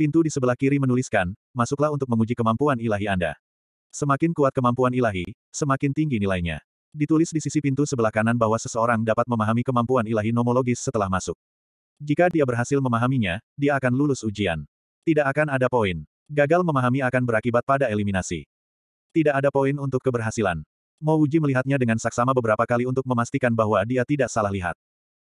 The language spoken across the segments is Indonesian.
Pintu di sebelah kiri menuliskan, masuklah untuk menguji kemampuan ilahi Anda. Semakin kuat kemampuan ilahi, semakin tinggi nilainya. Ditulis di sisi pintu sebelah kanan bahwa seseorang dapat memahami kemampuan ilahi nomologis setelah masuk. Jika dia berhasil memahaminya, dia akan lulus ujian. Tidak akan ada poin. Gagal memahami akan berakibat pada eliminasi. Tidak ada poin untuk keberhasilan. Mo Wuji melihatnya dengan saksama beberapa kali untuk memastikan bahwa dia tidak salah lihat.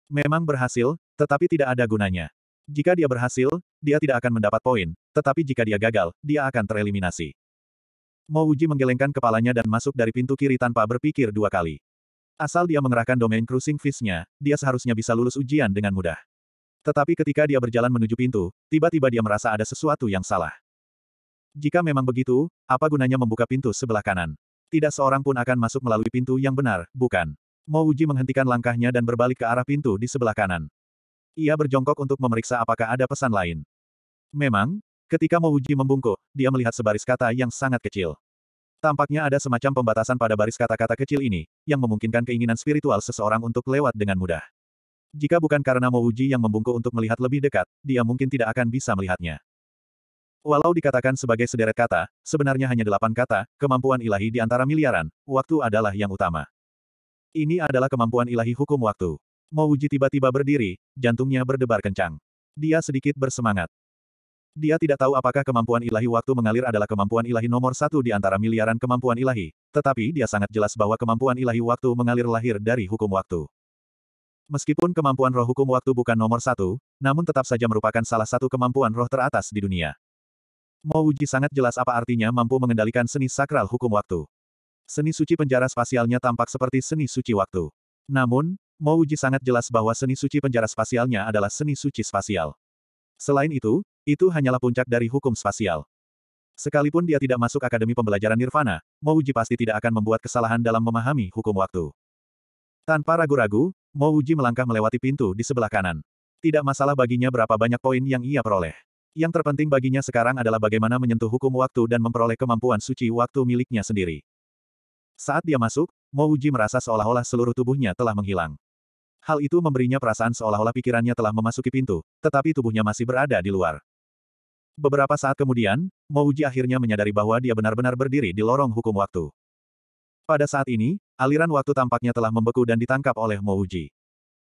Memang berhasil, tetapi tidak ada gunanya. Jika dia berhasil, dia tidak akan mendapat poin, tetapi jika dia gagal, dia akan tereliminasi. Mo Uji menggelengkan kepalanya dan masuk dari pintu kiri tanpa berpikir dua kali. Asal dia mengerahkan domain cruising fish-nya, dia seharusnya bisa lulus ujian dengan mudah. Tetapi ketika dia berjalan menuju pintu, tiba-tiba dia merasa ada sesuatu yang salah. Jika memang begitu, apa gunanya membuka pintu sebelah kanan? Tidak seorang pun akan masuk melalui pintu yang benar, bukan? Mo Uji menghentikan langkahnya dan berbalik ke arah pintu di sebelah kanan. Ia berjongkok untuk memeriksa apakah ada pesan lain. Memang, ketika Mouji membungkuk, dia melihat sebaris kata yang sangat kecil. Tampaknya ada semacam pembatasan pada baris kata-kata kecil ini, yang memungkinkan keinginan spiritual seseorang untuk lewat dengan mudah. Jika bukan karena Mouji yang membungkuk untuk melihat lebih dekat, dia mungkin tidak akan bisa melihatnya. Walau dikatakan sebagai sederet kata, sebenarnya hanya delapan kata, kemampuan ilahi di antara miliaran, waktu adalah yang utama. Ini adalah kemampuan ilahi hukum waktu. Mo Uji tiba-tiba berdiri, jantungnya berdebar kencang. Dia sedikit bersemangat. Dia tidak tahu apakah kemampuan ilahi waktu mengalir adalah kemampuan ilahi nomor satu di antara miliaran kemampuan ilahi, tetapi dia sangat jelas bahwa kemampuan ilahi waktu mengalir lahir dari hukum waktu. Meskipun kemampuan roh hukum waktu bukan nomor satu, namun tetap saja merupakan salah satu kemampuan roh teratas di dunia. Mo Uji sangat jelas apa artinya mampu mengendalikan seni sakral hukum waktu. Seni suci penjara spasialnya tampak seperti seni suci waktu. Namun, Mo sangat jelas bahwa seni suci penjara spasialnya adalah seni suci spasial. Selain itu, itu hanyalah puncak dari hukum spasial. Sekalipun dia tidak masuk Akademi Pembelajaran Nirvana, Mo pasti tidak akan membuat kesalahan dalam memahami hukum waktu. Tanpa ragu-ragu, Mo melangkah melewati pintu di sebelah kanan. Tidak masalah baginya berapa banyak poin yang ia peroleh. Yang terpenting baginya sekarang adalah bagaimana menyentuh hukum waktu dan memperoleh kemampuan suci waktu miliknya sendiri. Saat dia masuk, Mo merasa seolah-olah seluruh tubuhnya telah menghilang. Hal itu memberinya perasaan seolah-olah pikirannya telah memasuki pintu, tetapi tubuhnya masih berada di luar. Beberapa saat kemudian, Mouji akhirnya menyadari bahwa dia benar-benar berdiri di lorong hukum waktu. Pada saat ini, aliran waktu tampaknya telah membeku dan ditangkap oleh Mouji.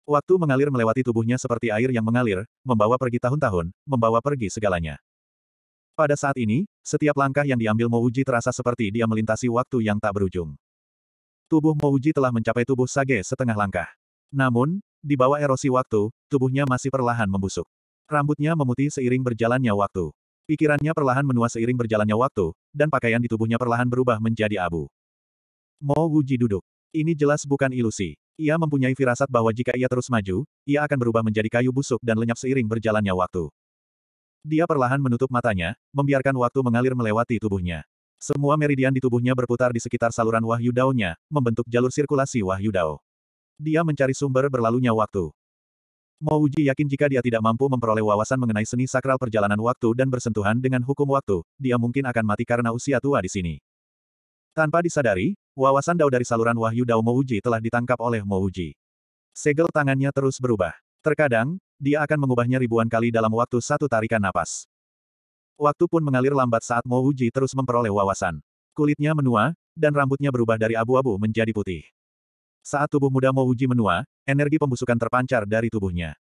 Waktu mengalir melewati tubuhnya seperti air yang mengalir, membawa pergi tahun-tahun, membawa pergi segalanya. Pada saat ini, setiap langkah yang diambil Mouji terasa seperti dia melintasi waktu yang tak berujung. Tubuh Mouji telah mencapai tubuh Sage setengah langkah. Namun, di bawah erosi waktu, tubuhnya masih perlahan membusuk. Rambutnya memutih seiring berjalannya waktu. Pikirannya perlahan menua seiring berjalannya waktu, dan pakaian di tubuhnya perlahan berubah menjadi abu. Mo Wuji duduk. Ini jelas bukan ilusi. Ia mempunyai firasat bahwa jika ia terus maju, ia akan berubah menjadi kayu busuk dan lenyap seiring berjalannya waktu. Dia perlahan menutup matanya, membiarkan waktu mengalir melewati tubuhnya. Semua meridian di tubuhnya berputar di sekitar saluran wahyu daunnya, membentuk jalur sirkulasi wahyu dao. Dia mencari sumber berlalunya waktu. Mo Uji yakin jika dia tidak mampu memperoleh wawasan mengenai seni sakral perjalanan waktu dan bersentuhan dengan hukum waktu, dia mungkin akan mati karena usia tua di sini. Tanpa disadari, wawasan Dao dari saluran Wahyu Dao Mo Uji telah ditangkap oleh Mo Uji. Segel tangannya terus berubah. Terkadang, dia akan mengubahnya ribuan kali dalam waktu satu tarikan napas. Waktu pun mengalir lambat saat Mo Uji terus memperoleh wawasan. Kulitnya menua, dan rambutnya berubah dari abu-abu menjadi putih. Saat tubuh muda Mouji menua, energi pembusukan terpancar dari tubuhnya.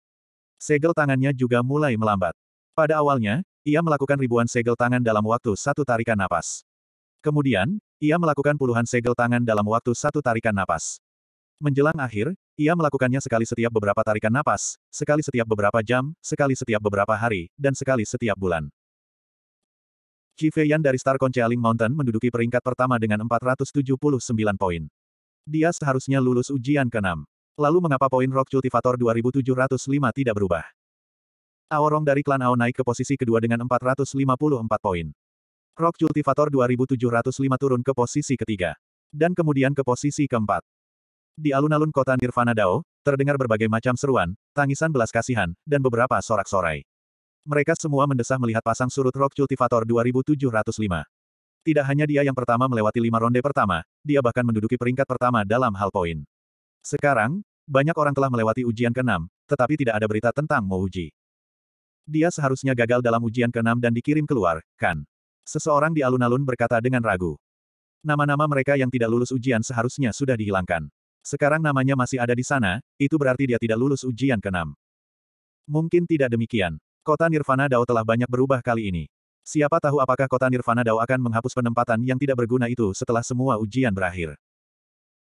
Segel tangannya juga mulai melambat. Pada awalnya, ia melakukan ribuan segel tangan dalam waktu satu tarikan napas. Kemudian, ia melakukan puluhan segel tangan dalam waktu satu tarikan napas. Menjelang akhir, ia melakukannya sekali setiap beberapa tarikan napas, sekali setiap beberapa jam, sekali setiap beberapa hari, dan sekali setiap bulan. Qi dari Star Concealing Mountain menduduki peringkat pertama dengan 479 poin. Dia seharusnya lulus ujian ke-6. Lalu mengapa poin Rock Cultivator 2705 tidak berubah? Aorong dari klan Ao naik ke posisi kedua dengan 454 poin. Rock Cultivator 2705 turun ke posisi ketiga. Dan kemudian ke posisi keempat. Di alun-alun kota Nirvana Dao, terdengar berbagai macam seruan, tangisan belas kasihan, dan beberapa sorak-sorai. Mereka semua mendesah melihat pasang surut Rock Cultivator 2705. Tidak hanya dia yang pertama melewati lima ronde pertama, dia bahkan menduduki peringkat pertama dalam hal poin. Sekarang, banyak orang telah melewati ujian keenam, tetapi tidak ada berita tentang Mouji. Dia seharusnya gagal dalam ujian keenam dan dikirim keluar, kan? Seseorang di alun-alun berkata dengan ragu. Nama-nama mereka yang tidak lulus ujian seharusnya sudah dihilangkan. Sekarang namanya masih ada di sana, itu berarti dia tidak lulus ujian keenam. Mungkin tidak demikian. Kota Nirvana Dao telah banyak berubah kali ini. Siapa tahu apakah kota Nirvana Dao akan menghapus penempatan yang tidak berguna itu setelah semua ujian berakhir.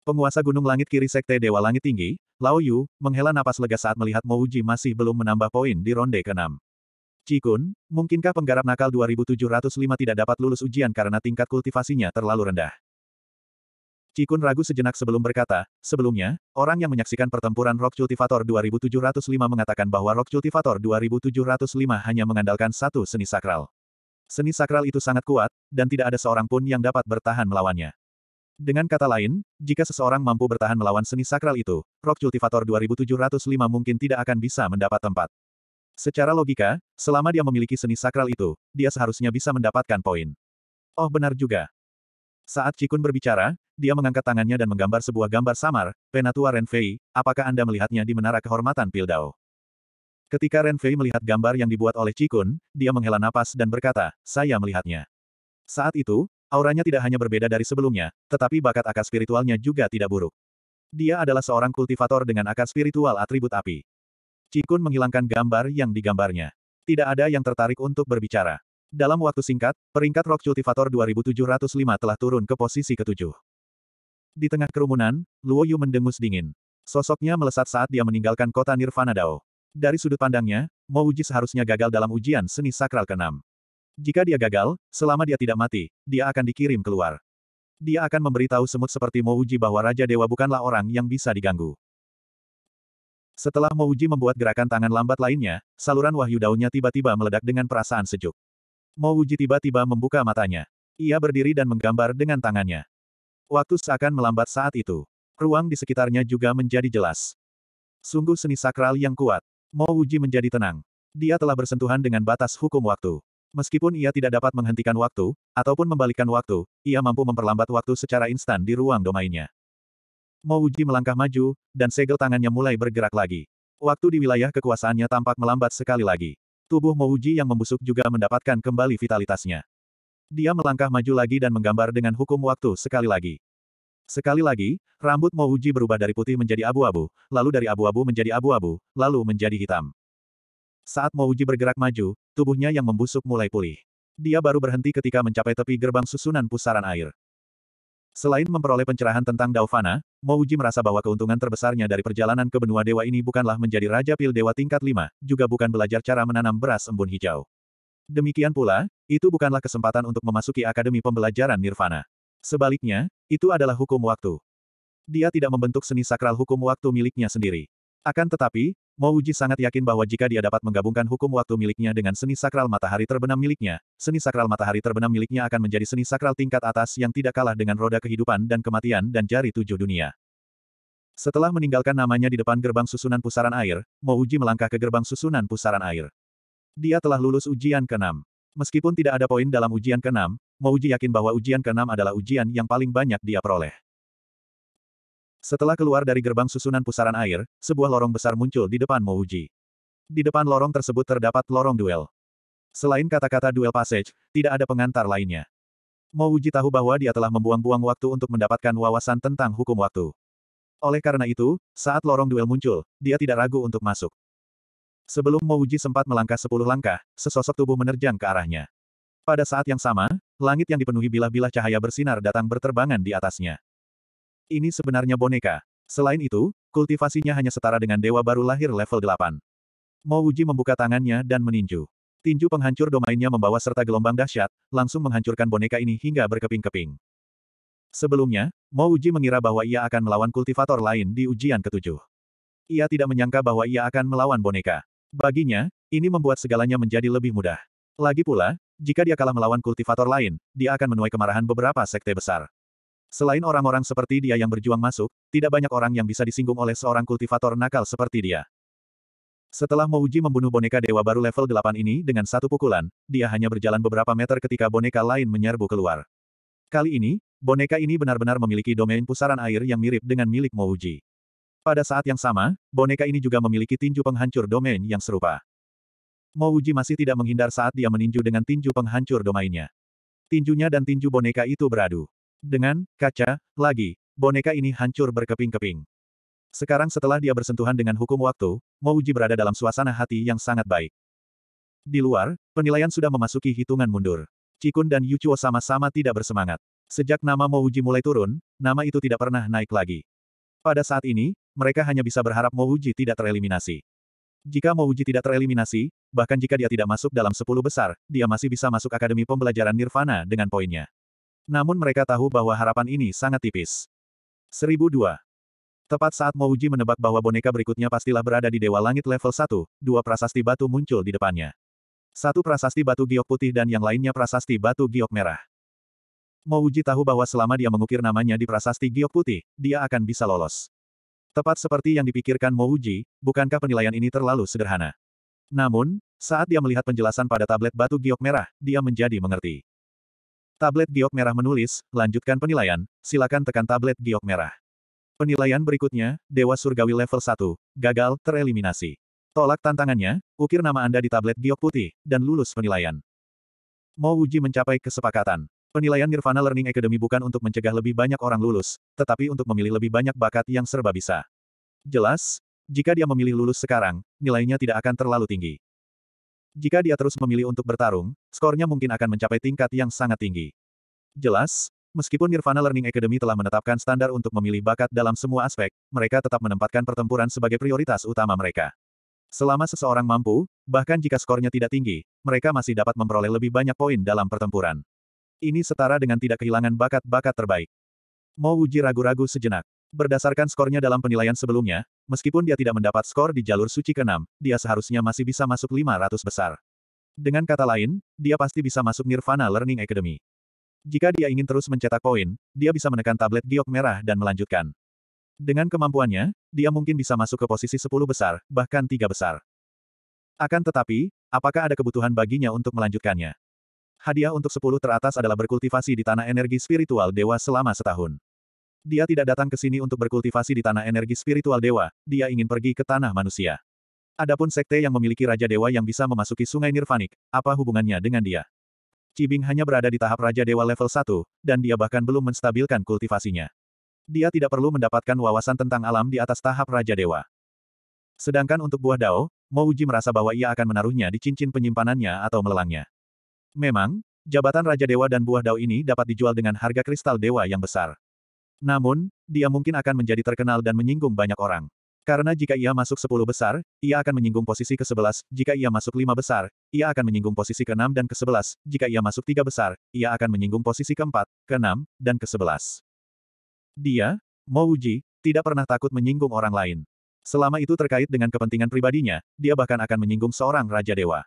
Penguasa Gunung Langit Kiri Sekte Dewa Langit Tinggi, Lao Yu, menghela napas lega saat melihat Mo Uji masih belum menambah poin di ronde ke-6. Cikun, mungkinkah penggarap nakal 2705 tidak dapat lulus ujian karena tingkat kultivasinya terlalu rendah? Cikun ragu sejenak sebelum berkata, sebelumnya, orang yang menyaksikan pertempuran Rock Cultivator 2705 mengatakan bahwa Rock Cultivator 2705 hanya mengandalkan satu seni sakral. Seni sakral itu sangat kuat, dan tidak ada seorang pun yang dapat bertahan melawannya. Dengan kata lain, jika seseorang mampu bertahan melawan seni sakral itu, Rock Cultivator 2705 mungkin tidak akan bisa mendapat tempat. Secara logika, selama dia memiliki seni sakral itu, dia seharusnya bisa mendapatkan poin. Oh benar juga. Saat Cikun berbicara, dia mengangkat tangannya dan menggambar sebuah gambar samar, Penatua Renfei, apakah Anda melihatnya di Menara Kehormatan Pildao? Ketika Ren Fei melihat gambar yang dibuat oleh Cikun, dia menghela napas dan berkata, saya melihatnya. Saat itu, auranya tidak hanya berbeda dari sebelumnya, tetapi bakat akar spiritualnya juga tidak buruk. Dia adalah seorang kultivator dengan akar spiritual atribut api. Cikun menghilangkan gambar yang digambarnya. Tidak ada yang tertarik untuk berbicara. Dalam waktu singkat, peringkat Rock Cultivator 2705 telah turun ke posisi ketujuh. Di tengah kerumunan, Luo Yu mendengus dingin. Sosoknya melesat saat dia meninggalkan kota Nirvana Dao. Dari sudut pandangnya, Mo Uji seharusnya gagal dalam ujian seni sakral ke-6. Jika dia gagal, selama dia tidak mati, dia akan dikirim keluar. Dia akan memberitahu semut seperti Mo Uji bahwa Raja Dewa bukanlah orang yang bisa diganggu. Setelah Mo Uji membuat gerakan tangan lambat lainnya, saluran wahyu daunnya tiba-tiba meledak dengan perasaan sejuk. Mo Uji tiba-tiba membuka matanya. Ia berdiri dan menggambar dengan tangannya. Waktu seakan melambat saat itu. Ruang di sekitarnya juga menjadi jelas. Sungguh seni sakral yang kuat. Mo Wuji menjadi tenang. Dia telah bersentuhan dengan batas hukum waktu. Meskipun ia tidak dapat menghentikan waktu, ataupun membalikkan waktu, ia mampu memperlambat waktu secara instan di ruang domainnya. Mo Wuji melangkah maju, dan segel tangannya mulai bergerak lagi. Waktu di wilayah kekuasaannya tampak melambat sekali lagi. Tubuh Mo Wuji yang membusuk juga mendapatkan kembali vitalitasnya. Dia melangkah maju lagi dan menggambar dengan hukum waktu sekali lagi. Sekali lagi, rambut Mouji berubah dari putih menjadi abu-abu, lalu dari abu-abu menjadi abu-abu, lalu menjadi hitam. Saat Mouji bergerak maju, tubuhnya yang membusuk mulai pulih. Dia baru berhenti ketika mencapai tepi gerbang susunan pusaran air. Selain memperoleh pencerahan tentang Daofana, Mouji merasa bahwa keuntungan terbesarnya dari perjalanan ke benua dewa ini bukanlah menjadi Raja Pil Dewa tingkat 5, juga bukan belajar cara menanam beras embun hijau. Demikian pula, itu bukanlah kesempatan untuk memasuki Akademi Pembelajaran Nirvana. Sebaliknya, itu adalah hukum waktu. Dia tidak membentuk seni sakral hukum waktu miliknya sendiri. Akan tetapi, Mouji sangat yakin bahwa jika dia dapat menggabungkan hukum waktu miliknya dengan seni sakral matahari terbenam miliknya, seni sakral matahari terbenam miliknya akan menjadi seni sakral tingkat atas yang tidak kalah dengan roda kehidupan dan kematian dan jari tujuh dunia. Setelah meninggalkan namanya di depan gerbang susunan pusaran air, Mouji melangkah ke gerbang susunan pusaran air. Dia telah lulus ujian keenam, Meskipun tidak ada poin dalam ujian keenam. Mouji yakin bahwa ujian keenam adalah ujian yang paling banyak dia peroleh. Setelah keluar dari gerbang susunan pusaran air, sebuah lorong besar muncul di depan Mouji. Di depan lorong tersebut terdapat lorong duel. Selain kata-kata duel passage, tidak ada pengantar lainnya. Mouji tahu bahwa dia telah membuang-buang waktu untuk mendapatkan wawasan tentang hukum waktu. Oleh karena itu, saat lorong duel muncul, dia tidak ragu untuk masuk. Sebelum Mouji sempat melangkah sepuluh langkah, sesosok tubuh menerjang ke arahnya. Pada saat yang sama, Langit yang dipenuhi bilah-bilah cahaya bersinar datang berterbangan di atasnya. Ini sebenarnya boneka. Selain itu, kultivasinya hanya setara dengan dewa baru lahir level 8. Wuji membuka tangannya dan meninju. Tinju penghancur domainnya membawa serta gelombang dahsyat, langsung menghancurkan boneka ini hingga berkeping-keping. Sebelumnya, Wuji mengira bahwa ia akan melawan kultivator lain di ujian ketujuh. Ia tidak menyangka bahwa ia akan melawan boneka. Baginya, ini membuat segalanya menjadi lebih mudah. Lagi pula, jika dia kalah melawan kultivator lain, dia akan menuai kemarahan beberapa sekte besar. Selain orang-orang seperti dia yang berjuang masuk, tidak banyak orang yang bisa disinggung oleh seorang kultivator nakal seperti dia. Setelah Mouji membunuh boneka dewa baru level 8 ini dengan satu pukulan, dia hanya berjalan beberapa meter ketika boneka lain menyerbu keluar. Kali ini, boneka ini benar-benar memiliki domain pusaran air yang mirip dengan milik Mouji. Pada saat yang sama, boneka ini juga memiliki tinju penghancur domain yang serupa. Mo Uji masih tidak menghindar saat dia meninju dengan tinju penghancur domainnya. Tinjunya dan tinju boneka itu beradu. Dengan, kaca, lagi, boneka ini hancur berkeping-keping. Sekarang setelah dia bersentuhan dengan hukum waktu, Mo Uji berada dalam suasana hati yang sangat baik. Di luar, penilaian sudah memasuki hitungan mundur. Cikun dan Yuchuo sama-sama tidak bersemangat. Sejak nama Mo Uji mulai turun, nama itu tidak pernah naik lagi. Pada saat ini, mereka hanya bisa berharap Mo Uji tidak tereliminasi. Jika Mo Uji tidak tereliminasi, bahkan jika dia tidak masuk dalam sepuluh besar, dia masih bisa masuk Akademi Pembelajaran Nirvana dengan poinnya. Namun mereka tahu bahwa harapan ini sangat tipis. 1002. Tepat saat Mo Uji menebak bahwa boneka berikutnya pastilah berada di Dewa Langit level 1, dua prasasti batu muncul di depannya. Satu prasasti batu giok putih dan yang lainnya prasasti batu giok merah. Mo Uji tahu bahwa selama dia mengukir namanya di prasasti giok putih, dia akan bisa lolos. Tepat seperti yang dipikirkan Mouji, bukankah penilaian ini terlalu sederhana? Namun, saat dia melihat penjelasan pada tablet batu giok merah, dia menjadi mengerti. Tablet giok merah menulis, lanjutkan penilaian, silakan tekan tablet giok merah. Penilaian berikutnya, Dewa Surgawi level 1, gagal, tereliminasi. Tolak tantangannya, ukir nama Anda di tablet giok putih, dan lulus penilaian. Mo mencapai kesepakatan. Penilaian Nirvana Learning Academy bukan untuk mencegah lebih banyak orang lulus, tetapi untuk memilih lebih banyak bakat yang serba bisa. Jelas, jika dia memilih lulus sekarang, nilainya tidak akan terlalu tinggi. Jika dia terus memilih untuk bertarung, skornya mungkin akan mencapai tingkat yang sangat tinggi. Jelas, meskipun Nirvana Learning Academy telah menetapkan standar untuk memilih bakat dalam semua aspek, mereka tetap menempatkan pertempuran sebagai prioritas utama mereka. Selama seseorang mampu, bahkan jika skornya tidak tinggi, mereka masih dapat memperoleh lebih banyak poin dalam pertempuran. Ini setara dengan tidak kehilangan bakat-bakat terbaik. Mo Wuji ragu-ragu sejenak. Berdasarkan skornya dalam penilaian sebelumnya, meskipun dia tidak mendapat skor di jalur suci ke-6, dia seharusnya masih bisa masuk 500 besar. Dengan kata lain, dia pasti bisa masuk Nirvana Learning Academy. Jika dia ingin terus mencetak poin, dia bisa menekan tablet giok merah dan melanjutkan. Dengan kemampuannya, dia mungkin bisa masuk ke posisi 10 besar, bahkan tiga besar. Akan tetapi, apakah ada kebutuhan baginya untuk melanjutkannya? hadiah untuk sepuluh teratas adalah berkultivasi di tanah energi spiritual dewa selama setahun. Dia tidak datang ke sini untuk berkultivasi di tanah energi spiritual dewa, dia ingin pergi ke tanah manusia. Adapun sekte yang memiliki Raja Dewa yang bisa memasuki sungai nirvanik, apa hubungannya dengan dia? Cibing hanya berada di tahap Raja Dewa level 1, dan dia bahkan belum menstabilkan kultivasinya. Dia tidak perlu mendapatkan wawasan tentang alam di atas tahap Raja Dewa. Sedangkan untuk buah dao, Mouji merasa bahwa ia akan menaruhnya di cincin penyimpanannya atau melelangnya. Memang, jabatan Raja Dewa dan buah dao ini dapat dijual dengan harga kristal dewa yang besar. Namun, dia mungkin akan menjadi terkenal dan menyinggung banyak orang. Karena jika ia masuk sepuluh besar, ia akan menyinggung posisi ke-11, jika ia masuk lima besar, ia akan menyinggung posisi ke-6 dan ke-11, jika ia masuk tiga besar, ia akan menyinggung posisi ke-4, ke-6, dan ke-11. Dia, Mouji, tidak pernah takut menyinggung orang lain. Selama itu terkait dengan kepentingan pribadinya, dia bahkan akan menyinggung seorang Raja Dewa.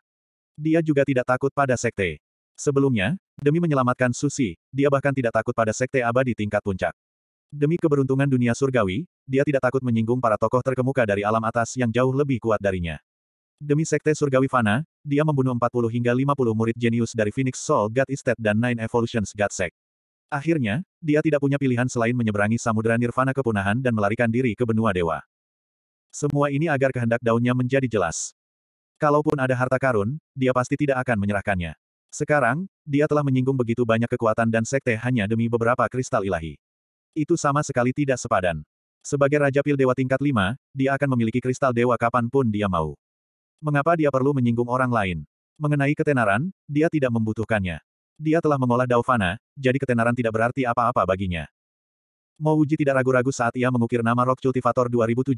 Dia juga tidak takut pada sekte. Sebelumnya, demi menyelamatkan Susi, dia bahkan tidak takut pada sekte abadi tingkat puncak. Demi keberuntungan dunia surgawi, dia tidak takut menyinggung para tokoh terkemuka dari alam atas yang jauh lebih kuat darinya. Demi sekte surgawi fana, dia membunuh 40 hingga 50 murid jenius dari Phoenix Soul God Estate dan Nine Evolutions God Sect. Akhirnya, dia tidak punya pilihan selain menyeberangi samudera nirvana kepunahan dan melarikan diri ke benua dewa. Semua ini agar kehendak daunnya menjadi jelas. Kalaupun ada harta karun, dia pasti tidak akan menyerahkannya. Sekarang, dia telah menyinggung begitu banyak kekuatan dan sekte hanya demi beberapa kristal ilahi. Itu sama sekali tidak sepadan. Sebagai Raja Pil Dewa tingkat 5, dia akan memiliki kristal dewa kapanpun dia mau. Mengapa dia perlu menyinggung orang lain? Mengenai ketenaran, dia tidak membutuhkannya. Dia telah mengolah Daufana, jadi ketenaran tidak berarti apa-apa baginya. Mouji tidak ragu-ragu saat ia mengukir nama Rock Cultivator 2705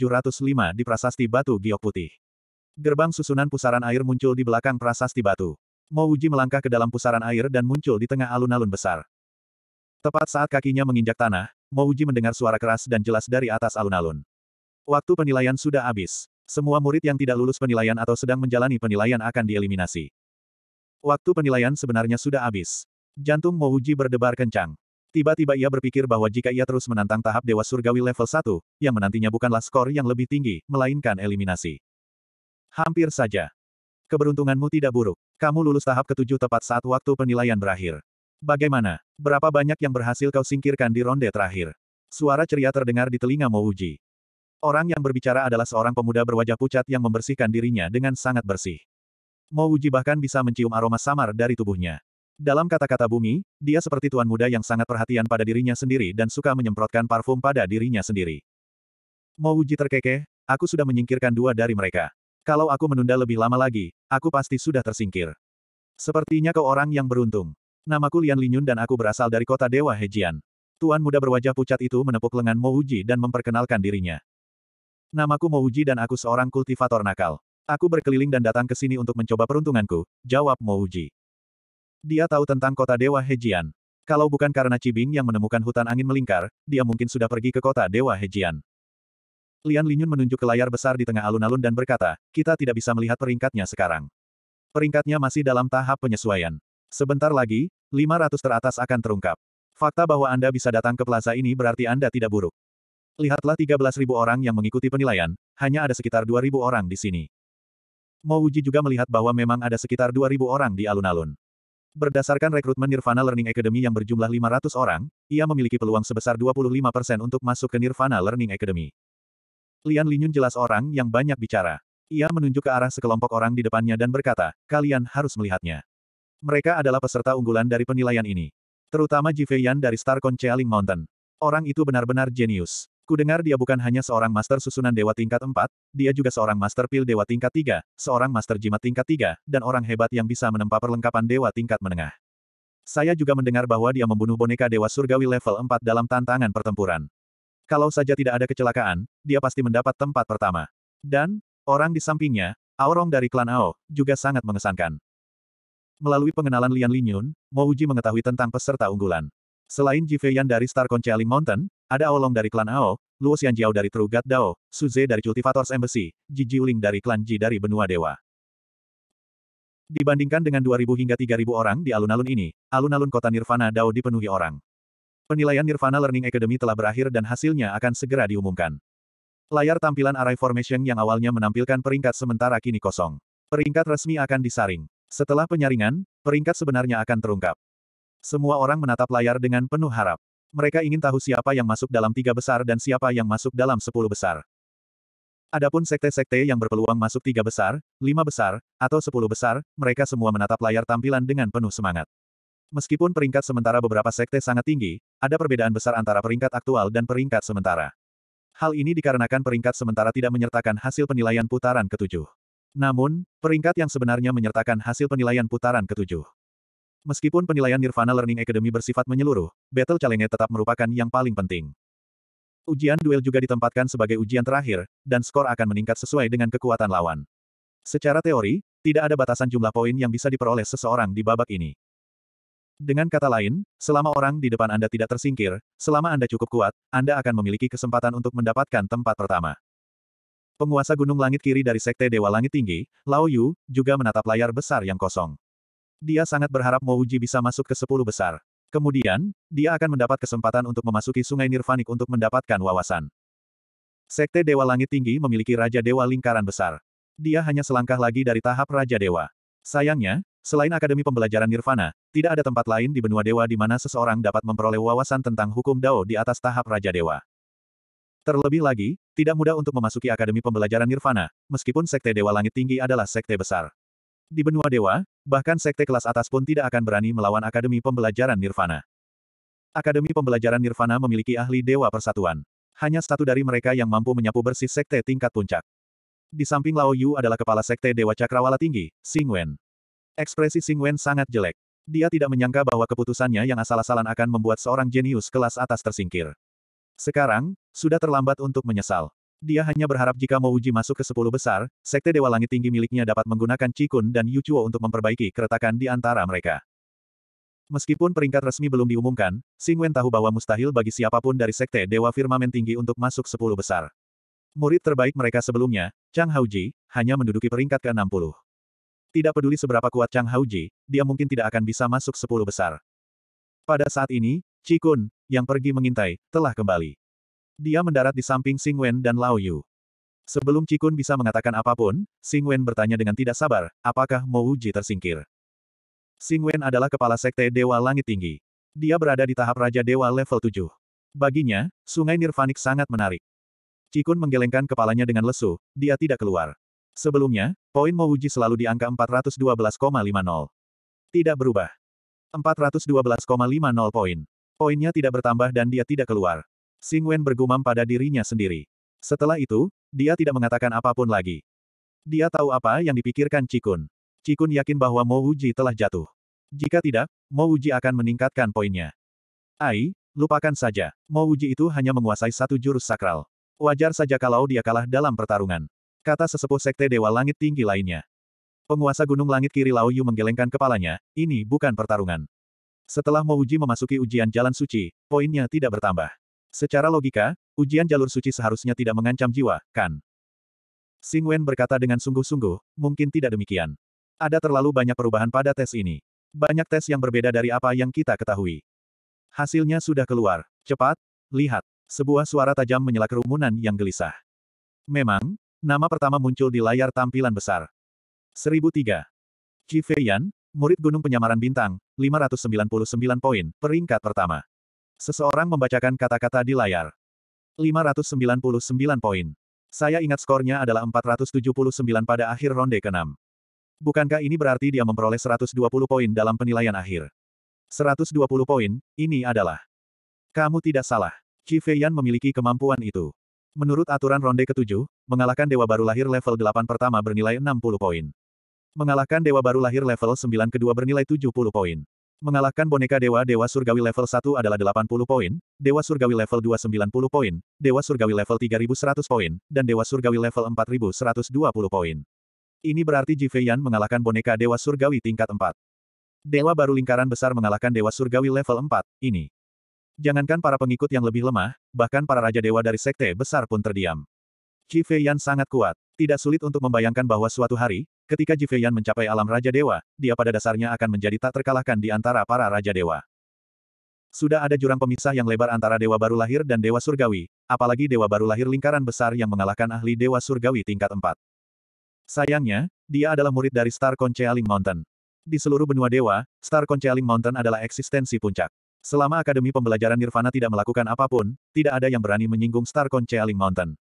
di prasasti batu giok putih. Gerbang susunan pusaran air muncul di belakang prasasti batu. Mo Uji melangkah ke dalam pusaran air dan muncul di tengah alun-alun besar. Tepat saat kakinya menginjak tanah, Mo Uji mendengar suara keras dan jelas dari atas alun-alun. Waktu penilaian sudah habis. Semua murid yang tidak lulus penilaian atau sedang menjalani penilaian akan dieliminasi. Waktu penilaian sebenarnya sudah habis. Jantung Mo Uji berdebar kencang. Tiba-tiba ia berpikir bahwa jika ia terus menantang tahap Dewa Surgawi level 1, yang menantinya bukanlah skor yang lebih tinggi, melainkan eliminasi. Hampir saja. Keberuntunganmu tidak buruk. Kamu lulus tahap ketujuh tepat saat waktu penilaian berakhir. Bagaimana? Berapa banyak yang berhasil kau singkirkan di ronde terakhir? Suara ceria terdengar di telinga Mouji. Orang yang berbicara adalah seorang pemuda berwajah pucat yang membersihkan dirinya dengan sangat bersih. Mouji bahkan bisa mencium aroma samar dari tubuhnya. Dalam kata-kata bumi, dia seperti tuan muda yang sangat perhatian pada dirinya sendiri dan suka menyemprotkan parfum pada dirinya sendiri. Mouji terkekeh, aku sudah menyingkirkan dua dari mereka. Kalau aku menunda lebih lama lagi, aku pasti sudah tersingkir. Sepertinya kau orang yang beruntung. Namaku Lian Linyun dan aku berasal dari kota Dewa Hejian. Tuan muda berwajah pucat itu menepuk lengan Mo Uji dan memperkenalkan dirinya. Namaku Uji dan aku seorang kultivator nakal. Aku berkeliling dan datang ke sini untuk mencoba peruntunganku, jawab Mo Uji. Dia tahu tentang kota Dewa Hejian. Kalau bukan karena Cibing yang menemukan hutan angin melingkar, dia mungkin sudah pergi ke kota Dewa Hejian. Lian Linyun menunjuk ke layar besar di tengah alun-alun dan berkata, kita tidak bisa melihat peringkatnya sekarang. Peringkatnya masih dalam tahap penyesuaian. Sebentar lagi, 500 teratas akan terungkap. Fakta bahwa Anda bisa datang ke plaza ini berarti Anda tidak buruk. Lihatlah 13.000 orang yang mengikuti penilaian, hanya ada sekitar 2.000 orang di sini. Mo Uji juga melihat bahwa memang ada sekitar 2.000 orang di alun-alun. Berdasarkan rekrutmen Nirvana Learning Academy yang berjumlah 500 orang, ia memiliki peluang sebesar 25% untuk masuk ke Nirvana Learning Academy. Lian Linyun jelas orang yang banyak bicara. Ia menunjuk ke arah sekelompok orang di depannya dan berkata, kalian harus melihatnya. Mereka adalah peserta unggulan dari penilaian ini. Terutama Ji Fei Yan dari Starcon Chealing Mountain. Orang itu benar-benar jenius. Ku dengar dia bukan hanya seorang master susunan dewa tingkat 4, dia juga seorang master pil dewa tingkat 3, seorang master jimat tingkat 3, dan orang hebat yang bisa menempa perlengkapan dewa tingkat menengah. Saya juga mendengar bahwa dia membunuh boneka dewa surgawi level 4 dalam tantangan pertempuran. Kalau saja tidak ada kecelakaan, dia pasti mendapat tempat pertama. Dan, orang di sampingnya, Aorong dari klan Ao, juga sangat mengesankan. Melalui pengenalan Lian Linyun, Mo Uji mengetahui tentang peserta unggulan. Selain Ji Feiyan dari Star Conchialing Mountain, ada Aolong dari klan Ao, Luo Jiao dari God Dao, Suze dari Cultivators Embassy, Ji Jiuling dari klan Ji dari Benua Dewa. Dibandingkan dengan 2.000 hingga 3.000 orang di alun-alun ini, alun-alun kota Nirvana Dao dipenuhi orang. Penilaian Nirvana Learning Academy telah berakhir dan hasilnya akan segera diumumkan. Layar tampilan Array Formation yang awalnya menampilkan peringkat sementara kini kosong. Peringkat resmi akan disaring. Setelah penyaringan, peringkat sebenarnya akan terungkap. Semua orang menatap layar dengan penuh harap. Mereka ingin tahu siapa yang masuk dalam tiga besar dan siapa yang masuk dalam sepuluh besar. Adapun sekte-sekte yang berpeluang masuk tiga besar, lima besar, atau sepuluh besar, mereka semua menatap layar tampilan dengan penuh semangat. Meskipun peringkat sementara beberapa sekte sangat tinggi, ada perbedaan besar antara peringkat aktual dan peringkat sementara. Hal ini dikarenakan peringkat sementara tidak menyertakan hasil penilaian putaran ketujuh. Namun, peringkat yang sebenarnya menyertakan hasil penilaian putaran ketujuh. Meskipun penilaian Nirvana Learning Academy bersifat menyeluruh, Battle Challenge tetap merupakan yang paling penting. Ujian duel juga ditempatkan sebagai ujian terakhir, dan skor akan meningkat sesuai dengan kekuatan lawan. Secara teori, tidak ada batasan jumlah poin yang bisa diperoleh seseorang di babak ini. Dengan kata lain, selama orang di depan Anda tidak tersingkir, selama Anda cukup kuat, Anda akan memiliki kesempatan untuk mendapatkan tempat pertama. Penguasa Gunung Langit Kiri dari Sekte Dewa Langit Tinggi, Lao Yu, juga menatap layar besar yang kosong. Dia sangat berharap Mo Uji bisa masuk ke sepuluh besar. Kemudian, dia akan mendapat kesempatan untuk memasuki sungai Nirvanik untuk mendapatkan wawasan. Sekte Dewa Langit Tinggi memiliki Raja Dewa Lingkaran Besar. Dia hanya selangkah lagi dari tahap Raja Dewa. Sayangnya, selain Akademi Pembelajaran Nirvana, tidak ada tempat lain di benua dewa di mana seseorang dapat memperoleh wawasan tentang hukum Dao di atas tahap Raja Dewa. Terlebih lagi, tidak mudah untuk memasuki Akademi Pembelajaran Nirvana, meskipun Sekte Dewa Langit Tinggi adalah sekte besar. Di benua dewa, bahkan sekte kelas atas pun tidak akan berani melawan Akademi Pembelajaran Nirvana. Akademi Pembelajaran Nirvana memiliki ahli Dewa Persatuan. Hanya satu dari mereka yang mampu menyapu bersih sekte tingkat puncak. Di samping Lao Yu adalah kepala sekte Dewa Cakrawala Tinggi, Sing Wen. Ekspresi Sing Wen sangat jelek. Dia tidak menyangka bahwa keputusannya yang asal-asalan akan membuat seorang jenius kelas atas tersingkir. Sekarang, sudah terlambat untuk menyesal. Dia hanya berharap jika uji masuk ke sepuluh besar, Sekte Dewa Langit Tinggi miliknya dapat menggunakan Cikun dan Yu Yuchuo untuk memperbaiki keretakan di antara mereka. Meskipun peringkat resmi belum diumumkan, Sing Wen tahu bahwa mustahil bagi siapapun dari Sekte Dewa Firmamen Tinggi untuk masuk sepuluh besar. Murid terbaik mereka sebelumnya, Chang Haoji, hanya menduduki peringkat ke-60. Tidak peduli seberapa kuat Chang Haoji, dia mungkin tidak akan bisa masuk 10 besar. Pada saat ini, Chi Kun, yang pergi mengintai, telah kembali. Dia mendarat di samping Sing Wen dan Lao Yu. Sebelum Chi Kun bisa mengatakan apapun, Sing Wen bertanya dengan tidak sabar, apakah Mo Uji tersingkir. Sing Wen adalah kepala sekte Dewa Langit Tinggi. Dia berada di tahap Raja Dewa level 7. Baginya, Sungai Nirvanik sangat menarik. Cikun menggelengkan kepalanya dengan lesu, dia tidak keluar. Sebelumnya, poin Mouji selalu di angka 412,50. Tidak berubah. 412,50 poin. Poinnya tidak bertambah dan dia tidak keluar. Xing Wen bergumam pada dirinya sendiri. Setelah itu, dia tidak mengatakan apapun lagi. Dia tahu apa yang dipikirkan Cikun. Cikun yakin bahwa Mo telah jatuh. Jika tidak, Mo akan meningkatkan poinnya. Ai, lupakan saja. Mo itu hanya menguasai satu jurus sakral. Wajar saja kalau dia kalah dalam pertarungan. Kata sesepuh Sekte Dewa Langit Tinggi lainnya. Penguasa Gunung Langit Kiri Lao Yu menggelengkan kepalanya, ini bukan pertarungan. Setelah Uji memasuki ujian jalan suci, poinnya tidak bertambah. Secara logika, ujian jalur suci seharusnya tidak mengancam jiwa, kan? Sing Wen berkata dengan sungguh-sungguh, mungkin tidak demikian. Ada terlalu banyak perubahan pada tes ini. Banyak tes yang berbeda dari apa yang kita ketahui. Hasilnya sudah keluar. Cepat, lihat. Sebuah suara tajam menyela kerumunan yang gelisah. Memang, nama pertama muncul di layar tampilan besar. 1003. Qi Feiyan, murid Gunung Penyamaran Bintang, 599 poin, peringkat pertama. Seseorang membacakan kata-kata di layar. 599 poin. Saya ingat skornya adalah 479 pada akhir ronde ke-6. Bukankah ini berarti dia memperoleh 120 poin dalam penilaian akhir? 120 poin, ini adalah. Kamu tidak salah. Qi Feiyan memiliki kemampuan itu. Menurut aturan ronde ketujuh, mengalahkan dewa baru lahir level 8 pertama bernilai 60 poin. Mengalahkan dewa baru lahir level 9 kedua bernilai 70 poin. Mengalahkan boneka dewa-dewa surgawi level 1 adalah 80 poin, dewa surgawi level 2 90 poin, dewa surgawi level 3100 poin, dan dewa surgawi level 4120 poin. Ini berarti Jifeiyan mengalahkan boneka dewa surgawi tingkat 4. Dewa baru lingkaran besar mengalahkan dewa surgawi level 4, ini. Jangankan para pengikut yang lebih lemah, bahkan para raja dewa dari sekte besar pun terdiam. Ji Feiyan sangat kuat. Tidak sulit untuk membayangkan bahwa suatu hari, ketika Ji Feiyan mencapai alam raja dewa, dia pada dasarnya akan menjadi tak terkalahkan di antara para raja dewa. Sudah ada jurang pemisah yang lebar antara dewa baru lahir dan dewa surgawi, apalagi dewa baru lahir lingkaran besar yang mengalahkan ahli dewa surgawi tingkat 4. Sayangnya, dia adalah murid dari Star Concealing Mountain. Di seluruh benua dewa, Star Concealing Mountain adalah eksistensi puncak. Selama Akademi Pembelajaran Nirvana tidak melakukan apapun, tidak ada yang berani menyinggung Star Concealing Mountain.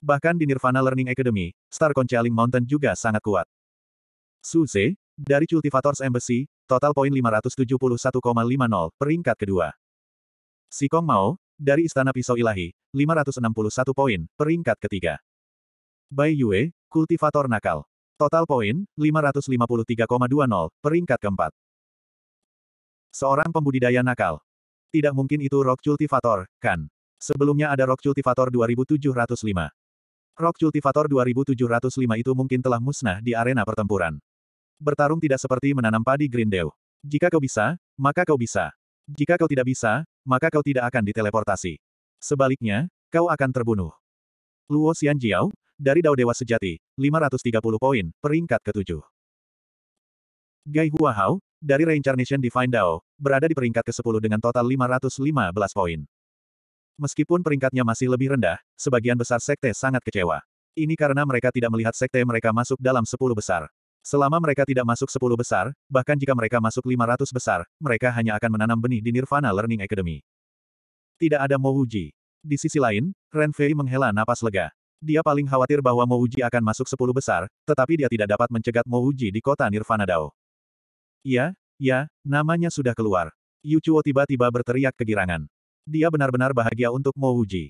Bahkan di Nirvana Learning Academy, Star Concealing Mountain juga sangat kuat. Suze, dari Cultivators Embassy, total poin 571,50, peringkat kedua. Si Kong Mao, dari Istana Pisau Ilahi, 561 poin, peringkat ketiga. Bai Yue, Kultivator Nakal. Total poin, 553,20, peringkat keempat. Seorang pembudidaya nakal. Tidak mungkin itu Rock Cultivator, kan? Sebelumnya ada Rock Cultivator 2705. Rock Cultivator 2705 itu mungkin telah musnah di arena pertempuran. Bertarung tidak seperti menanam padi Grindew. Jika kau bisa, maka kau bisa. Jika kau tidak bisa, maka kau tidak akan diteleportasi. Sebaliknya, kau akan terbunuh. Luo Xianjiao, dari Dao Dewa Sejati, 530 poin, peringkat ketujuh. Gai Hao, dari Reincarnation Divine Dao, berada di peringkat ke-10 dengan total 515 poin. Meskipun peringkatnya masih lebih rendah, sebagian besar sekte sangat kecewa. Ini karena mereka tidak melihat sekte mereka masuk dalam 10 besar. Selama mereka tidak masuk 10 besar, bahkan jika mereka masuk 500 besar, mereka hanya akan menanam benih di Nirvana Learning Academy. Tidak ada Mouji. Di sisi lain, Ren Fei menghela napas lega. Dia paling khawatir bahwa Mouji akan masuk 10 besar, tetapi dia tidak dapat mencegat Mouji di kota Nirvana Dao. Ya, ya, namanya sudah keluar. Yuchuo tiba-tiba berteriak kegirangan. Dia benar-benar bahagia untuk Mo Wuji.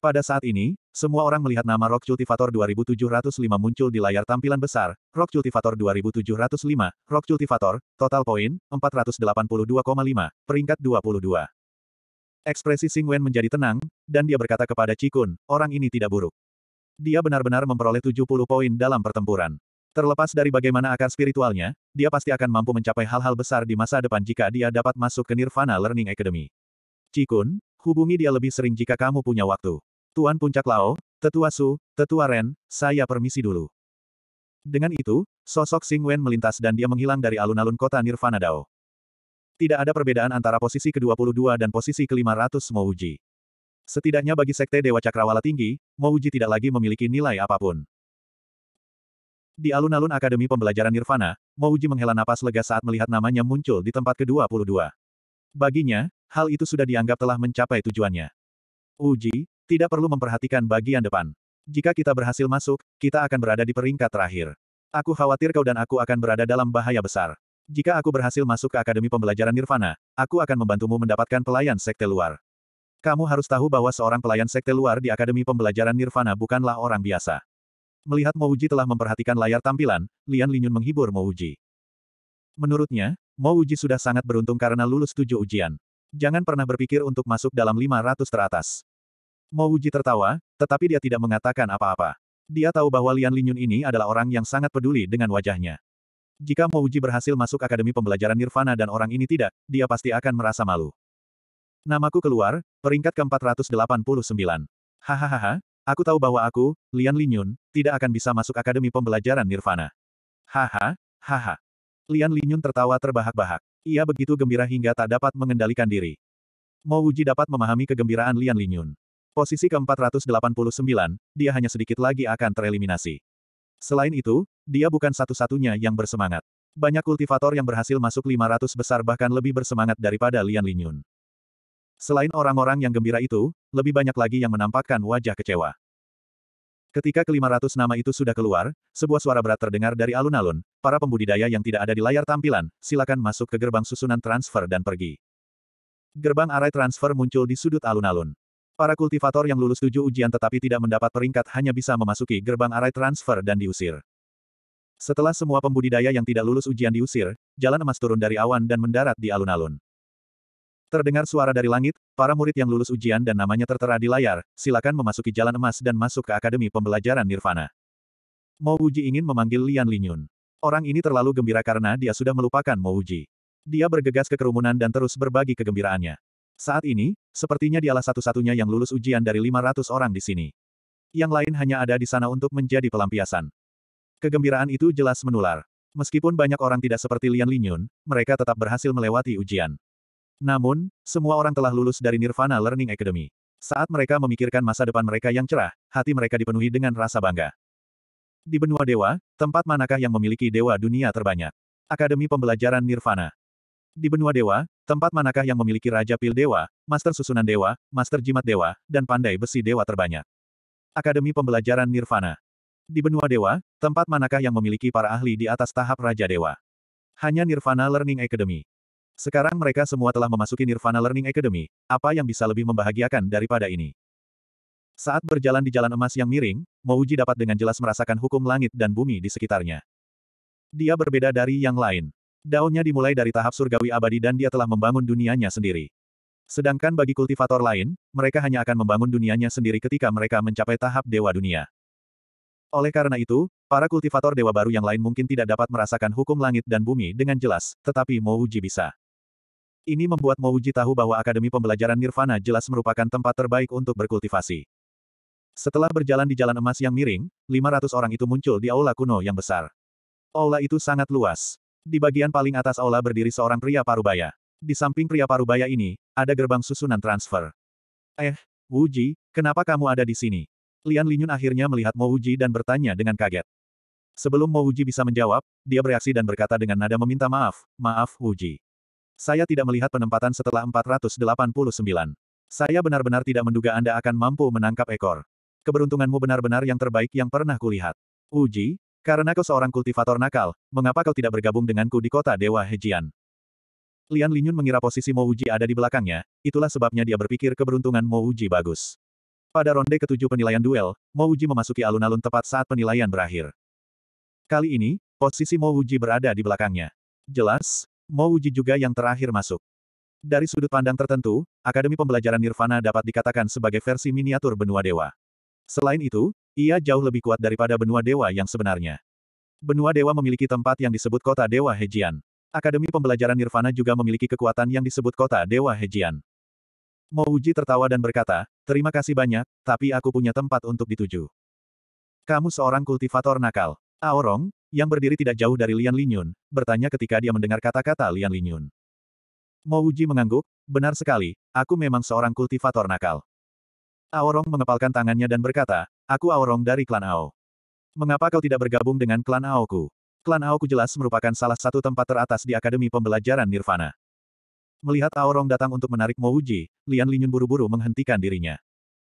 Pada saat ini, semua orang melihat nama Rock Cultivator 2705 muncul di layar tampilan besar, Rock Cultivator 2705, Rock Cultivator, total poin, 482,5, peringkat 22. Ekspresi Sing Wen menjadi tenang, dan dia berkata kepada Cikun, orang ini tidak buruk. Dia benar-benar memperoleh 70 poin dalam pertempuran. Terlepas dari bagaimana akar spiritualnya, dia pasti akan mampu mencapai hal-hal besar di masa depan jika dia dapat masuk ke Nirvana Learning Academy. Cikun, hubungi dia lebih sering jika kamu punya waktu. Tuan Puncak Lao, Tetua Su, Tetua Ren, saya permisi dulu. Dengan itu, sosok Sing Wen melintas dan dia menghilang dari alun-alun kota Nirvana Dao. Tidak ada perbedaan antara posisi ke-22 dan posisi ke-500 Mouji. Setidaknya bagi Sekte Dewa Cakrawala Tinggi, Mouji tidak lagi memiliki nilai apapun. Di alun-alun Akademi Pembelajaran Nirvana, Mouji menghela napas lega saat melihat namanya muncul di tempat ke-22. Baginya, hal itu sudah dianggap telah mencapai tujuannya. Uji, tidak perlu memperhatikan bagian depan. Jika kita berhasil masuk, kita akan berada di peringkat terakhir. Aku khawatir kau dan aku akan berada dalam bahaya besar. Jika aku berhasil masuk ke Akademi Pembelajaran Nirvana, aku akan membantumu mendapatkan pelayan sekte luar. Kamu harus tahu bahwa seorang pelayan sekte luar di Akademi Pembelajaran Nirvana bukanlah orang biasa. Melihat Mouji telah memperhatikan layar tampilan, Lian Linyun menghibur Mouji. Menurutnya, Mouji sudah sangat beruntung karena lulus tujuh ujian. Jangan pernah berpikir untuk masuk dalam 500 teratas. Mouji tertawa, tetapi dia tidak mengatakan apa-apa. Dia tahu bahwa Lian Linyun ini adalah orang yang sangat peduli dengan wajahnya. Jika Mouji berhasil masuk Akademi Pembelajaran Nirvana dan orang ini tidak, dia pasti akan merasa malu. Namaku keluar, peringkat ke-489. Hahaha, Aku tahu bahwa aku, Lian Linyun, tidak akan bisa masuk Akademi Pembelajaran Nirvana. Haha, haha. Lian Linyun tertawa terbahak-bahak. Ia begitu gembira hingga tak dapat mengendalikan diri. Mo Wuji dapat memahami kegembiraan Lian Linyun. Posisi ke-489, dia hanya sedikit lagi akan tereliminasi. Selain itu, dia bukan satu-satunya yang bersemangat. Banyak kultivator yang berhasil masuk 500 besar bahkan lebih bersemangat daripada Lian Linyun. Selain orang-orang yang gembira itu, lebih banyak lagi yang menampakkan wajah kecewa. Ketika kelima ratus nama itu sudah keluar, sebuah suara berat terdengar dari alun-alun, para pembudidaya yang tidak ada di layar tampilan, silakan masuk ke gerbang susunan transfer dan pergi. Gerbang arai transfer muncul di sudut alun-alun. Para kultivator yang lulus tujuh ujian tetapi tidak mendapat peringkat hanya bisa memasuki gerbang arai transfer dan diusir. Setelah semua pembudidaya yang tidak lulus ujian diusir, jalan emas turun dari awan dan mendarat di alun-alun. Terdengar suara dari langit, para murid yang lulus ujian dan namanya tertera di layar, silakan memasuki jalan emas dan masuk ke Akademi Pembelajaran Nirvana. Mo Uji ingin memanggil Lian Linyun. Orang ini terlalu gembira karena dia sudah melupakan Mo Uji. Dia bergegas ke kerumunan dan terus berbagi kegembiraannya. Saat ini, sepertinya dialah satu-satunya yang lulus ujian dari 500 orang di sini. Yang lain hanya ada di sana untuk menjadi pelampiasan. Kegembiraan itu jelas menular. Meskipun banyak orang tidak seperti Lian Linyun, mereka tetap berhasil melewati ujian. Namun, semua orang telah lulus dari Nirvana Learning Academy. Saat mereka memikirkan masa depan mereka yang cerah, hati mereka dipenuhi dengan rasa bangga. Di benua dewa, tempat manakah yang memiliki dewa dunia terbanyak? Akademi Pembelajaran Nirvana. Di benua dewa, tempat manakah yang memiliki raja pil dewa, master susunan dewa, master jimat dewa, dan pandai besi dewa terbanyak? Akademi Pembelajaran Nirvana. Di benua dewa, tempat manakah yang memiliki para ahli di atas tahap raja dewa? Hanya Nirvana Learning Academy. Sekarang mereka semua telah memasuki Nirvana Learning Academy, apa yang bisa lebih membahagiakan daripada ini? Saat berjalan di jalan emas yang miring, Mouji dapat dengan jelas merasakan hukum langit dan bumi di sekitarnya. Dia berbeda dari yang lain. Daunnya dimulai dari tahap surgawi abadi dan dia telah membangun dunianya sendiri. Sedangkan bagi kultivator lain, mereka hanya akan membangun dunianya sendiri ketika mereka mencapai tahap dewa dunia. Oleh karena itu, para kultivator dewa baru yang lain mungkin tidak dapat merasakan hukum langit dan bumi dengan jelas, tetapi Mouji bisa. Ini membuat Mouji tahu bahwa Akademi Pembelajaran Nirvana jelas merupakan tempat terbaik untuk berkultivasi. Setelah berjalan di jalan emas yang miring, 500 orang itu muncul di aula kuno yang besar. Aula itu sangat luas. Di bagian paling atas aula berdiri seorang pria parubaya. Di samping pria parubaya ini, ada gerbang susunan transfer. Eh, Wuji, kenapa kamu ada di sini? Lian Linyun akhirnya melihat Mouji dan bertanya dengan kaget. Sebelum Mouji bisa menjawab, dia bereaksi dan berkata dengan nada meminta maaf, maaf Wuji. Saya tidak melihat penempatan setelah 489. Saya benar-benar tidak menduga Anda akan mampu menangkap ekor. Keberuntunganmu benar-benar yang terbaik yang pernah kulihat. Uji, karena kau seorang kultivator nakal, mengapa kau tidak bergabung denganku di kota Dewa Hejian? Lian Linyun mengira posisi Mo Uji ada di belakangnya, itulah sebabnya dia berpikir keberuntungan Mo Uji bagus. Pada ronde ketujuh penilaian duel, Mo Uji memasuki alun-alun tepat saat penilaian berakhir. Kali ini, posisi Mo Uji berada di belakangnya. Jelas, mau uji juga yang terakhir masuk. Dari sudut pandang tertentu, Akademi Pembelajaran Nirvana dapat dikatakan sebagai versi miniatur benua dewa. Selain itu, ia jauh lebih kuat daripada benua dewa yang sebenarnya. Benua dewa memiliki tempat yang disebut kota dewa Hejian. Akademi Pembelajaran Nirvana juga memiliki kekuatan yang disebut kota dewa Hejian. Mouji tertawa dan berkata, terima kasih banyak, tapi aku punya tempat untuk dituju. Kamu seorang kultivator nakal. Aorong, yang berdiri tidak jauh dari Lian Linyun, bertanya ketika dia mendengar kata-kata Lian Linyun. Mo Uji mengangguk, benar sekali, aku memang seorang kultivator nakal. Aorong mengepalkan tangannya dan berkata, aku Aorong dari klan Ao. Mengapa kau tidak bergabung dengan klan Aoku? Klan Aoku jelas merupakan salah satu tempat teratas di Akademi Pembelajaran Nirvana. Melihat Aorong datang untuk menarik Mo Wuji, Lian Linyun buru-buru menghentikan dirinya.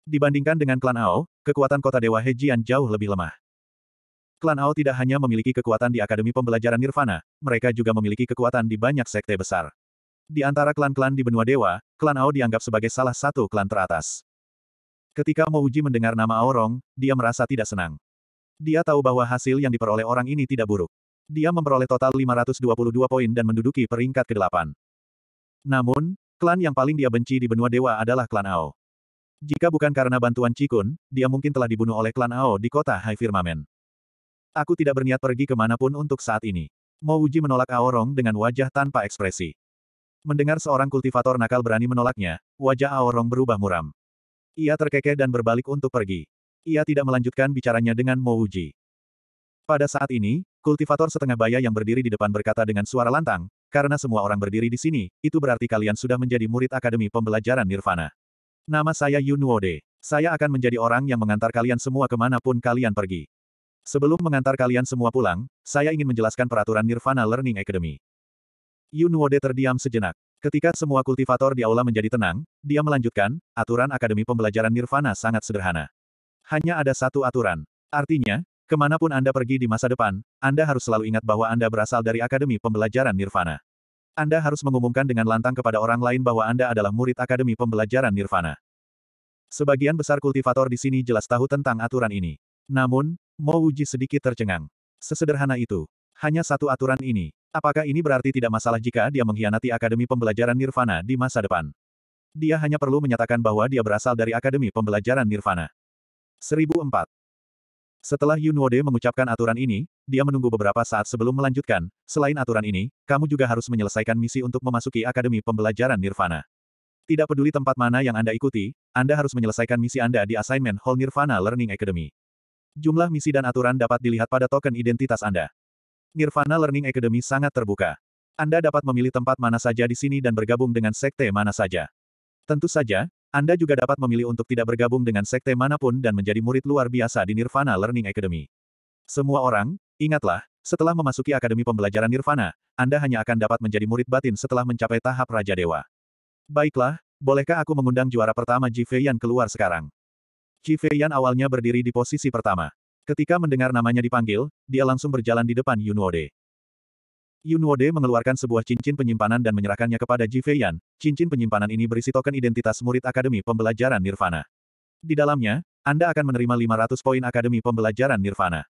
Dibandingkan dengan klan Ao, kekuatan kota Dewa Hejian jauh lebih lemah. Klan Ao tidak hanya memiliki kekuatan di Akademi Pembelajaran Nirvana, mereka juga memiliki kekuatan di banyak sekte besar. Di antara klan-klan di benua dewa, klan Ao dianggap sebagai salah satu klan teratas. Ketika Mo Uji mendengar nama Aorong, dia merasa tidak senang. Dia tahu bahwa hasil yang diperoleh orang ini tidak buruk. Dia memperoleh total 522 poin dan menduduki peringkat ke-8. Namun, klan yang paling dia benci di benua dewa adalah klan Ao. Jika bukan karena bantuan Cikun, dia mungkin telah dibunuh oleh klan Ao di kota Hai Firmament. Aku tidak berniat pergi kemanapun untuk saat ini. Mo Uji menolak Aorong dengan wajah tanpa ekspresi. Mendengar seorang kultivator nakal berani menolaknya, wajah Aorong berubah muram. Ia terkekeh dan berbalik untuk pergi. Ia tidak melanjutkan bicaranya dengan Mo Uji. Pada saat ini, kultivator setengah baya yang berdiri di depan berkata dengan suara lantang, karena semua orang berdiri di sini, itu berarti kalian sudah menjadi murid Akademi Pembelajaran Nirvana. Nama saya Yun Wode. Saya akan menjadi orang yang mengantar kalian semua kemanapun kalian pergi. Sebelum mengantar kalian semua pulang, saya ingin menjelaskan peraturan Nirvana Learning Academy. Yun Wode terdiam sejenak. Ketika semua kultivator di aula menjadi tenang, dia melanjutkan, aturan Akademi Pembelajaran Nirvana sangat sederhana. Hanya ada satu aturan. Artinya, kemanapun Anda pergi di masa depan, Anda harus selalu ingat bahwa Anda berasal dari Akademi Pembelajaran Nirvana. Anda harus mengumumkan dengan lantang kepada orang lain bahwa Anda adalah murid Akademi Pembelajaran Nirvana. Sebagian besar kultivator di sini jelas tahu tentang aturan ini. Namun, Mo Uji sedikit tercengang. Sesederhana itu. Hanya satu aturan ini. Apakah ini berarti tidak masalah jika dia mengkhianati Akademi Pembelajaran Nirvana di masa depan? Dia hanya perlu menyatakan bahwa dia berasal dari Akademi Pembelajaran Nirvana. 1004. Setelah Wode mengucapkan aturan ini, dia menunggu beberapa saat sebelum melanjutkan, selain aturan ini, kamu juga harus menyelesaikan misi untuk memasuki Akademi Pembelajaran Nirvana. Tidak peduli tempat mana yang Anda ikuti, Anda harus menyelesaikan misi Anda di Assignment Hall Nirvana Learning Academy jumlah misi dan aturan dapat dilihat pada token identitas Anda. Nirvana Learning Academy sangat terbuka. Anda dapat memilih tempat mana saja di sini dan bergabung dengan sekte mana saja. Tentu saja, Anda juga dapat memilih untuk tidak bergabung dengan sekte manapun dan menjadi murid luar biasa di Nirvana Learning Academy. Semua orang, ingatlah, setelah memasuki Akademi Pembelajaran Nirvana, Anda hanya akan dapat menjadi murid batin setelah mencapai tahap Raja Dewa. Baiklah, bolehkah aku mengundang juara pertama Jifeian keluar sekarang? Qi Feiyan awalnya berdiri di posisi pertama. Ketika mendengar namanya dipanggil, dia langsung berjalan di depan Yunwode. Yunwode mengeluarkan sebuah cincin penyimpanan dan menyerahkannya kepada Ji Feiyan. Cincin penyimpanan ini berisi token identitas murid Akademi Pembelajaran Nirvana. Di dalamnya, Anda akan menerima 500 poin Akademi Pembelajaran Nirvana.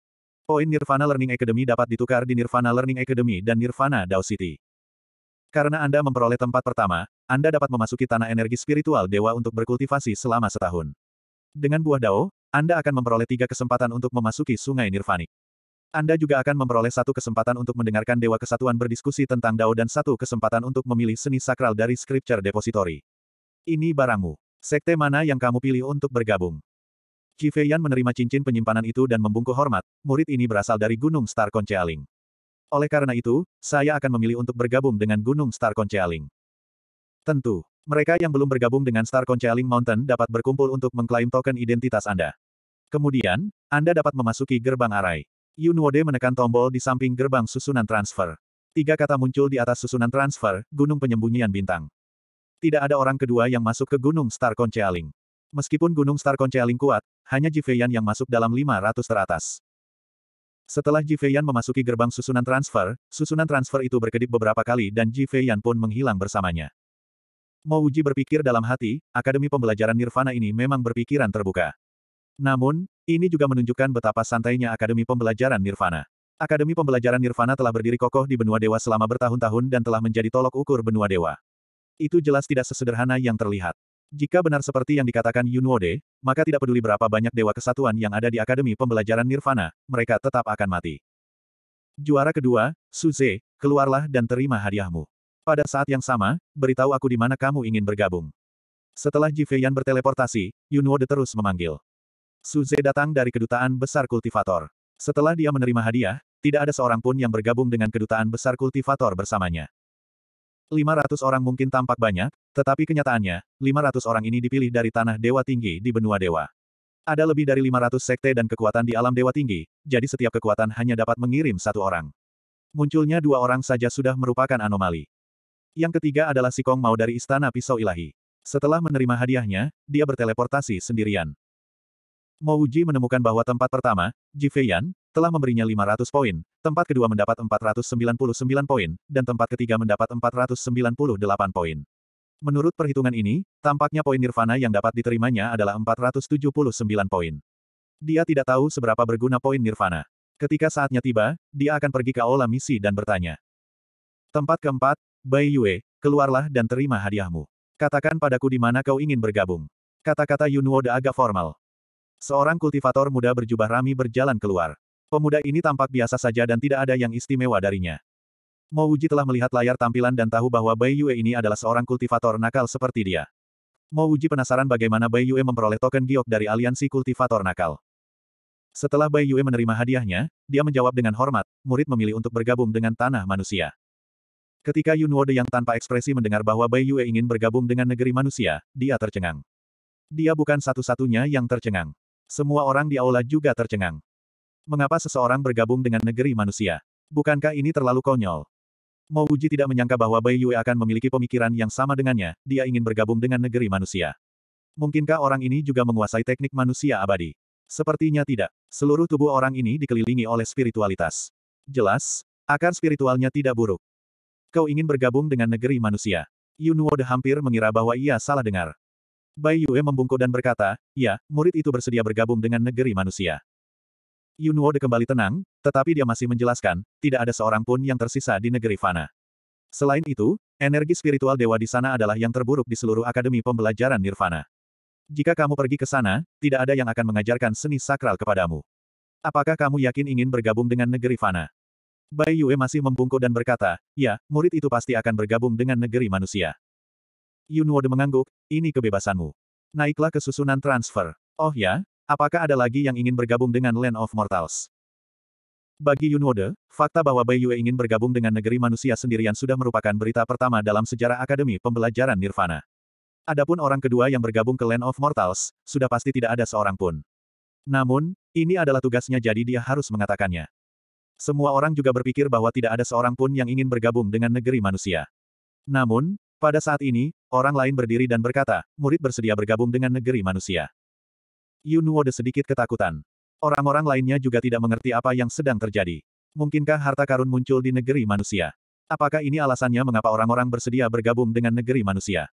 Poin Nirvana Learning Academy dapat ditukar di Nirvana Learning Academy dan Nirvana Dao City. Karena Anda memperoleh tempat pertama, Anda dapat memasuki tanah energi spiritual dewa untuk berkultivasi selama setahun. Dengan buah dao, Anda akan memperoleh tiga kesempatan untuk memasuki sungai Nirvani. Anda juga akan memperoleh satu kesempatan untuk mendengarkan Dewa Kesatuan berdiskusi tentang Dao dan satu kesempatan untuk memilih seni sakral dari Scripture Depository. Ini barangmu. Sekte mana yang kamu pilih untuk bergabung? Yan menerima cincin penyimpanan itu dan membungkuk hormat, murid ini berasal dari Gunung Star Concealing. Oleh karena itu, saya akan memilih untuk bergabung dengan Gunung Star Concealing. Tentu. Mereka yang belum bergabung dengan Star Concealing Mountain dapat berkumpul untuk mengklaim token identitas Anda. Kemudian, Anda dapat memasuki gerbang arai. Wode menekan tombol di samping gerbang susunan transfer. Tiga kata muncul di atas susunan transfer, Gunung Penyembunyian Bintang. Tidak ada orang kedua yang masuk ke Gunung Star Concealing. Meskipun Gunung Star Concealing kuat, hanya Jifeyan yang masuk dalam 500 teratas. Setelah Jifeyan memasuki gerbang susunan transfer, susunan transfer itu berkedip beberapa kali dan Jifeyan pun menghilang bersamanya. Mo Uji berpikir dalam hati, Akademi Pembelajaran Nirvana ini memang berpikiran terbuka. Namun, ini juga menunjukkan betapa santainya Akademi Pembelajaran Nirvana. Akademi Pembelajaran Nirvana telah berdiri kokoh di benua dewa selama bertahun-tahun dan telah menjadi tolok ukur benua dewa. Itu jelas tidak sesederhana yang terlihat. Jika benar seperti yang dikatakan Wode, maka tidak peduli berapa banyak dewa kesatuan yang ada di Akademi Pembelajaran Nirvana, mereka tetap akan mati. Juara kedua, Suze, keluarlah dan terima hadiahmu. Pada saat yang sama, beritahu aku di mana kamu ingin bergabung. Setelah Ji Feiyan berteleportasi, Yunuo de terus memanggil. Suze datang dari kedutaan besar kultivator. Setelah dia menerima hadiah, tidak ada seorang pun yang bergabung dengan kedutaan besar kultivator bersamanya. 500 orang mungkin tampak banyak, tetapi kenyataannya, 500 orang ini dipilih dari tanah dewa tinggi di benua dewa. Ada lebih dari 500 sekte dan kekuatan di alam dewa tinggi, jadi setiap kekuatan hanya dapat mengirim satu orang. Munculnya dua orang saja sudah merupakan anomali. Yang ketiga adalah Sikong Mao dari Istana Pisau Ilahi. Setelah menerima hadiahnya, dia berteleportasi sendirian. Mo Uji menemukan bahwa tempat pertama, Ji Feiyan, telah memberinya 500 poin, tempat kedua mendapat 499 poin, dan tempat ketiga mendapat 498 poin. Menurut perhitungan ini, tampaknya poin nirvana yang dapat diterimanya adalah 479 poin. Dia tidak tahu seberapa berguna poin nirvana. Ketika saatnya tiba, dia akan pergi ke aula misi dan bertanya. Tempat keempat, Bai Yue, keluarlah dan terima hadiahmu. Katakan padaku di mana kau ingin bergabung. Kata-kata Yunwo agak formal. Seorang kultivator muda berjubah rami berjalan keluar. Pemuda ini tampak biasa saja dan tidak ada yang istimewa darinya. Mo Wuji telah melihat layar tampilan dan tahu bahwa Bai Yue ini adalah seorang kultivator nakal seperti dia. Mo Wuji penasaran bagaimana Bai Yue memperoleh token giok dari aliansi kultivator nakal. Setelah Bai Yue menerima hadiahnya, dia menjawab dengan hormat, murid memilih untuk bergabung dengan tanah manusia. Ketika Yun Wode yang tanpa ekspresi mendengar bahwa Bai Yue ingin bergabung dengan negeri manusia, dia tercengang. Dia bukan satu-satunya yang tercengang. Semua orang di aula juga tercengang. Mengapa seseorang bergabung dengan negeri manusia? Bukankah ini terlalu konyol? Mo Uji tidak menyangka bahwa Bai Yue akan memiliki pemikiran yang sama dengannya, dia ingin bergabung dengan negeri manusia. Mungkinkah orang ini juga menguasai teknik manusia abadi? Sepertinya tidak. Seluruh tubuh orang ini dikelilingi oleh spiritualitas. Jelas, akar spiritualnya tidak buruk. Kau ingin bergabung dengan negeri manusia. Yunwode hampir mengira bahwa ia salah dengar. Bai Yue membungkuk dan berkata, ya, murid itu bersedia bergabung dengan negeri manusia. Yunwode kembali tenang, tetapi dia masih menjelaskan, tidak ada seorang pun yang tersisa di negeri Fana. Selain itu, energi spiritual dewa di sana adalah yang terburuk di seluruh Akademi Pembelajaran Nirvana. Jika kamu pergi ke sana, tidak ada yang akan mengajarkan seni sakral kepadamu. Apakah kamu yakin ingin bergabung dengan negeri Fana? Bai Yue masih membungkuk dan berkata, ya, murid itu pasti akan bergabung dengan negeri manusia. Yun Wode mengangguk, ini kebebasanmu. Naiklah ke susunan transfer. Oh ya, apakah ada lagi yang ingin bergabung dengan Land of Mortals? Bagi Yun Wode, fakta bahwa Bai Yue ingin bergabung dengan negeri manusia sendirian sudah merupakan berita pertama dalam sejarah Akademi Pembelajaran Nirvana. Adapun orang kedua yang bergabung ke Land of Mortals, sudah pasti tidak ada seorang pun. Namun, ini adalah tugasnya jadi dia harus mengatakannya. Semua orang juga berpikir bahwa tidak ada seorang pun yang ingin bergabung dengan negeri manusia. Namun, pada saat ini, orang lain berdiri dan berkata, murid bersedia bergabung dengan negeri manusia. Wode sedikit ketakutan. Orang-orang lainnya juga tidak mengerti apa yang sedang terjadi. Mungkinkah harta karun muncul di negeri manusia? Apakah ini alasannya mengapa orang-orang bersedia bergabung dengan negeri manusia?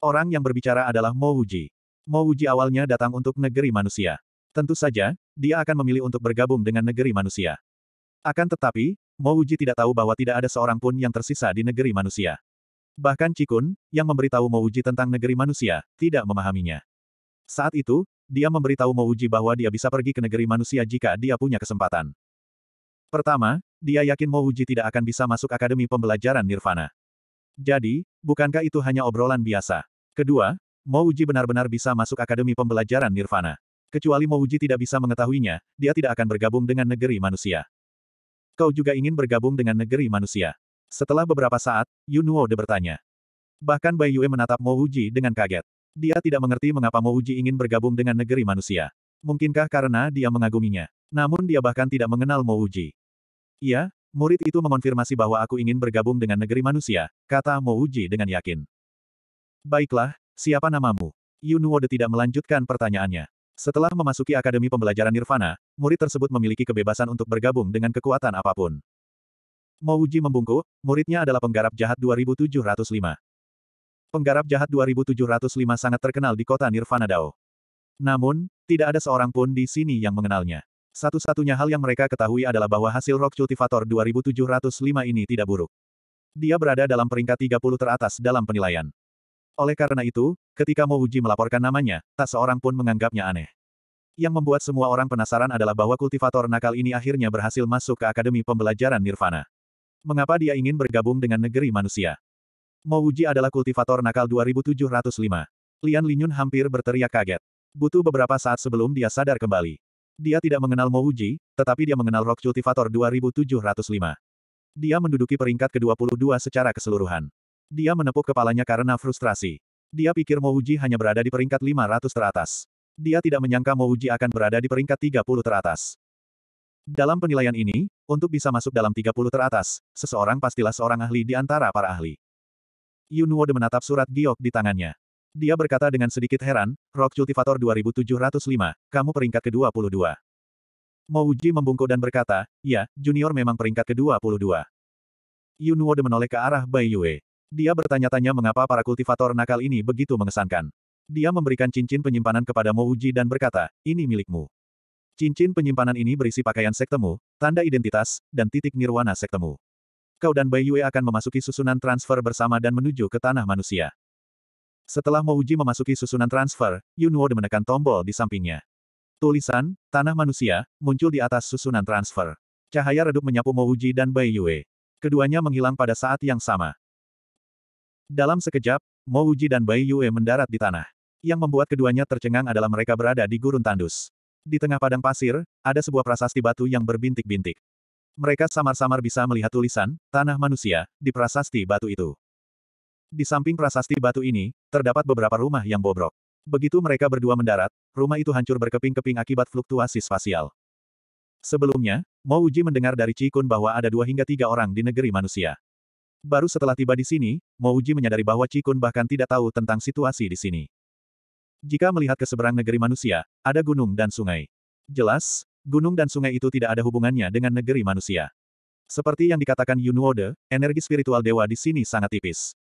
Orang yang berbicara adalah Mo Wuji. Mo Wuji awalnya datang untuk negeri manusia. Tentu saja, dia akan memilih untuk bergabung dengan negeri manusia. Akan tetapi, Mo Uji tidak tahu bahwa tidak ada seorang pun yang tersisa di negeri manusia. Bahkan Cikun, yang memberitahu Mo Uji tentang negeri manusia, tidak memahaminya. Saat itu, dia memberitahu Mo Uji bahwa dia bisa pergi ke negeri manusia jika dia punya kesempatan. Pertama, dia yakin Mo Uji tidak akan bisa masuk Akademi Pembelajaran Nirvana. Jadi, bukankah itu hanya obrolan biasa? Kedua, Mo Uji benar-benar bisa masuk Akademi Pembelajaran Nirvana. Kecuali Mo Uji tidak bisa mengetahuinya, dia tidak akan bergabung dengan negeri manusia. Kau juga ingin bergabung dengan negeri manusia. Setelah beberapa saat, Yunuo de bertanya. Bahkan Bai Yue menatap Mo Uji dengan kaget. Dia tidak mengerti mengapa Mo Uji ingin bergabung dengan negeri manusia. Mungkinkah karena dia mengaguminya? Namun dia bahkan tidak mengenal Mo Uji. Iya, murid itu mengonfirmasi bahwa aku ingin bergabung dengan negeri manusia, kata Mo Uji dengan yakin. Baiklah, siapa namamu? Yunuo de tidak melanjutkan pertanyaannya. Setelah memasuki Akademi Pembelajaran Nirvana, murid tersebut memiliki kebebasan untuk bergabung dengan kekuatan apapun. Mouji membungkuk, muridnya adalah penggarap jahat 2705. Penggarap jahat 2705 sangat terkenal di kota Nirvana Dao. Namun, tidak ada seorang pun di sini yang mengenalnya. Satu-satunya hal yang mereka ketahui adalah bahwa hasil Rock Cultivator 2705 ini tidak buruk. Dia berada dalam peringkat 30 teratas dalam penilaian. Oleh karena itu, ketika Mouji melaporkan namanya, tak seorang pun menganggapnya aneh. Yang membuat semua orang penasaran adalah bahwa kultivator nakal ini akhirnya berhasil masuk ke Akademi Pembelajaran Nirvana. Mengapa dia ingin bergabung dengan negeri manusia? Mouji adalah kultivator nakal 2705. Lian Linyun hampir berteriak kaget. Butuh beberapa saat sebelum dia sadar kembali. Dia tidak mengenal Mouji, tetapi dia mengenal Rock Cultivator 2705. Dia menduduki peringkat ke-22 secara keseluruhan. Dia menepuk kepalanya karena frustrasi. Dia pikir Mouji hanya berada di peringkat 500 teratas. Dia tidak menyangka Mouji akan berada di peringkat 30 teratas. Dalam penilaian ini, untuk bisa masuk dalam 30 teratas, seseorang pastilah seorang ahli di antara para ahli. Yunwode menatap surat giok di tangannya. Dia berkata dengan sedikit heran, Rock Cultivator 2705, kamu peringkat ke-22. Mouji membungkuk dan berkata, ya, junior memang peringkat ke-22. Yunwode menoleh ke arah Bai Yue. Dia bertanya-tanya mengapa para kultivator nakal ini begitu mengesankan. Dia memberikan cincin penyimpanan kepada Mouji dan berkata, ini milikmu. Cincin penyimpanan ini berisi pakaian sektemu, tanda identitas, dan titik nirwana sektemu. Kau dan Bai Yue akan memasuki susunan transfer bersama dan menuju ke tanah manusia. Setelah Mouji memasuki susunan transfer, Yunuo menekan tombol di sampingnya. Tulisan, tanah manusia, muncul di atas susunan transfer. Cahaya redup menyapu Mouji dan Bai Yue. Keduanya menghilang pada saat yang sama. Dalam sekejap, Mo Uji dan Bai Yue mendarat di tanah. Yang membuat keduanya tercengang adalah mereka berada di gurun tandus. Di tengah padang pasir, ada sebuah prasasti batu yang berbintik-bintik. Mereka samar-samar bisa melihat tulisan, tanah manusia, di prasasti batu itu. Di samping prasasti batu ini, terdapat beberapa rumah yang bobrok. Begitu mereka berdua mendarat, rumah itu hancur berkeping-keping akibat fluktuasi spasial. Sebelumnya, Mo Uji mendengar dari Cikun bahwa ada dua hingga tiga orang di negeri manusia. Baru setelah tiba di sini, Mouji menyadari bahwa Cikun bahkan tidak tahu tentang situasi di sini. Jika melihat ke seberang negeri manusia, ada gunung dan sungai. Jelas, gunung dan sungai itu tidak ada hubungannya dengan negeri manusia. Seperti yang dikatakan Yunwode, energi spiritual dewa di sini sangat tipis.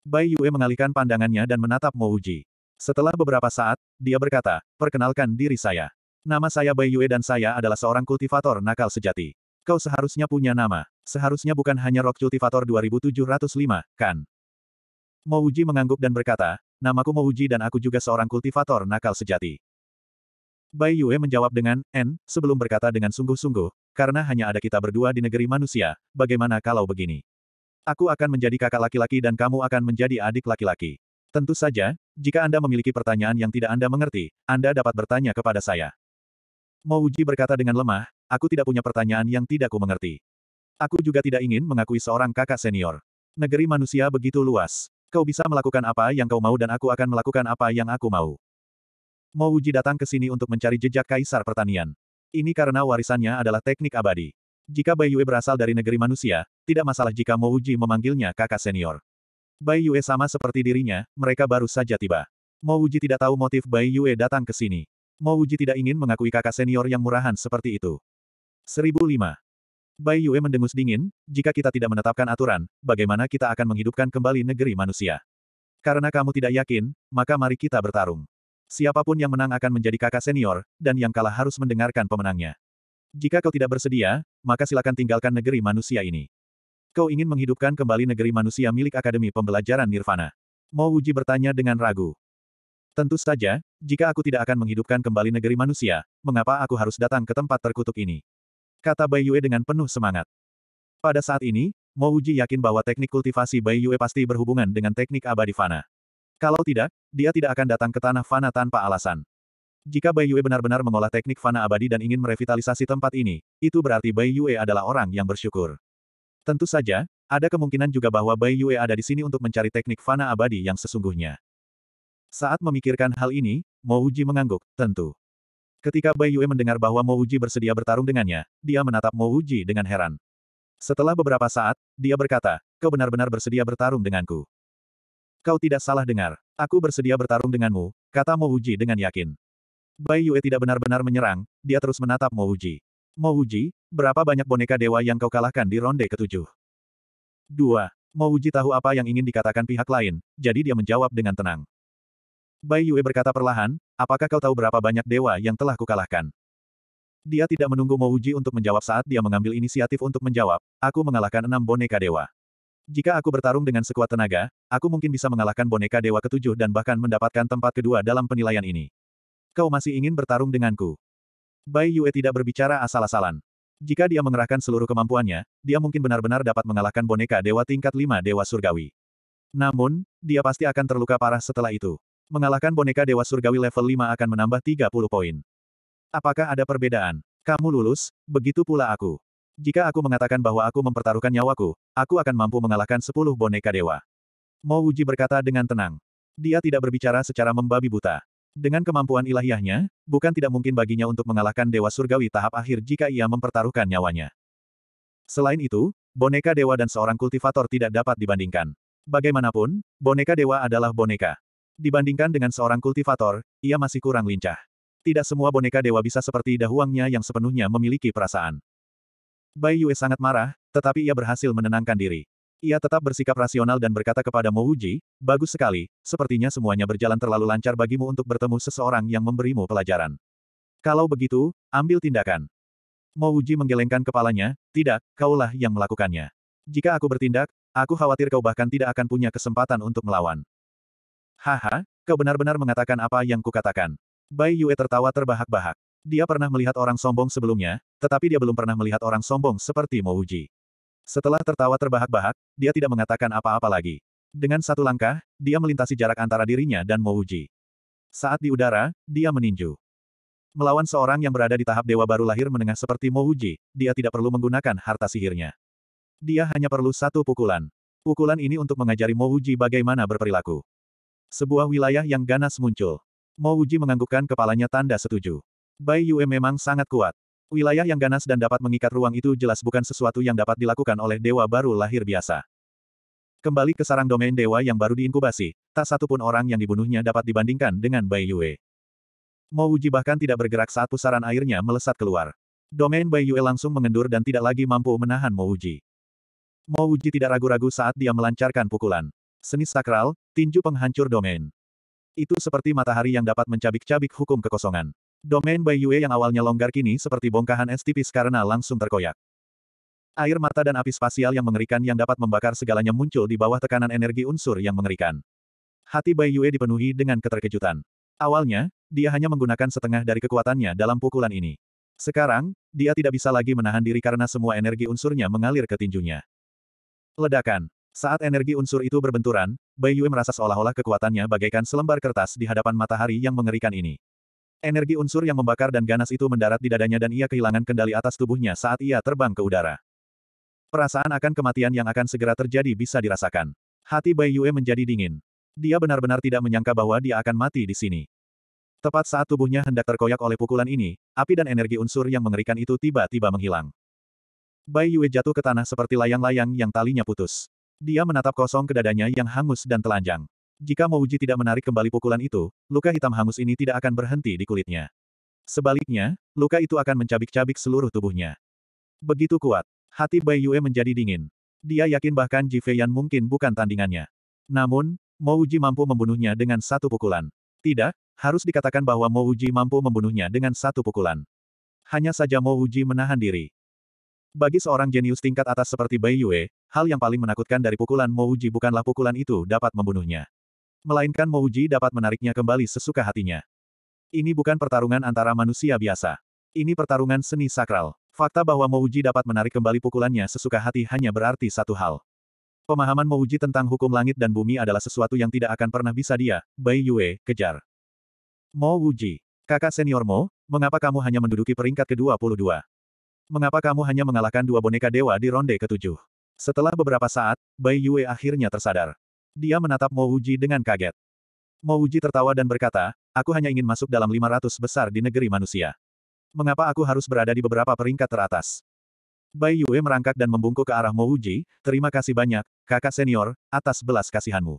Bai Yue mengalihkan pandangannya dan menatap Mouji. Setelah beberapa saat, dia berkata, perkenalkan diri saya. Nama saya Bai Yue dan saya adalah seorang kultivator nakal sejati. Kau seharusnya punya nama. Seharusnya bukan hanya Rock Cultivator 2705, kan? Mouji mengangguk dan berkata, namaku Mouji dan aku juga seorang kultivator nakal sejati. Bai Yue menjawab dengan, N, sebelum berkata dengan sungguh-sungguh, karena hanya ada kita berdua di negeri manusia, bagaimana kalau begini? Aku akan menjadi kakak laki-laki dan kamu akan menjadi adik laki-laki. Tentu saja, jika Anda memiliki pertanyaan yang tidak Anda mengerti, Anda dapat bertanya kepada saya. Mouji berkata dengan lemah, Aku tidak punya pertanyaan yang tidak ku mengerti. Aku juga tidak ingin mengakui seorang kakak senior. Negeri manusia begitu luas. Kau bisa melakukan apa yang kau mau dan aku akan melakukan apa yang aku mau. Mo Uji datang ke sini untuk mencari jejak kaisar pertanian. Ini karena warisannya adalah teknik abadi. Jika Bai Yue berasal dari negeri manusia, tidak masalah jika Mo Uji memanggilnya kakak senior. Bai Yue sama seperti dirinya, mereka baru saja tiba. Mo Uji tidak tahu motif Bai Yue datang ke sini. Mo Uji tidak ingin mengakui kakak senior yang murahan seperti itu. 1005. Bai Yue mendengus dingin, jika kita tidak menetapkan aturan, bagaimana kita akan menghidupkan kembali negeri manusia? Karena kamu tidak yakin, maka mari kita bertarung. Siapapun yang menang akan menjadi kakak senior, dan yang kalah harus mendengarkan pemenangnya. Jika kau tidak bersedia, maka silakan tinggalkan negeri manusia ini. Kau ingin menghidupkan kembali negeri manusia milik Akademi Pembelajaran Nirvana. Mau Uji bertanya dengan ragu. Tentu saja, jika aku tidak akan menghidupkan kembali negeri manusia, mengapa aku harus datang ke tempat terkutuk ini? Kata Bai Yue dengan penuh semangat. Pada saat ini, Mo Uji yakin bahwa teknik kultivasi Bai Yue pasti berhubungan dengan teknik abadi fana. Kalau tidak, dia tidak akan datang ke tanah fana tanpa alasan. Jika Bai Yue benar-benar mengolah teknik fana abadi dan ingin merevitalisasi tempat ini, itu berarti Bai Yue adalah orang yang bersyukur. Tentu saja, ada kemungkinan juga bahwa Bai Yue ada di sini untuk mencari teknik fana abadi yang sesungguhnya. Saat memikirkan hal ini, Mo Uji mengangguk, tentu. Ketika Bai Yue mendengar bahwa Mo Uji bersedia bertarung dengannya, dia menatap Mo Uji dengan heran. Setelah beberapa saat, dia berkata, kau benar-benar bersedia bertarung denganku. Kau tidak salah dengar. Aku bersedia bertarung denganmu, kata Mo Uji dengan yakin. Bai Yue tidak benar-benar menyerang, dia terus menatap Mo Uji. Mo Uji, berapa banyak boneka dewa yang kau kalahkan di ronde ketujuh? Dua. Mo Uji tahu apa yang ingin dikatakan pihak lain, jadi dia menjawab dengan tenang. Bai Yue berkata perlahan, apakah kau tahu berapa banyak dewa yang telah kukalahkan? Dia tidak menunggu Mo Uji untuk menjawab saat dia mengambil inisiatif untuk menjawab, aku mengalahkan enam boneka dewa. Jika aku bertarung dengan sekuat tenaga, aku mungkin bisa mengalahkan boneka dewa ketujuh dan bahkan mendapatkan tempat kedua dalam penilaian ini. Kau masih ingin bertarung denganku? Bai Yue tidak berbicara asal-asalan. Jika dia mengerahkan seluruh kemampuannya, dia mungkin benar-benar dapat mengalahkan boneka dewa tingkat lima dewa surgawi. Namun, dia pasti akan terluka parah setelah itu. Mengalahkan boneka Dewa Surgawi level 5 akan menambah 30 poin. Apakah ada perbedaan? Kamu lulus, begitu pula aku. Jika aku mengatakan bahwa aku mempertaruhkan nyawaku, aku akan mampu mengalahkan 10 boneka dewa. Mo Uji berkata dengan tenang. Dia tidak berbicara secara membabi buta. Dengan kemampuan ilahiyahnya, bukan tidak mungkin baginya untuk mengalahkan Dewa Surgawi tahap akhir jika ia mempertaruhkan nyawanya. Selain itu, boneka dewa dan seorang kultivator tidak dapat dibandingkan. Bagaimanapun, boneka dewa adalah boneka. Dibandingkan dengan seorang kultivator, ia masih kurang lincah. Tidak semua boneka dewa bisa seperti dahuangnya yang sepenuhnya memiliki perasaan. Bai Yue sangat marah, tetapi ia berhasil menenangkan diri. Ia tetap bersikap rasional dan berkata kepada Mo Uji, bagus sekali, sepertinya semuanya berjalan terlalu lancar bagimu untuk bertemu seseorang yang memberimu pelajaran. Kalau begitu, ambil tindakan. Mo Uji menggelengkan kepalanya, tidak, kaulah yang melakukannya. Jika aku bertindak, aku khawatir kau bahkan tidak akan punya kesempatan untuk melawan. Haha, kau benar-benar mengatakan apa yang kukatakan. Bai Yue tertawa terbahak-bahak. Dia pernah melihat orang sombong sebelumnya, tetapi dia belum pernah melihat orang sombong seperti Mo Uji. Setelah tertawa terbahak-bahak, dia tidak mengatakan apa-apa lagi. Dengan satu langkah, dia melintasi jarak antara dirinya dan Mo Uji. Saat di udara, dia meninju. Melawan seorang yang berada di tahap dewa baru lahir menengah seperti Mo Uji, dia tidak perlu menggunakan harta sihirnya. Dia hanya perlu satu pukulan. Pukulan ini untuk mengajari Mo Uji bagaimana berperilaku. Sebuah wilayah yang ganas muncul. Mo Uji menganggukkan kepalanya tanda setuju. Bai Yue memang sangat kuat. Wilayah yang ganas dan dapat mengikat ruang itu jelas bukan sesuatu yang dapat dilakukan oleh dewa baru lahir biasa. Kembali ke sarang domain dewa yang baru diinkubasi, tak satupun orang yang dibunuhnya dapat dibandingkan dengan Bai Yue. Mo Uji bahkan tidak bergerak saat pusaran airnya melesat keluar. Domain Bai Yue langsung mengendur dan tidak lagi mampu menahan Mo Uji. Mo Uji tidak ragu-ragu saat dia melancarkan pukulan. Seni sakral, tinju penghancur domain. Itu seperti matahari yang dapat mencabik-cabik hukum kekosongan. Domain Bai Yue yang awalnya longgar kini seperti bongkahan es tipis karena langsung terkoyak. Air mata dan api spasial yang mengerikan yang dapat membakar segalanya muncul di bawah tekanan energi unsur yang mengerikan. Hati Bai Yue dipenuhi dengan keterkejutan. Awalnya, dia hanya menggunakan setengah dari kekuatannya dalam pukulan ini. Sekarang, dia tidak bisa lagi menahan diri karena semua energi unsurnya mengalir ke tinjunya. Ledakan. Saat energi unsur itu berbenturan, Bai Yue merasa seolah-olah kekuatannya bagaikan selembar kertas di hadapan matahari yang mengerikan ini. Energi unsur yang membakar dan ganas itu mendarat di dadanya dan ia kehilangan kendali atas tubuhnya saat ia terbang ke udara. Perasaan akan kematian yang akan segera terjadi bisa dirasakan. Hati Bai Yue menjadi dingin. Dia benar-benar tidak menyangka bahwa dia akan mati di sini. Tepat saat tubuhnya hendak terkoyak oleh pukulan ini, api dan energi unsur yang mengerikan itu tiba-tiba menghilang. Bai Yue jatuh ke tanah seperti layang-layang yang talinya putus. Dia menatap kosong ke dadanya yang hangus dan telanjang. Jika Mouji tidak menarik kembali pukulan itu, luka hitam hangus ini tidak akan berhenti di kulitnya. Sebaliknya, luka itu akan mencabik-cabik seluruh tubuhnya. Begitu kuat, hati Bai Yue menjadi dingin. Dia yakin bahkan Ji Feiyan mungkin bukan tandingannya. Namun, Mouji mampu membunuhnya dengan satu pukulan. Tidak, harus dikatakan bahwa Mouji mampu membunuhnya dengan satu pukulan. Hanya saja Mouji menahan diri. Bagi seorang jenius tingkat atas seperti Bai Yue, hal yang paling menakutkan dari pukulan Mouji bukanlah pukulan itu dapat membunuhnya. Melainkan Mouji dapat menariknya kembali sesuka hatinya. Ini bukan pertarungan antara manusia biasa. Ini pertarungan seni sakral. Fakta bahwa Mouji dapat menarik kembali pukulannya sesuka hati hanya berarti satu hal. Pemahaman Mouji tentang hukum langit dan bumi adalah sesuatu yang tidak akan pernah bisa dia, Bai Yue, kejar. Mouji, kakak senior Mo, mengapa kamu hanya menduduki peringkat ke-22? Mengapa kamu hanya mengalahkan dua boneka dewa di ronde ketujuh? Setelah beberapa saat, Bai Yue akhirnya tersadar. Dia menatap Mo Wuji dengan kaget. Mo Wuji tertawa dan berkata, aku hanya ingin masuk dalam 500 besar di negeri manusia. Mengapa aku harus berada di beberapa peringkat teratas? Bai Yue merangkak dan membungkuk ke arah Mo Wuji, terima kasih banyak, kakak senior, atas belas kasihanmu.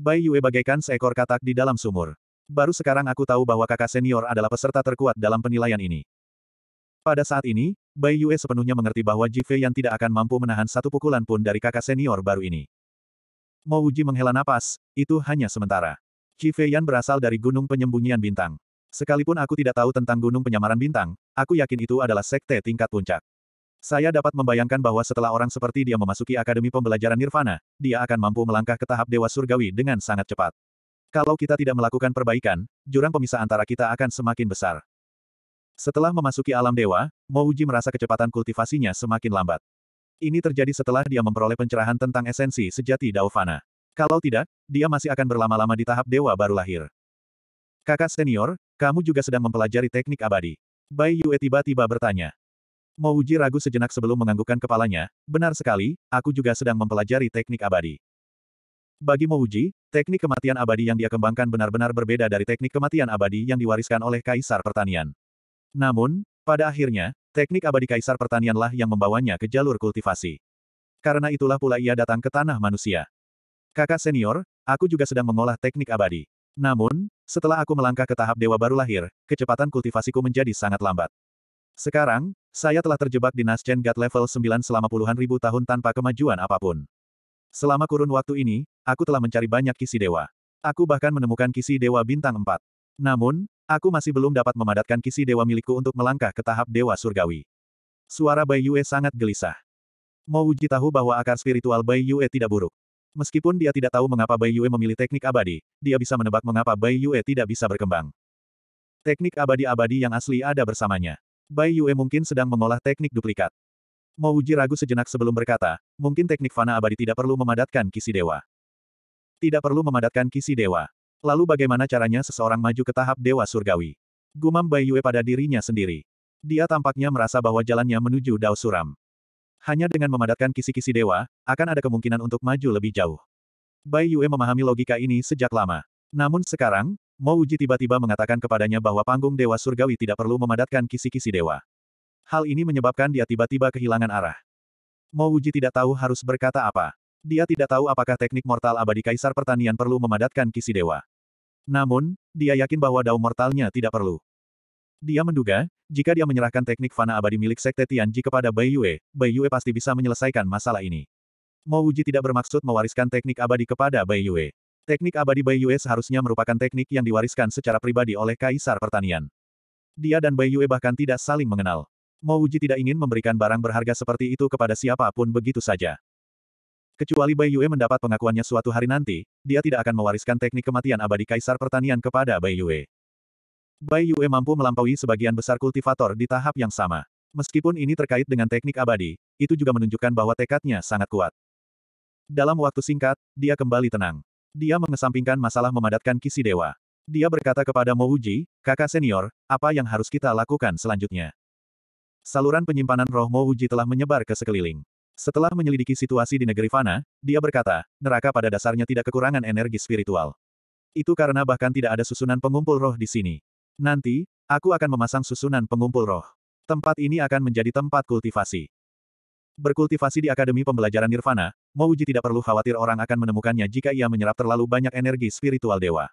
Bai Yue bagaikan seekor katak di dalam sumur. Baru sekarang aku tahu bahwa kakak senior adalah peserta terkuat dalam penilaian ini. Pada saat ini, Bai Yue sepenuhnya mengerti bahwa Ji Fei yang tidak akan mampu menahan satu pukulan pun dari kakak senior baru ini. Mau Uji menghela napas, itu hanya sementara. Ji Fei Yan berasal dari Gunung Penyembunyian Bintang. Sekalipun aku tidak tahu tentang Gunung Penyamaran Bintang, aku yakin itu adalah sekte tingkat puncak. Saya dapat membayangkan bahwa setelah orang seperti dia memasuki Akademi Pembelajaran Nirvana, dia akan mampu melangkah ke tahap Dewa Surgawi dengan sangat cepat. Kalau kita tidak melakukan perbaikan, jurang pemisah antara kita akan semakin besar. Setelah memasuki alam dewa, Mouji merasa kecepatan kultivasinya semakin lambat. Ini terjadi setelah dia memperoleh pencerahan tentang esensi sejati Daofana. Kalau tidak, dia masih akan berlama-lama di tahap dewa baru lahir. Kakak senior, kamu juga sedang mempelajari teknik abadi. Bai Yue tiba-tiba bertanya. Mouji ragu sejenak sebelum menganggukkan kepalanya, benar sekali, aku juga sedang mempelajari teknik abadi. Bagi Mouji, teknik kematian abadi yang dia kembangkan benar-benar berbeda dari teknik kematian abadi yang diwariskan oleh Kaisar Pertanian. Namun, pada akhirnya, teknik abadi kaisar pertanianlah yang membawanya ke jalur kultivasi. Karena itulah pula ia datang ke tanah manusia. Kakak senior, aku juga sedang mengolah teknik abadi. Namun, setelah aku melangkah ke tahap dewa baru lahir, kecepatan kultivasiku menjadi sangat lambat. Sekarang, saya telah terjebak di Nascent God level 9 selama puluhan ribu tahun tanpa kemajuan apapun. Selama kurun waktu ini, aku telah mencari banyak kisi dewa. Aku bahkan menemukan kisi dewa bintang 4. Namun, Aku masih belum dapat memadatkan kisi dewa milikku untuk melangkah ke tahap dewa surgawi. Suara Bai Yue sangat gelisah. Mau Uji tahu bahwa akar spiritual Bai Yue tidak buruk. Meskipun dia tidak tahu mengapa Bai Yue memilih teknik abadi, dia bisa menebak mengapa Bai Yue tidak bisa berkembang. Teknik abadi-abadi yang asli ada bersamanya. Bai Yue mungkin sedang mengolah teknik duplikat. Mau Uji ragu sejenak sebelum berkata, mungkin teknik fana abadi tidak perlu memadatkan kisi dewa. Tidak perlu memadatkan kisi dewa. Lalu bagaimana caranya seseorang maju ke tahap Dewa Surgawi? Gumam Bai Yue pada dirinya sendiri. Dia tampaknya merasa bahwa jalannya menuju Dao Suram. Hanya dengan memadatkan kisi-kisi dewa, akan ada kemungkinan untuk maju lebih jauh. Bai Yue memahami logika ini sejak lama. Namun sekarang, Mo Uji tiba-tiba mengatakan kepadanya bahwa panggung Dewa Surgawi tidak perlu memadatkan kisi-kisi dewa. Hal ini menyebabkan dia tiba-tiba kehilangan arah. Mo Uji tidak tahu harus berkata apa. Dia tidak tahu apakah teknik mortal abadi Kaisar Pertanian perlu memadatkan kisi dewa. Namun, dia yakin bahwa dao mortalnya tidak perlu. Dia menduga, jika dia menyerahkan teknik fana abadi milik Sekte Tianji kepada Bai Yue, Bai Yue pasti bisa menyelesaikan masalah ini. Mo Wuji tidak bermaksud mewariskan teknik abadi kepada Bai Yue. Teknik abadi Bai Yue seharusnya merupakan teknik yang diwariskan secara pribadi oleh Kaisar Pertanian. Dia dan Bai Yue bahkan tidak saling mengenal. Mo Wuji tidak ingin memberikan barang berharga seperti itu kepada siapapun begitu saja. Kecuali Bai Yue mendapat pengakuannya suatu hari nanti, dia tidak akan mewariskan teknik kematian abadi Kaisar Pertanian kepada Bai Yue. Bai Yue mampu melampaui sebagian besar kultivator di tahap yang sama. Meskipun ini terkait dengan teknik abadi, itu juga menunjukkan bahwa tekadnya sangat kuat. Dalam waktu singkat, dia kembali tenang. Dia mengesampingkan masalah memadatkan kisi dewa. Dia berkata kepada Mo Uji, kakak senior, apa yang harus kita lakukan selanjutnya? Saluran penyimpanan roh Mo Uji telah menyebar ke sekeliling. Setelah menyelidiki situasi di negeri Fana, dia berkata, neraka pada dasarnya tidak kekurangan energi spiritual. Itu karena bahkan tidak ada susunan pengumpul roh di sini. Nanti, aku akan memasang susunan pengumpul roh. Tempat ini akan menjadi tempat kultivasi. Berkultivasi di Akademi Pembelajaran Nirvana, Mouji tidak perlu khawatir orang akan menemukannya jika ia menyerap terlalu banyak energi spiritual dewa.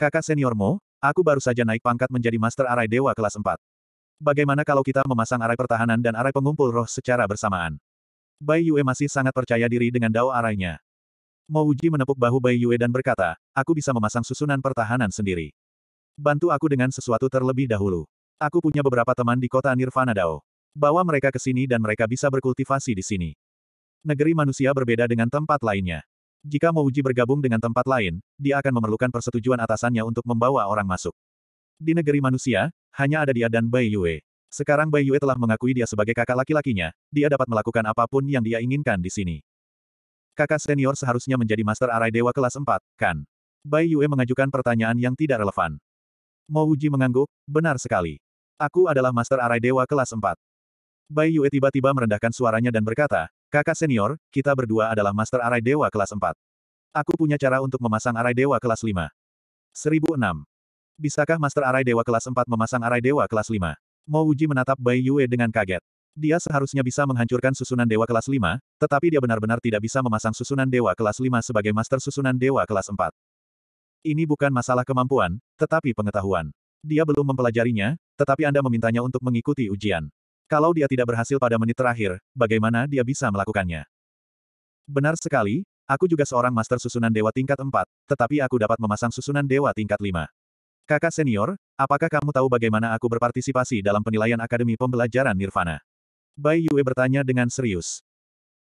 Kakak senior Mo, aku baru saja naik pangkat menjadi Master Arai Dewa kelas 4. Bagaimana kalau kita memasang arai pertahanan dan arai pengumpul roh secara bersamaan? Bai Yue masih sangat percaya diri dengan dao arainya. Mo menepuk bahu Bai Yue dan berkata, aku bisa memasang susunan pertahanan sendiri. Bantu aku dengan sesuatu terlebih dahulu. Aku punya beberapa teman di kota Nirvana Dao. Bawa mereka ke sini dan mereka bisa berkultivasi di sini. Negeri manusia berbeda dengan tempat lainnya. Jika Mouji bergabung dengan tempat lain, dia akan memerlukan persetujuan atasannya untuk membawa orang masuk. Di negeri manusia, hanya ada dia dan Bai Yue. Sekarang Bai Yue telah mengakui dia sebagai kakak laki-lakinya, dia dapat melakukan apapun yang dia inginkan di sini. Kakak senior seharusnya menjadi master arai dewa kelas 4, kan? Bai Yue mengajukan pertanyaan yang tidak relevan. Mo Wuji mengangguk, benar sekali. Aku adalah master arai dewa kelas 4. Bai Yue tiba-tiba merendahkan suaranya dan berkata, kakak senior, kita berdua adalah master arai dewa kelas 4. Aku punya cara untuk memasang arai dewa kelas 5. 1006. Bisakah master arai dewa kelas 4 memasang arai dewa kelas 5? Mo Wuji menatap Bai Yue dengan kaget. Dia seharusnya bisa menghancurkan susunan dewa kelas 5, tetapi dia benar-benar tidak bisa memasang susunan dewa kelas 5 sebagai master susunan dewa kelas 4. Ini bukan masalah kemampuan, tetapi pengetahuan. Dia belum mempelajarinya, tetapi Anda memintanya untuk mengikuti ujian. Kalau dia tidak berhasil pada menit terakhir, bagaimana dia bisa melakukannya? Benar sekali, aku juga seorang master susunan dewa tingkat 4, tetapi aku dapat memasang susunan dewa tingkat 5. Kakak senior, apakah kamu tahu bagaimana aku berpartisipasi dalam penilaian Akademi Pembelajaran Nirvana? Bai Yue bertanya dengan serius.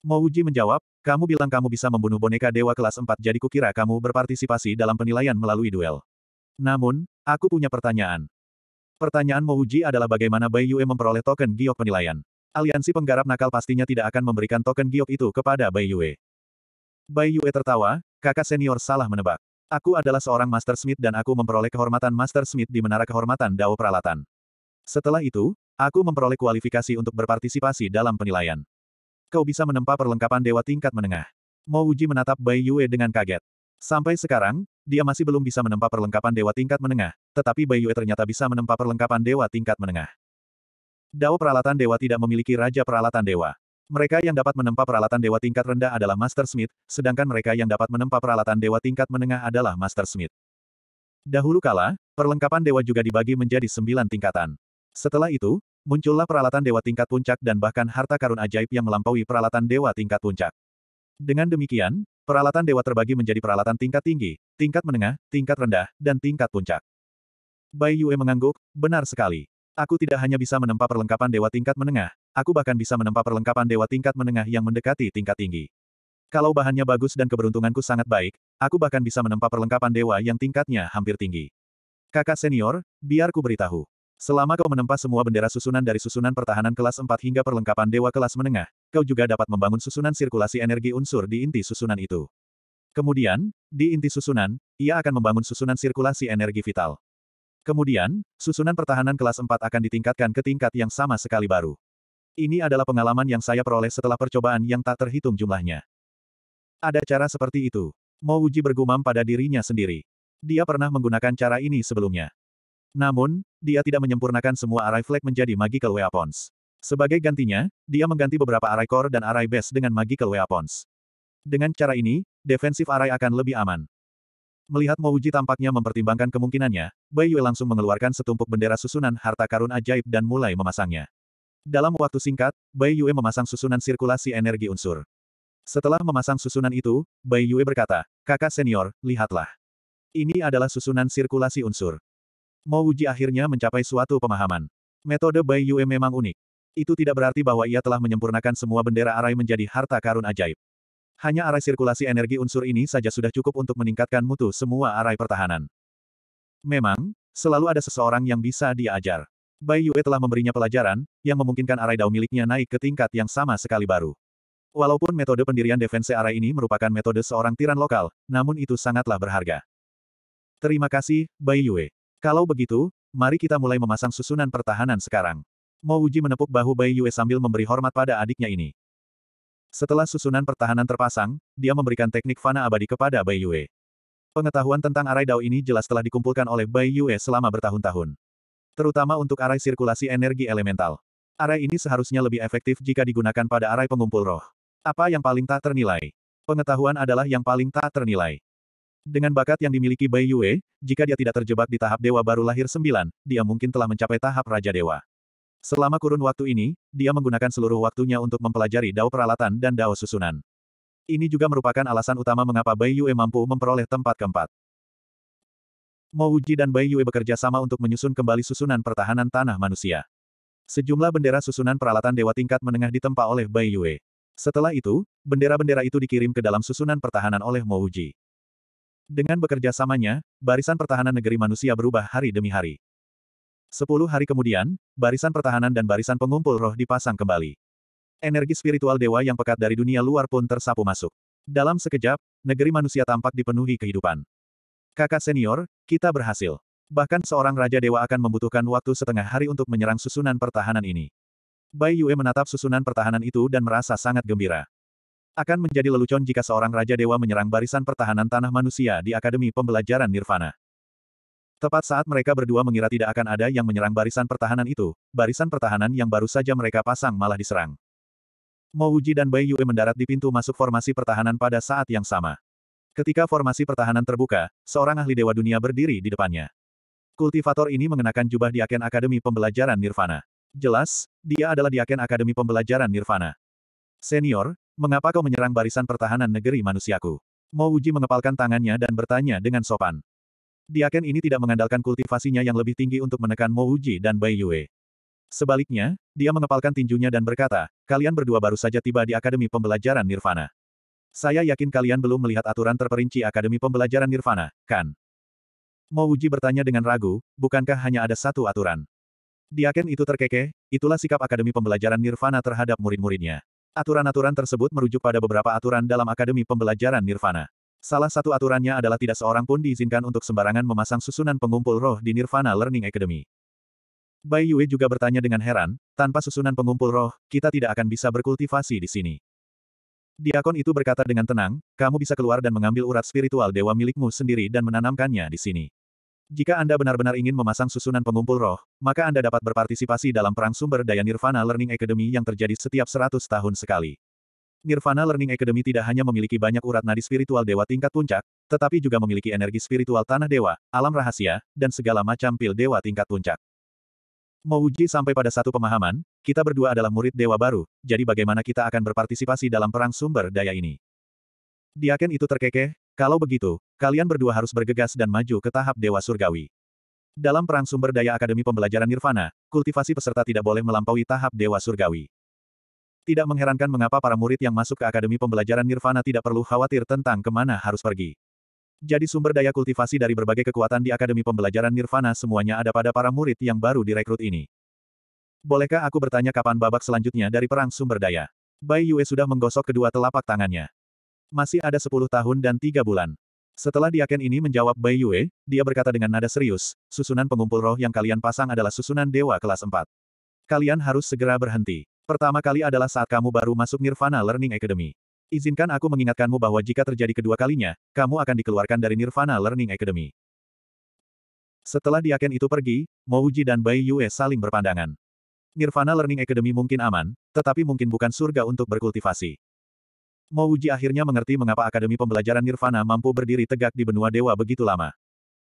Mouji menjawab, kamu bilang kamu bisa membunuh boneka dewa kelas 4 jadi kukira kamu berpartisipasi dalam penilaian melalui duel. Namun, aku punya pertanyaan. Pertanyaan Mouji adalah bagaimana Bai Yue memperoleh token giok penilaian. Aliansi penggarap nakal pastinya tidak akan memberikan token giok itu kepada Bai Yue. Bai Yue tertawa, kakak senior salah menebak. Aku adalah seorang Master Smith dan aku memperoleh kehormatan Master Smith di Menara Kehormatan Dao Peralatan. Setelah itu, aku memperoleh kualifikasi untuk berpartisipasi dalam penilaian. Kau bisa menempa perlengkapan dewa tingkat menengah. Mo Uji menatap Bai Yue dengan kaget. Sampai sekarang, dia masih belum bisa menempa perlengkapan dewa tingkat menengah, tetapi Bai Yue ternyata bisa menempa perlengkapan dewa tingkat menengah. Dao peralatan dewa tidak memiliki raja peralatan dewa. Mereka yang dapat menempa peralatan dewa tingkat rendah adalah Master Smith, sedangkan mereka yang dapat menempa peralatan dewa tingkat menengah adalah Master Smith. Dahulu kala, perlengkapan dewa juga dibagi menjadi sembilan tingkatan. Setelah itu, muncullah peralatan dewa tingkat puncak dan bahkan harta karun ajaib yang melampaui peralatan dewa tingkat puncak. Dengan demikian, peralatan dewa terbagi menjadi peralatan tingkat tinggi, tingkat menengah, tingkat rendah, dan tingkat puncak. Bai Yue mengangguk, benar sekali. Aku tidak hanya bisa menempa perlengkapan dewa tingkat menengah, aku bahkan bisa menempa perlengkapan dewa tingkat menengah yang mendekati tingkat tinggi. Kalau bahannya bagus dan keberuntunganku sangat baik, aku bahkan bisa menempa perlengkapan dewa yang tingkatnya hampir tinggi. Kakak senior, biar ku beritahu. Selama kau menempa semua bendera susunan dari susunan pertahanan kelas 4 hingga perlengkapan dewa kelas menengah, kau juga dapat membangun susunan sirkulasi energi unsur di inti susunan itu. Kemudian, di inti susunan, ia akan membangun susunan sirkulasi energi vital. Kemudian, susunan pertahanan kelas 4 akan ditingkatkan ke tingkat yang sama sekali baru. Ini adalah pengalaman yang saya peroleh setelah percobaan yang tak terhitung jumlahnya. Ada cara seperti itu. uji bergumam pada dirinya sendiri. Dia pernah menggunakan cara ini sebelumnya. Namun, dia tidak menyempurnakan semua array flag menjadi magical weapons. Sebagai gantinya, dia mengganti beberapa array core dan array base dengan magical weapons. Dengan cara ini, defensif array akan lebih aman. Melihat Mouji tampaknya mempertimbangkan kemungkinannya, Bai Yue langsung mengeluarkan setumpuk bendera susunan harta karun ajaib dan mulai memasangnya. Dalam waktu singkat, Bai Yue memasang susunan sirkulasi energi unsur. Setelah memasang susunan itu, Bai Yue berkata, kakak senior, lihatlah. Ini adalah susunan sirkulasi unsur. Mo Wuji akhirnya mencapai suatu pemahaman. Metode Bai Yue memang unik. Itu tidak berarti bahwa ia telah menyempurnakan semua bendera arai menjadi harta karun ajaib. Hanya arai sirkulasi energi unsur ini saja sudah cukup untuk meningkatkan mutu semua arai pertahanan. Memang, selalu ada seseorang yang bisa diajar. Bai Yue telah memberinya pelajaran, yang memungkinkan arai dao miliknya naik ke tingkat yang sama sekali baru. Walaupun metode pendirian defense arai ini merupakan metode seorang tiran lokal, namun itu sangatlah berharga. Terima kasih, Bai Yue. Kalau begitu, mari kita mulai memasang susunan pertahanan sekarang. Mo Uji menepuk bahu Bai Yue sambil memberi hormat pada adiknya ini. Setelah susunan pertahanan terpasang, dia memberikan teknik fana abadi kepada Bai Yue. Pengetahuan tentang arai dao ini jelas telah dikumpulkan oleh Bai Yue selama bertahun-tahun terutama untuk arai sirkulasi energi elemental. Arai ini seharusnya lebih efektif jika digunakan pada arai pengumpul roh. Apa yang paling tak ternilai? Pengetahuan adalah yang paling tak ternilai. Dengan bakat yang dimiliki Bai Yue, jika dia tidak terjebak di tahap dewa baru lahir sembilan, dia mungkin telah mencapai tahap Raja Dewa. Selama kurun waktu ini, dia menggunakan seluruh waktunya untuk mempelajari dao peralatan dan dao susunan. Ini juga merupakan alasan utama mengapa Bai Yue mampu memperoleh tempat keempat. Mouji dan Bai Yue bekerja sama untuk menyusun kembali susunan pertahanan tanah manusia. Sejumlah bendera susunan peralatan dewa tingkat menengah ditempa oleh Bai Yue. Setelah itu, bendera-bendera itu dikirim ke dalam susunan pertahanan oleh Mouji. Dengan bekerja samanya, barisan pertahanan negeri manusia berubah hari demi hari. Sepuluh hari kemudian, barisan pertahanan dan barisan pengumpul roh dipasang kembali. Energi spiritual dewa yang pekat dari dunia luar pun tersapu masuk. Dalam sekejap, negeri manusia tampak dipenuhi kehidupan. Kakak senior, kita berhasil. Bahkan seorang Raja Dewa akan membutuhkan waktu setengah hari untuk menyerang susunan pertahanan ini. Bai Yue menatap susunan pertahanan itu dan merasa sangat gembira. Akan menjadi lelucon jika seorang Raja Dewa menyerang barisan pertahanan tanah manusia di Akademi Pembelajaran Nirvana. Tepat saat mereka berdua mengira tidak akan ada yang menyerang barisan pertahanan itu, barisan pertahanan yang baru saja mereka pasang malah diserang. Mouji dan Bai Yue mendarat di pintu masuk formasi pertahanan pada saat yang sama. Ketika formasi pertahanan terbuka, seorang ahli dewa dunia berdiri di depannya. Kultivator ini mengenakan jubah Diaken Akademi Pembelajaran Nirvana. Jelas, dia adalah Diaken Akademi Pembelajaran Nirvana. Senior, mengapa kau menyerang barisan pertahanan negeri manusiaku? Mouji mengepalkan tangannya dan bertanya dengan sopan. Diaken ini tidak mengandalkan kultivasinya yang lebih tinggi untuk menekan Mouji dan Bai Yue. Sebaliknya, dia mengepalkan tinjunya dan berkata, kalian berdua baru saja tiba di Akademi Pembelajaran Nirvana. Saya yakin kalian belum melihat aturan terperinci Akademi Pembelajaran Nirvana, kan? Mouji bertanya dengan ragu, bukankah hanya ada satu aturan? Diaken itu terkekeh, itulah sikap Akademi Pembelajaran Nirvana terhadap murid-muridnya. Aturan-aturan tersebut merujuk pada beberapa aturan dalam Akademi Pembelajaran Nirvana. Salah satu aturannya adalah tidak seorang pun diizinkan untuk sembarangan memasang susunan pengumpul roh di Nirvana Learning Academy. Bai Yue juga bertanya dengan heran, tanpa susunan pengumpul roh, kita tidak akan bisa berkultivasi di sini. Diakon itu berkata dengan tenang, kamu bisa keluar dan mengambil urat spiritual dewa milikmu sendiri dan menanamkannya di sini. Jika Anda benar-benar ingin memasang susunan pengumpul roh, maka Anda dapat berpartisipasi dalam perang sumber daya Nirvana Learning Academy yang terjadi setiap 100 tahun sekali. Nirvana Learning Academy tidak hanya memiliki banyak urat nadi spiritual dewa tingkat puncak, tetapi juga memiliki energi spiritual tanah dewa, alam rahasia, dan segala macam pil dewa tingkat puncak. Mouji sampai pada satu pemahaman, kita berdua adalah murid dewa baru, jadi bagaimana kita akan berpartisipasi dalam perang sumber daya ini? Diaken itu terkekeh, kalau begitu, kalian berdua harus bergegas dan maju ke tahap dewa surgawi. Dalam perang sumber daya Akademi Pembelajaran Nirvana, kultivasi peserta tidak boleh melampaui tahap dewa surgawi. Tidak mengherankan mengapa para murid yang masuk ke Akademi Pembelajaran Nirvana tidak perlu khawatir tentang kemana harus pergi. Jadi sumber daya kultivasi dari berbagai kekuatan di Akademi Pembelajaran Nirvana semuanya ada pada para murid yang baru direkrut ini. Bolehkah aku bertanya kapan babak selanjutnya dari perang sumber daya? Bai Yue sudah menggosok kedua telapak tangannya. Masih ada 10 tahun dan tiga bulan. Setelah diaken ini menjawab Bai Yue, dia berkata dengan nada serius, susunan pengumpul roh yang kalian pasang adalah susunan dewa kelas 4. Kalian harus segera berhenti. Pertama kali adalah saat kamu baru masuk Nirvana Learning Academy. Izinkan aku mengingatkanmu bahwa jika terjadi kedua kalinya, kamu akan dikeluarkan dari Nirvana Learning Academy. Setelah diaken itu pergi, Mouji dan Bai Yue saling berpandangan. Nirvana Learning Academy mungkin aman, tetapi mungkin bukan surga untuk berkultivasi. Mouji akhirnya mengerti mengapa Akademi Pembelajaran Nirvana mampu berdiri tegak di benua dewa begitu lama.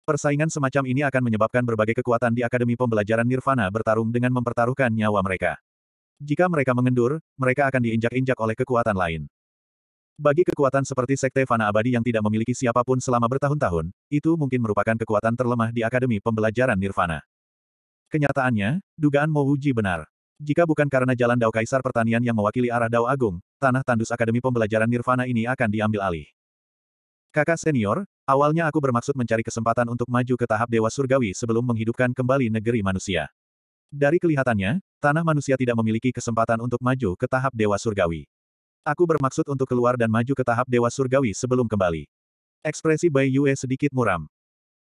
Persaingan semacam ini akan menyebabkan berbagai kekuatan di Akademi Pembelajaran Nirvana bertarung dengan mempertaruhkan nyawa mereka. Jika mereka mengendur, mereka akan diinjak-injak oleh kekuatan lain. Bagi kekuatan seperti Sekte Fana Abadi yang tidak memiliki siapapun selama bertahun-tahun, itu mungkin merupakan kekuatan terlemah di Akademi Pembelajaran Nirvana. Kenyataannya, dugaan Mo Wuji benar. Jika bukan karena jalan Dao Kaisar Pertanian yang mewakili arah Dao Agung, tanah tandus Akademi Pembelajaran Nirvana ini akan diambil alih. Kakak senior, awalnya aku bermaksud mencari kesempatan untuk maju ke tahap Dewa Surgawi sebelum menghidupkan kembali negeri manusia. Dari kelihatannya, tanah manusia tidak memiliki kesempatan untuk maju ke tahap Dewa Surgawi. Aku bermaksud untuk keluar dan maju ke tahap Dewa Surgawi sebelum kembali. Ekspresi Bai Yue sedikit muram.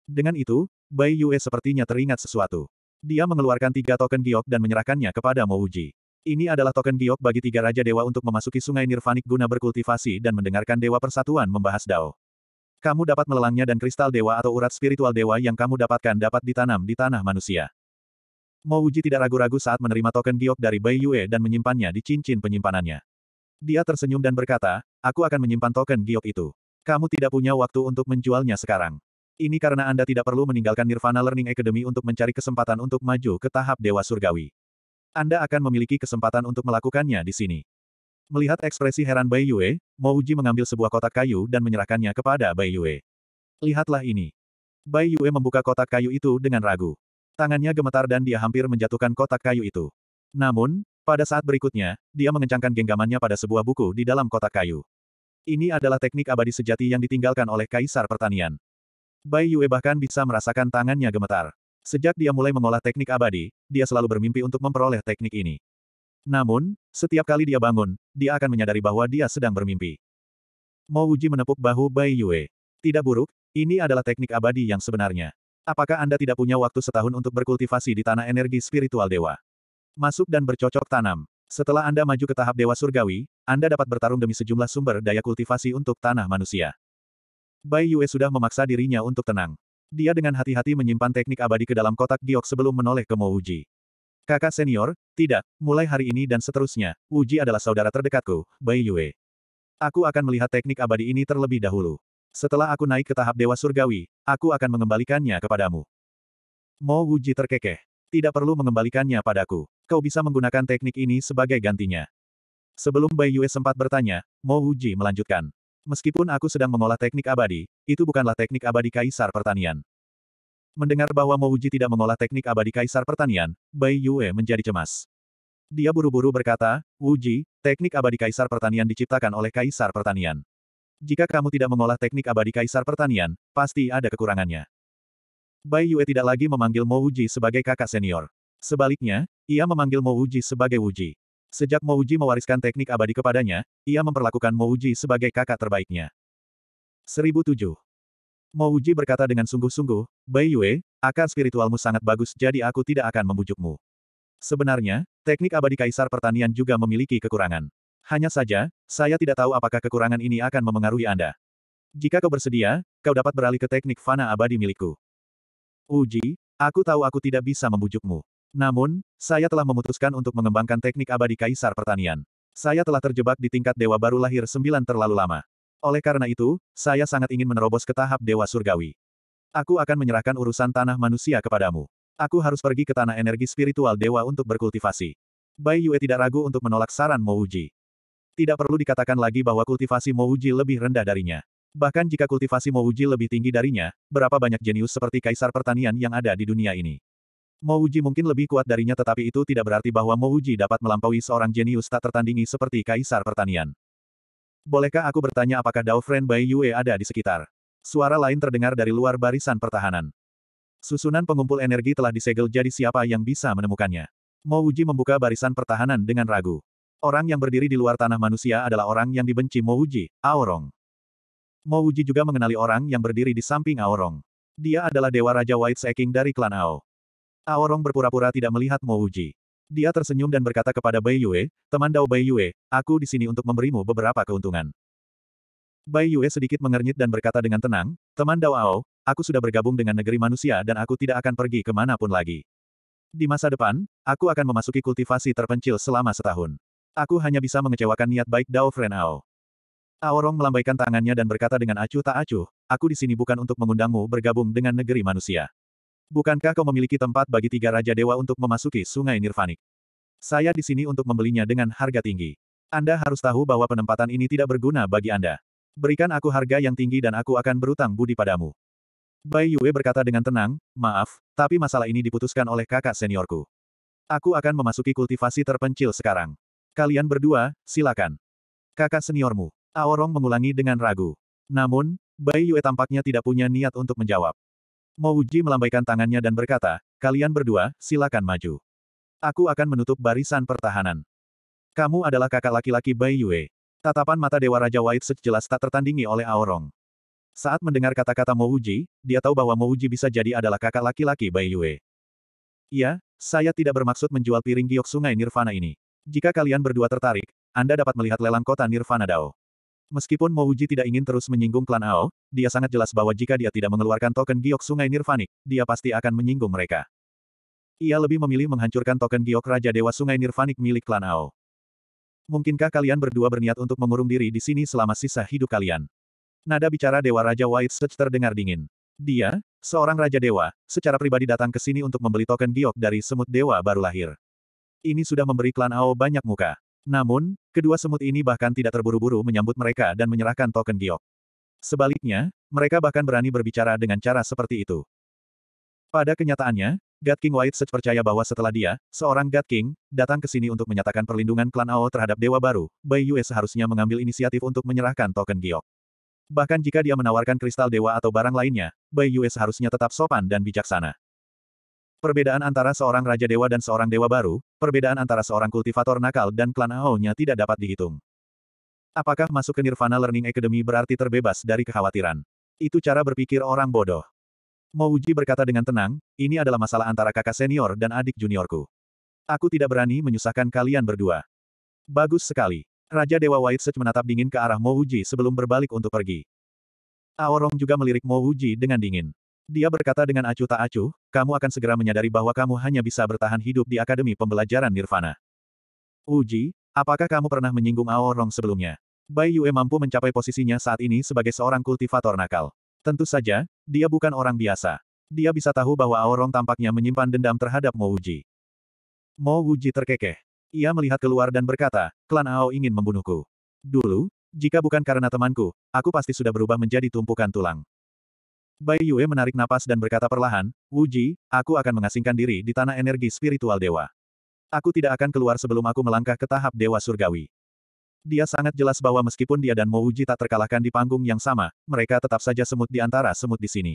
Dengan itu, Bai Yue sepertinya teringat sesuatu. Dia mengeluarkan tiga token giok dan menyerahkannya kepada Mouji. Ini adalah token giok bagi tiga Raja Dewa untuk memasuki sungai nirvanik guna berkultivasi dan mendengarkan Dewa Persatuan membahas Dao. Kamu dapat melelangnya dan kristal dewa atau urat spiritual dewa yang kamu dapatkan dapat ditanam di tanah manusia. Mouji tidak ragu-ragu saat menerima token giok dari Bai Yue dan menyimpannya di cincin penyimpanannya. Dia tersenyum dan berkata, aku akan menyimpan token giok itu. Kamu tidak punya waktu untuk menjualnya sekarang. Ini karena Anda tidak perlu meninggalkan Nirvana Learning Academy untuk mencari kesempatan untuk maju ke tahap Dewa Surgawi. Anda akan memiliki kesempatan untuk melakukannya di sini. Melihat ekspresi heran Bai Yue, Uji mengambil sebuah kotak kayu dan menyerahkannya kepada Bai Yue. Lihatlah ini. Bai Yue membuka kotak kayu itu dengan ragu. Tangannya gemetar dan dia hampir menjatuhkan kotak kayu itu. Namun, pada saat berikutnya, dia mengencangkan genggamannya pada sebuah buku di dalam kotak kayu. Ini adalah teknik abadi sejati yang ditinggalkan oleh Kaisar Pertanian. Bai Yue bahkan bisa merasakan tangannya gemetar. Sejak dia mulai mengolah teknik abadi, dia selalu bermimpi untuk memperoleh teknik ini. Namun, setiap kali dia bangun, dia akan menyadari bahwa dia sedang bermimpi. Mo Wuji menepuk bahu Bai Yue. Tidak buruk, ini adalah teknik abadi yang sebenarnya. Apakah Anda tidak punya waktu setahun untuk berkultivasi di tanah energi spiritual dewa? Masuk dan bercocok tanam. Setelah Anda maju ke tahap Dewa Surgawi, Anda dapat bertarung demi sejumlah sumber daya kultivasi untuk tanah manusia. Bai Yue sudah memaksa dirinya untuk tenang. Dia dengan hati-hati menyimpan teknik abadi ke dalam kotak giok sebelum menoleh ke Mo Uji. Kakak senior, tidak, mulai hari ini dan seterusnya, Uji adalah saudara terdekatku, Bai Yue. Aku akan melihat teknik abadi ini terlebih dahulu. Setelah aku naik ke tahap Dewa Surgawi, aku akan mengembalikannya kepadamu. Mo Uji terkekeh. Tidak perlu mengembalikannya padaku kau bisa menggunakan teknik ini sebagai gantinya. Sebelum Bai Yue sempat bertanya, Mo Uji melanjutkan. Meskipun aku sedang mengolah teknik abadi, itu bukanlah teknik abadi kaisar pertanian. Mendengar bahwa Mo Uji tidak mengolah teknik abadi kaisar pertanian, Bai Yue menjadi cemas. Dia buru-buru berkata, Uji, teknik abadi kaisar pertanian diciptakan oleh kaisar pertanian. Jika kamu tidak mengolah teknik abadi kaisar pertanian, pasti ada kekurangannya. Bai Yue tidak lagi memanggil Mo Uji sebagai kakak senior. Sebaliknya, ia memanggil Mouji sebagai Wuji. Sejak Mouji mewariskan teknik abadi kepadanya, ia memperlakukan Mouji sebagai kakak terbaiknya. 1007. Mouji berkata dengan sungguh-sungguh, Bai Yue, akar spiritualmu sangat bagus jadi aku tidak akan membujukmu. Sebenarnya, teknik abadi kaisar pertanian juga memiliki kekurangan. Hanya saja, saya tidak tahu apakah kekurangan ini akan memengaruhi Anda. Jika kau bersedia, kau dapat beralih ke teknik fana abadi milikku. Uji, aku tahu aku tidak bisa membujukmu. Namun, saya telah memutuskan untuk mengembangkan teknik abadi kaisar pertanian. Saya telah terjebak di tingkat dewa baru lahir sembilan terlalu lama. Oleh karena itu, saya sangat ingin menerobos ke tahap dewa surgawi. Aku akan menyerahkan urusan tanah manusia kepadamu. Aku harus pergi ke tanah energi spiritual dewa untuk berkultivasi. Bai Yue tidak ragu untuk menolak saran Mouji. Tidak perlu dikatakan lagi bahwa kultivasi Mouji lebih rendah darinya. Bahkan jika kultivasi Mouji lebih tinggi darinya, berapa banyak jenius seperti kaisar pertanian yang ada di dunia ini. Mouji mungkin lebih kuat darinya tetapi itu tidak berarti bahwa Mouji dapat melampaui seorang jenius tak tertandingi seperti Kaisar Pertanian. Bolehkah aku bertanya apakah Dao Friend Bai Yue ada di sekitar? Suara lain terdengar dari luar barisan pertahanan. Susunan pengumpul energi telah disegel jadi siapa yang bisa menemukannya. Mouji membuka barisan pertahanan dengan ragu. Orang yang berdiri di luar tanah manusia adalah orang yang dibenci Mouji, Aorong. Mouji juga mengenali orang yang berdiri di samping Aorong. Dia adalah Dewa Raja White Seeking dari klan Ao. Aorong ah, berpura-pura tidak melihat Mo Uji. Dia tersenyum dan berkata kepada Bai Yue, teman Dao Bai Yue, aku di sini untuk memberimu beberapa keuntungan. Bai Yue sedikit mengernyit dan berkata dengan tenang, teman Dao Ao, aku sudah bergabung dengan negeri manusia dan aku tidak akan pergi kemanapun lagi. Di masa depan, aku akan memasuki kultivasi terpencil selama setahun. Aku hanya bisa mengecewakan niat baik Dao Fren Ao. Aorong ah, melambaikan tangannya dan berkata dengan acuh tak acuh, aku di sini bukan untuk mengundangmu bergabung dengan negeri manusia. Bukankah kau memiliki tempat bagi tiga Raja Dewa untuk memasuki sungai Nirvanik? Saya di sini untuk membelinya dengan harga tinggi. Anda harus tahu bahwa penempatan ini tidak berguna bagi Anda. Berikan aku harga yang tinggi dan aku akan berutang budi padamu. Bai Yue berkata dengan tenang, maaf, tapi masalah ini diputuskan oleh kakak seniorku. Aku akan memasuki kultivasi terpencil sekarang. Kalian berdua, silakan. Kakak seniormu, Aorong mengulangi dengan ragu. Namun, Bai Yue tampaknya tidak punya niat untuk menjawab. Mo Uji melambaikan tangannya dan berkata, kalian berdua, silakan maju. Aku akan menutup barisan pertahanan. Kamu adalah kakak laki-laki Bai Yue. Tatapan mata Dewa Raja White sejelas tak tertandingi oleh Aorong. Saat mendengar kata-kata Mo Uji, dia tahu bahwa Mo Uji bisa jadi adalah kakak laki-laki Bai Yue. Iya, saya tidak bermaksud menjual piring giok sungai Nirvana ini. Jika kalian berdua tertarik, Anda dapat melihat lelang kota Nirvana Dao. Meskipun Mo Uji tidak ingin terus menyinggung klan Ao, dia sangat jelas bahwa jika dia tidak mengeluarkan token giok sungai nirvanik, dia pasti akan menyinggung mereka. Ia lebih memilih menghancurkan token giok Raja Dewa Sungai Nirvanik milik klan Ao. Mungkinkah kalian berdua berniat untuk mengurung diri di sini selama sisa hidup kalian? Nada bicara Dewa Raja White Search terdengar dingin. Dia, seorang Raja Dewa, secara pribadi datang ke sini untuk membeli token giok dari semut Dewa baru lahir. Ini sudah memberi klan Ao banyak muka. Namun, kedua semut ini bahkan tidak terburu-buru menyambut mereka dan menyerahkan token giok. Sebaliknya, mereka bahkan berani berbicara dengan cara seperti itu. Pada kenyataannya, God King White Search percaya bahwa setelah dia, seorang God King, datang ke sini untuk menyatakan perlindungan klan Ao terhadap dewa baru, Bai Yue seharusnya mengambil inisiatif untuk menyerahkan token giok. Bahkan jika dia menawarkan kristal dewa atau barang lainnya, Bai Yue seharusnya tetap sopan dan bijaksana. Perbedaan antara seorang Raja Dewa dan seorang Dewa baru, perbedaan antara seorang kultivator nakal dan klan Ao-nya tidak dapat dihitung. Apakah masuk ke Nirvana Learning Academy berarti terbebas dari kekhawatiran? Itu cara berpikir orang bodoh. Mouji berkata dengan tenang, ini adalah masalah antara kakak senior dan adik juniorku. Aku tidak berani menyusahkan kalian berdua. Bagus sekali. Raja Dewa White Sech menatap dingin ke arah Mouji sebelum berbalik untuk pergi. Aorong juga melirik Mouji dengan dingin. Dia berkata dengan acuh tak acuh, kamu akan segera menyadari bahwa kamu hanya bisa bertahan hidup di Akademi Pembelajaran Nirvana. Uji, apakah kamu pernah menyinggung Aorong sebelumnya? Bai Yue mampu mencapai posisinya saat ini sebagai seorang kultivator nakal. Tentu saja, dia bukan orang biasa. Dia bisa tahu bahwa Aorong tampaknya menyimpan dendam terhadap Mo Uji. Mo Uji terkekeh. Ia melihat keluar dan berkata, klan Ao ingin membunuhku. Dulu, jika bukan karena temanku, aku pasti sudah berubah menjadi tumpukan tulang. Bai Yue menarik napas dan berkata perlahan, Wuji, aku akan mengasingkan diri di tanah energi spiritual dewa. Aku tidak akan keluar sebelum aku melangkah ke tahap dewa surgawi. Dia sangat jelas bahwa meskipun dia dan Mo Wuji tak terkalahkan di panggung yang sama, mereka tetap saja semut di antara semut di sini.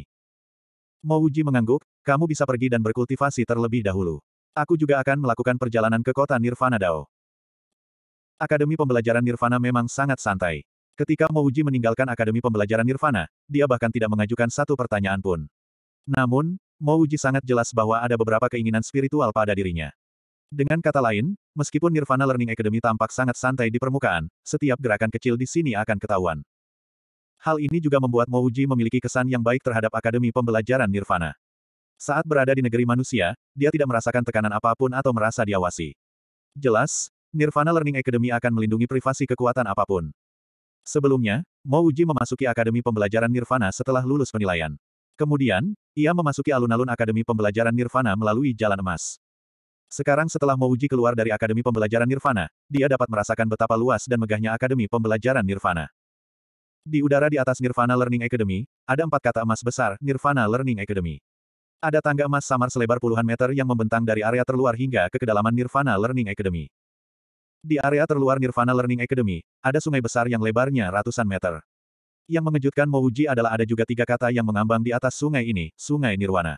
Mo Wuji mengangguk, kamu bisa pergi dan berkultivasi terlebih dahulu. Aku juga akan melakukan perjalanan ke kota Nirvana Dao. Akademi pembelajaran Nirvana memang sangat santai. Ketika Mouji meninggalkan Akademi Pembelajaran Nirvana, dia bahkan tidak mengajukan satu pertanyaan pun. Namun, Mouji sangat jelas bahwa ada beberapa keinginan spiritual pada dirinya. Dengan kata lain, meskipun Nirvana Learning Academy tampak sangat santai di permukaan, setiap gerakan kecil di sini akan ketahuan. Hal ini juga membuat Mouji memiliki kesan yang baik terhadap Akademi Pembelajaran Nirvana. Saat berada di negeri manusia, dia tidak merasakan tekanan apapun atau merasa diawasi. Jelas, Nirvana Learning Academy akan melindungi privasi kekuatan apapun. Sebelumnya, Mo Uji memasuki Akademi Pembelajaran Nirvana setelah lulus penilaian. Kemudian, ia memasuki alun-alun Akademi Pembelajaran Nirvana melalui Jalan Emas. Sekarang setelah Mo Uji keluar dari Akademi Pembelajaran Nirvana, dia dapat merasakan betapa luas dan megahnya Akademi Pembelajaran Nirvana. Di udara di atas Nirvana Learning Academy, ada empat kata emas besar Nirvana Learning Academy. Ada tangga emas samar selebar puluhan meter yang membentang dari area terluar hingga ke kedalaman Nirvana Learning Academy. Di area terluar Nirvana Learning Academy, ada sungai besar yang lebarnya ratusan meter. Yang mengejutkan Mouji adalah ada juga tiga kata yang mengambang di atas sungai ini, Sungai Nirvana.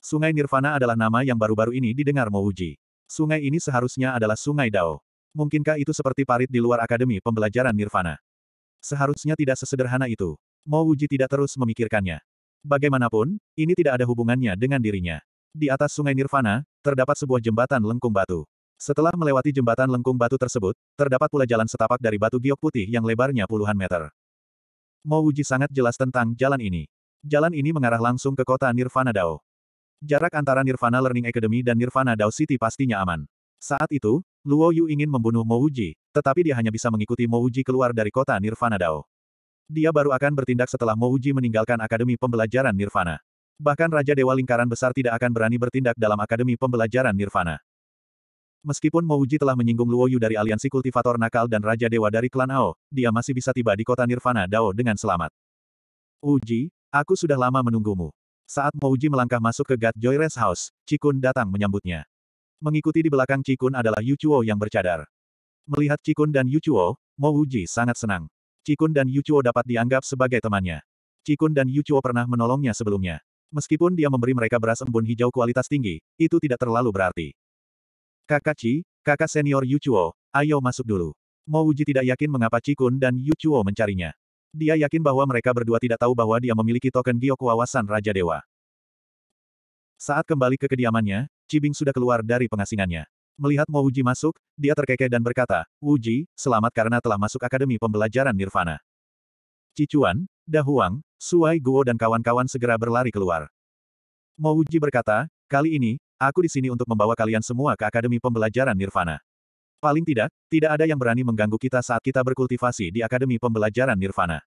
Sungai Nirvana adalah nama yang baru-baru ini didengar Mouji. Sungai ini seharusnya adalah Sungai Dao. Mungkinkah itu seperti parit di luar Akademi Pembelajaran Nirvana? Seharusnya tidak sesederhana itu. Mouji tidak terus memikirkannya. Bagaimanapun, ini tidak ada hubungannya dengan dirinya. Di atas sungai Nirvana, terdapat sebuah jembatan lengkung batu. Setelah melewati jembatan lengkung batu tersebut, terdapat pula jalan setapak dari batu giok putih yang lebarnya puluhan meter. Mo Wuji sangat jelas tentang jalan ini. Jalan ini mengarah langsung ke kota Nirvana Dao. Jarak antara Nirvana Learning Academy dan Nirvana Dao City pastinya aman. Saat itu, Luo Yu ingin membunuh Mo Wuji, tetapi dia hanya bisa mengikuti Mo Wuji keluar dari kota Nirvana Dao. Dia baru akan bertindak setelah Mo Uji meninggalkan Akademi Pembelajaran Nirvana. Bahkan Raja Dewa Lingkaran Besar tidak akan berani bertindak dalam Akademi Pembelajaran Nirvana. Meskipun Mouji telah menyinggung Luoyu dari aliansi kultivator nakal dan Raja Dewa dari klan Ao, dia masih bisa tiba di kota Nirvana Dao dengan selamat. Uji, aku sudah lama menunggumu. Saat Mouji melangkah masuk ke God Joy Rest House, Cikun datang menyambutnya. Mengikuti di belakang Cikun adalah Yuchuo yang bercadar. Melihat Cikun dan Yuchuo, Mouji sangat senang. Cikun dan Yuchuo dapat dianggap sebagai temannya. Cikun dan Yuchuo pernah menolongnya sebelumnya. Meskipun dia memberi mereka beras embun hijau kualitas tinggi, itu tidak terlalu berarti. Kakak Chi, kakak senior Yu Chuo, ayo masuk dulu. Mo Mouji tidak yakin mengapa Cikun dan Yu Chuo mencarinya. Dia yakin bahwa mereka berdua tidak tahu bahwa dia memiliki token Gyoku wawasan Raja Dewa. Saat kembali ke kediamannya, Cibing sudah keluar dari pengasingannya. Melihat Mo Mouji masuk, dia terkekeh dan berkata, Wuji, selamat karena telah masuk Akademi Pembelajaran Nirvana. Cicuan, Dahuang, Suai Guo dan kawan-kawan segera berlari keluar. Mo Mouji berkata, kali ini, Aku di sini untuk membawa kalian semua ke Akademi Pembelajaran Nirvana. Paling tidak, tidak ada yang berani mengganggu kita saat kita berkultivasi di Akademi Pembelajaran Nirvana.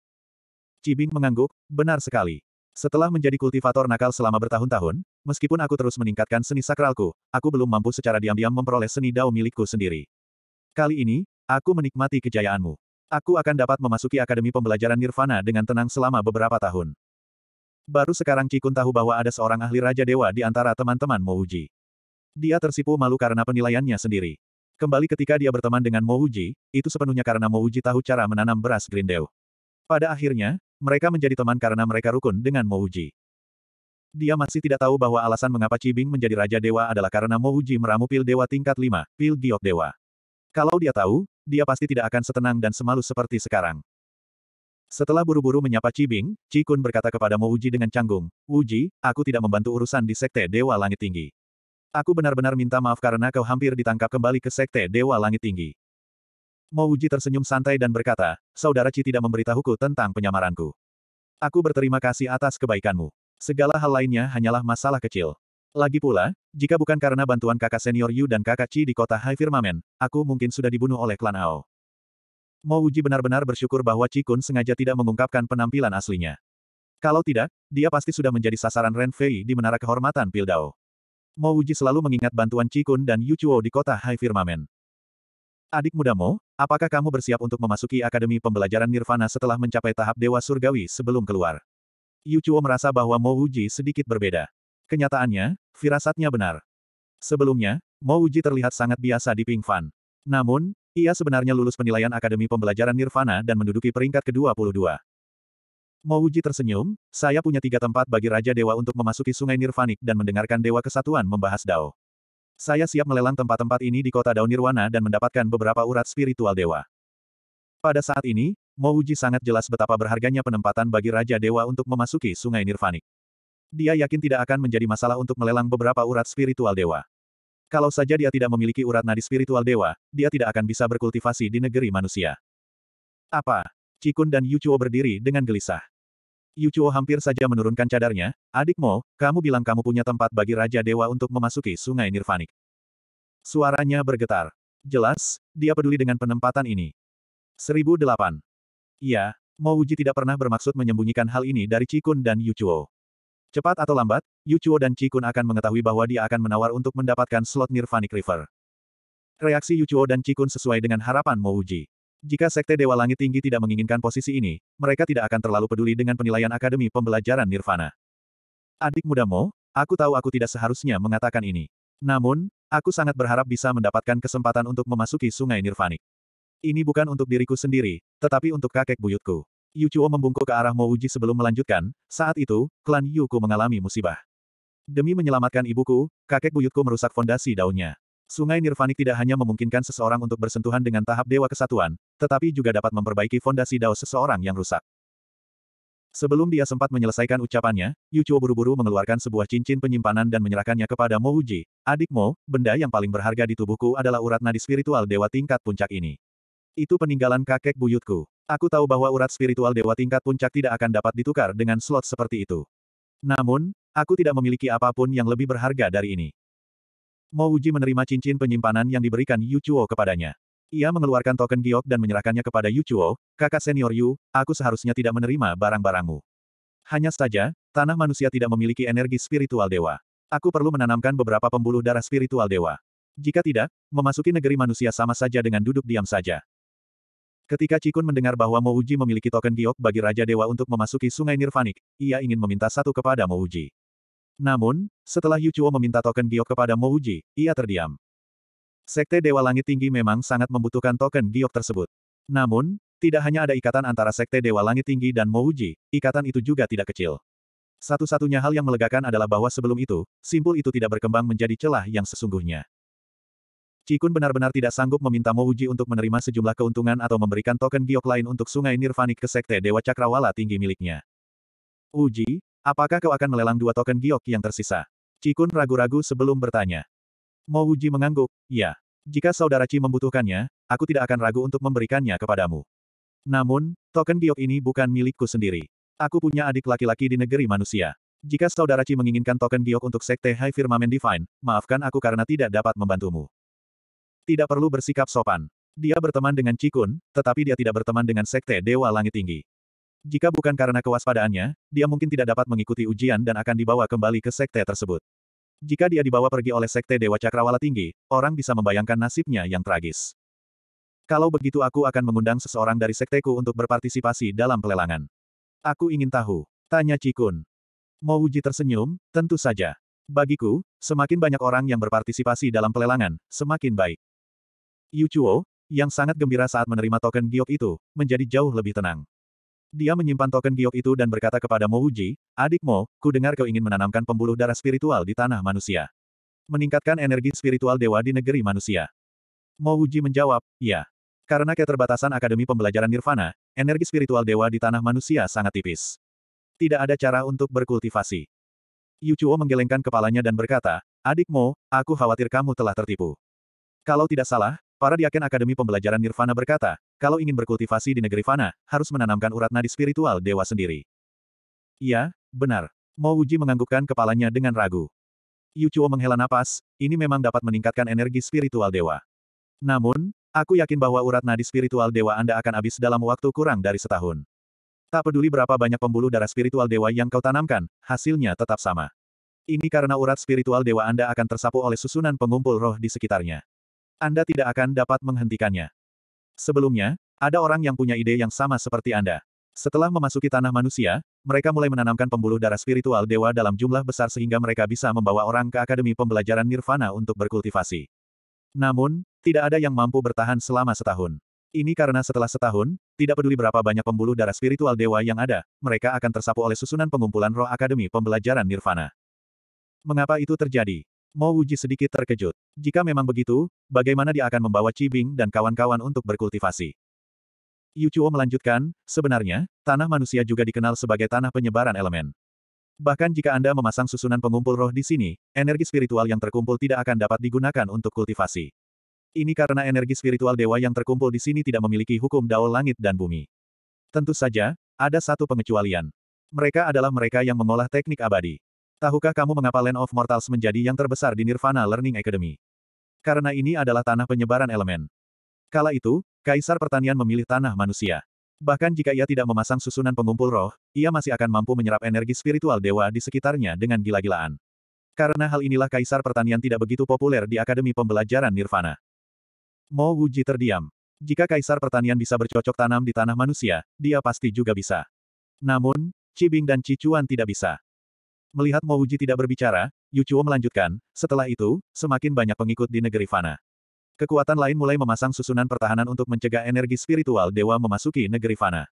Cibing mengangguk, benar sekali. Setelah menjadi kultivator nakal selama bertahun-tahun, meskipun aku terus meningkatkan seni sakralku, aku belum mampu secara diam-diam memperoleh seni dao milikku sendiri. Kali ini, aku menikmati kejayaanmu. Aku akan dapat memasuki Akademi Pembelajaran Nirvana dengan tenang selama beberapa tahun. Baru sekarang Cikun tahu bahwa ada seorang ahli Raja Dewa di antara teman-teman Mouji. Dia tersipu malu karena penilaiannya sendiri. Kembali ketika dia berteman dengan Mouji, itu sepenuhnya karena Mouji tahu cara menanam beras Grindel. Pada akhirnya, mereka menjadi teman karena mereka rukun dengan Mouji. Dia masih tidak tahu bahwa alasan mengapa Cibing menjadi Raja Dewa adalah karena Mouji meramu pil Dewa tingkat 5, pil Giok Dewa. Kalau dia tahu, dia pasti tidak akan setenang dan semalu seperti sekarang. Setelah buru-buru menyapa Cibing, Cikun berkata kepada Mo Uji dengan canggung, Uji, aku tidak membantu urusan di Sekte Dewa Langit Tinggi. Aku benar-benar minta maaf karena kau hampir ditangkap kembali ke Sekte Dewa Langit Tinggi. Mo Uji tersenyum santai dan berkata, Saudara Ci tidak memberitahuku tentang penyamaranku. Aku berterima kasih atas kebaikanmu. Segala hal lainnya hanyalah masalah kecil. Lagi pula, jika bukan karena bantuan kakak senior Yu dan kakak Ci di kota High Firmament, aku mungkin sudah dibunuh oleh klan Ao. Mo Uji benar-benar bersyukur bahwa Cikun sengaja tidak mengungkapkan penampilan aslinya. Kalau tidak, dia pasti sudah menjadi sasaran Ren Fei di Menara Kehormatan Pildao. Mo Uji selalu mengingat bantuan Cikun dan Yu Chuo di kota Hai Firmamen. Adik muda Mo, apakah kamu bersiap untuk memasuki Akademi Pembelajaran Nirvana setelah mencapai tahap Dewa Surgawi sebelum keluar? Yu Chuo merasa bahwa Mo Uji sedikit berbeda. Kenyataannya, firasatnya benar. Sebelumnya, Mo Uji terlihat sangat biasa di Ping Fan. Namun, ia sebenarnya lulus penilaian Akademi Pembelajaran Nirvana dan menduduki peringkat ke-22. Mouji tersenyum, saya punya tiga tempat bagi Raja Dewa untuk memasuki sungai Nirvanik dan mendengarkan Dewa Kesatuan membahas Dao. Saya siap melelang tempat-tempat ini di kota Dao Nirwana dan mendapatkan beberapa urat spiritual Dewa. Pada saat ini, Mouji sangat jelas betapa berharganya penempatan bagi Raja Dewa untuk memasuki sungai Nirvanik. Dia yakin tidak akan menjadi masalah untuk melelang beberapa urat spiritual Dewa. Kalau saja dia tidak memiliki urat nadi spiritual dewa, dia tidak akan bisa berkultivasi di negeri manusia. Apa? Cikun dan Yuchuo berdiri dengan gelisah. Yuchuo hampir saja menurunkan cadarnya, adik Mo, kamu bilang kamu punya tempat bagi Raja Dewa untuk memasuki sungai nirvanik. Suaranya bergetar. Jelas, dia peduli dengan penempatan ini. 1008. Iya, Mo Uji tidak pernah bermaksud menyembunyikan hal ini dari Cikun dan Yuchuo. Cepat atau lambat, Yu Chuo dan Chikun akan mengetahui bahwa dia akan menawar untuk mendapatkan slot Nirvanic River. Reaksi Yu Chuo dan Chikun sesuai dengan harapan Mo Uji. Jika Sekte Dewa Langit Tinggi tidak menginginkan posisi ini, mereka tidak akan terlalu peduli dengan penilaian Akademi Pembelajaran Nirvana. Adik muda Mo, aku tahu aku tidak seharusnya mengatakan ini. Namun, aku sangat berharap bisa mendapatkan kesempatan untuk memasuki sungai Nirvanic. Ini bukan untuk diriku sendiri, tetapi untuk kakek buyutku. Yu Chuo membungkuk ke arah Mo Uji sebelum melanjutkan, saat itu, klan Yuku mengalami musibah. Demi menyelamatkan ibuku, kakek buyutku merusak fondasi daunnya. Sungai Nirvanik tidak hanya memungkinkan seseorang untuk bersentuhan dengan tahap Dewa Kesatuan, tetapi juga dapat memperbaiki fondasi dao seseorang yang rusak. Sebelum dia sempat menyelesaikan ucapannya, Yu Chuo buru-buru mengeluarkan sebuah cincin penyimpanan dan menyerahkannya kepada Mo Uji. Adik Mo, benda yang paling berharga di tubuhku adalah urat nadi spiritual dewa tingkat puncak ini. Itu peninggalan kakek buyutku. Aku tahu bahwa urat spiritual dewa tingkat puncak tidak akan dapat ditukar dengan slot seperti itu. Namun, aku tidak memiliki apapun yang lebih berharga dari ini. Mo Uji menerima cincin penyimpanan yang diberikan Yu Chuo kepadanya. Ia mengeluarkan token giok dan menyerahkannya kepada Yu Chuo, kakak senior Yu, aku seharusnya tidak menerima barang-barangmu. Hanya saja, tanah manusia tidak memiliki energi spiritual dewa. Aku perlu menanamkan beberapa pembuluh darah spiritual dewa. Jika tidak, memasuki negeri manusia sama saja dengan duduk diam saja. Ketika Cikun mendengar bahwa Mouji memiliki token giok bagi Raja Dewa untuk memasuki sungai Nirvanik, ia ingin meminta satu kepada Mouji. Namun, setelah Yuchuo meminta token giok kepada Mouji, ia terdiam. Sekte Dewa Langit Tinggi memang sangat membutuhkan token giok tersebut. Namun, tidak hanya ada ikatan antara Sekte Dewa Langit Tinggi dan Mouji, ikatan itu juga tidak kecil. Satu-satunya hal yang melegakan adalah bahwa sebelum itu, simpul itu tidak berkembang menjadi celah yang sesungguhnya. Cikun benar-benar tidak sanggup meminta Mouji untuk menerima sejumlah keuntungan atau memberikan token giok lain untuk sungai nirvanik ke sekte Dewa Cakrawala tinggi miliknya. Uji, apakah kau akan melelang dua token giok yang tersisa? Cikun ragu-ragu sebelum bertanya. Mouji mengangguk, ya. Jika saudara Ci membutuhkannya, aku tidak akan ragu untuk memberikannya kepadamu. Namun, token giok ini bukan milikku sendiri. Aku punya adik laki-laki di negeri manusia. Jika saudara Ci menginginkan token giok untuk sekte High Firmament Divine, maafkan aku karena tidak dapat membantumu. Tidak perlu bersikap sopan. Dia berteman dengan Cikun, tetapi dia tidak berteman dengan Sekte Dewa Langit Tinggi. Jika bukan karena kewaspadaannya, dia mungkin tidak dapat mengikuti ujian dan akan dibawa kembali ke Sekte tersebut. Jika dia dibawa pergi oleh Sekte Dewa Cakrawala Tinggi, orang bisa membayangkan nasibnya yang tragis. Kalau begitu aku akan mengundang seseorang dari Sekteku untuk berpartisipasi dalam pelelangan. Aku ingin tahu. Tanya Cikun. uji tersenyum, tentu saja. Bagiku, semakin banyak orang yang berpartisipasi dalam pelelangan, semakin baik. Yu Chuo, yang sangat gembira saat menerima token giok itu, menjadi jauh lebih tenang. Dia menyimpan token giok itu dan berkata kepada Mo Uji, adik Mo, ku dengar kau ingin menanamkan pembuluh darah spiritual di tanah manusia. Meningkatkan energi spiritual dewa di negeri manusia. Mo Uji menjawab, ya. Karena keterbatasan Akademi Pembelajaran Nirvana, energi spiritual dewa di tanah manusia sangat tipis. Tidak ada cara untuk berkultivasi. Yu Chuo menggelengkan kepalanya dan berkata, adik Mo, aku khawatir kamu telah tertipu. Kalau tidak salah, Para diaken Akademi Pembelajaran Nirvana berkata, kalau ingin berkultivasi di negeri Fana, harus menanamkan urat nadi spiritual dewa sendiri. Iya, benar. Mo Wuji menganggukkan kepalanya dengan ragu. Yu Chuo menghela napas, ini memang dapat meningkatkan energi spiritual dewa. Namun, aku yakin bahwa urat nadi spiritual dewa Anda akan habis dalam waktu kurang dari setahun. Tak peduli berapa banyak pembuluh darah spiritual dewa yang kau tanamkan, hasilnya tetap sama. Ini karena urat spiritual dewa Anda akan tersapu oleh susunan pengumpul roh di sekitarnya. Anda tidak akan dapat menghentikannya. Sebelumnya, ada orang yang punya ide yang sama seperti Anda. Setelah memasuki tanah manusia, mereka mulai menanamkan pembuluh darah spiritual dewa dalam jumlah besar sehingga mereka bisa membawa orang ke Akademi Pembelajaran Nirvana untuk berkultivasi. Namun, tidak ada yang mampu bertahan selama setahun. Ini karena setelah setahun, tidak peduli berapa banyak pembuluh darah spiritual dewa yang ada, mereka akan tersapu oleh susunan pengumpulan roh Akademi Pembelajaran Nirvana. Mengapa itu terjadi? Mo Wuji sedikit terkejut. Jika memang begitu, bagaimana dia akan membawa Cibing dan kawan-kawan untuk berkultivasi? Yu Chuo melanjutkan, sebenarnya, tanah manusia juga dikenal sebagai tanah penyebaran elemen. Bahkan jika Anda memasang susunan pengumpul roh di sini, energi spiritual yang terkumpul tidak akan dapat digunakan untuk kultivasi. Ini karena energi spiritual dewa yang terkumpul di sini tidak memiliki hukum dao langit dan bumi. Tentu saja, ada satu pengecualian. Mereka adalah mereka yang mengolah teknik abadi. Tahukah kamu mengapa Land of Mortals menjadi yang terbesar di Nirvana Learning Academy? Karena ini adalah tanah penyebaran elemen. Kala itu, Kaisar Pertanian memilih tanah manusia. Bahkan jika ia tidak memasang susunan pengumpul roh, ia masih akan mampu menyerap energi spiritual dewa di sekitarnya dengan gila-gilaan. Karena hal inilah Kaisar Pertanian tidak begitu populer di Akademi Pembelajaran Nirvana. Mo Wuji terdiam. Jika Kaisar Pertanian bisa bercocok tanam di tanah manusia, dia pasti juga bisa. Namun, Cibing dan Cicuan tidak bisa. Melihat Mo Uji tidak berbicara, Yu Chuo melanjutkan, setelah itu, semakin banyak pengikut di negeri Fana. Kekuatan lain mulai memasang susunan pertahanan untuk mencegah energi spiritual dewa memasuki negeri Fana.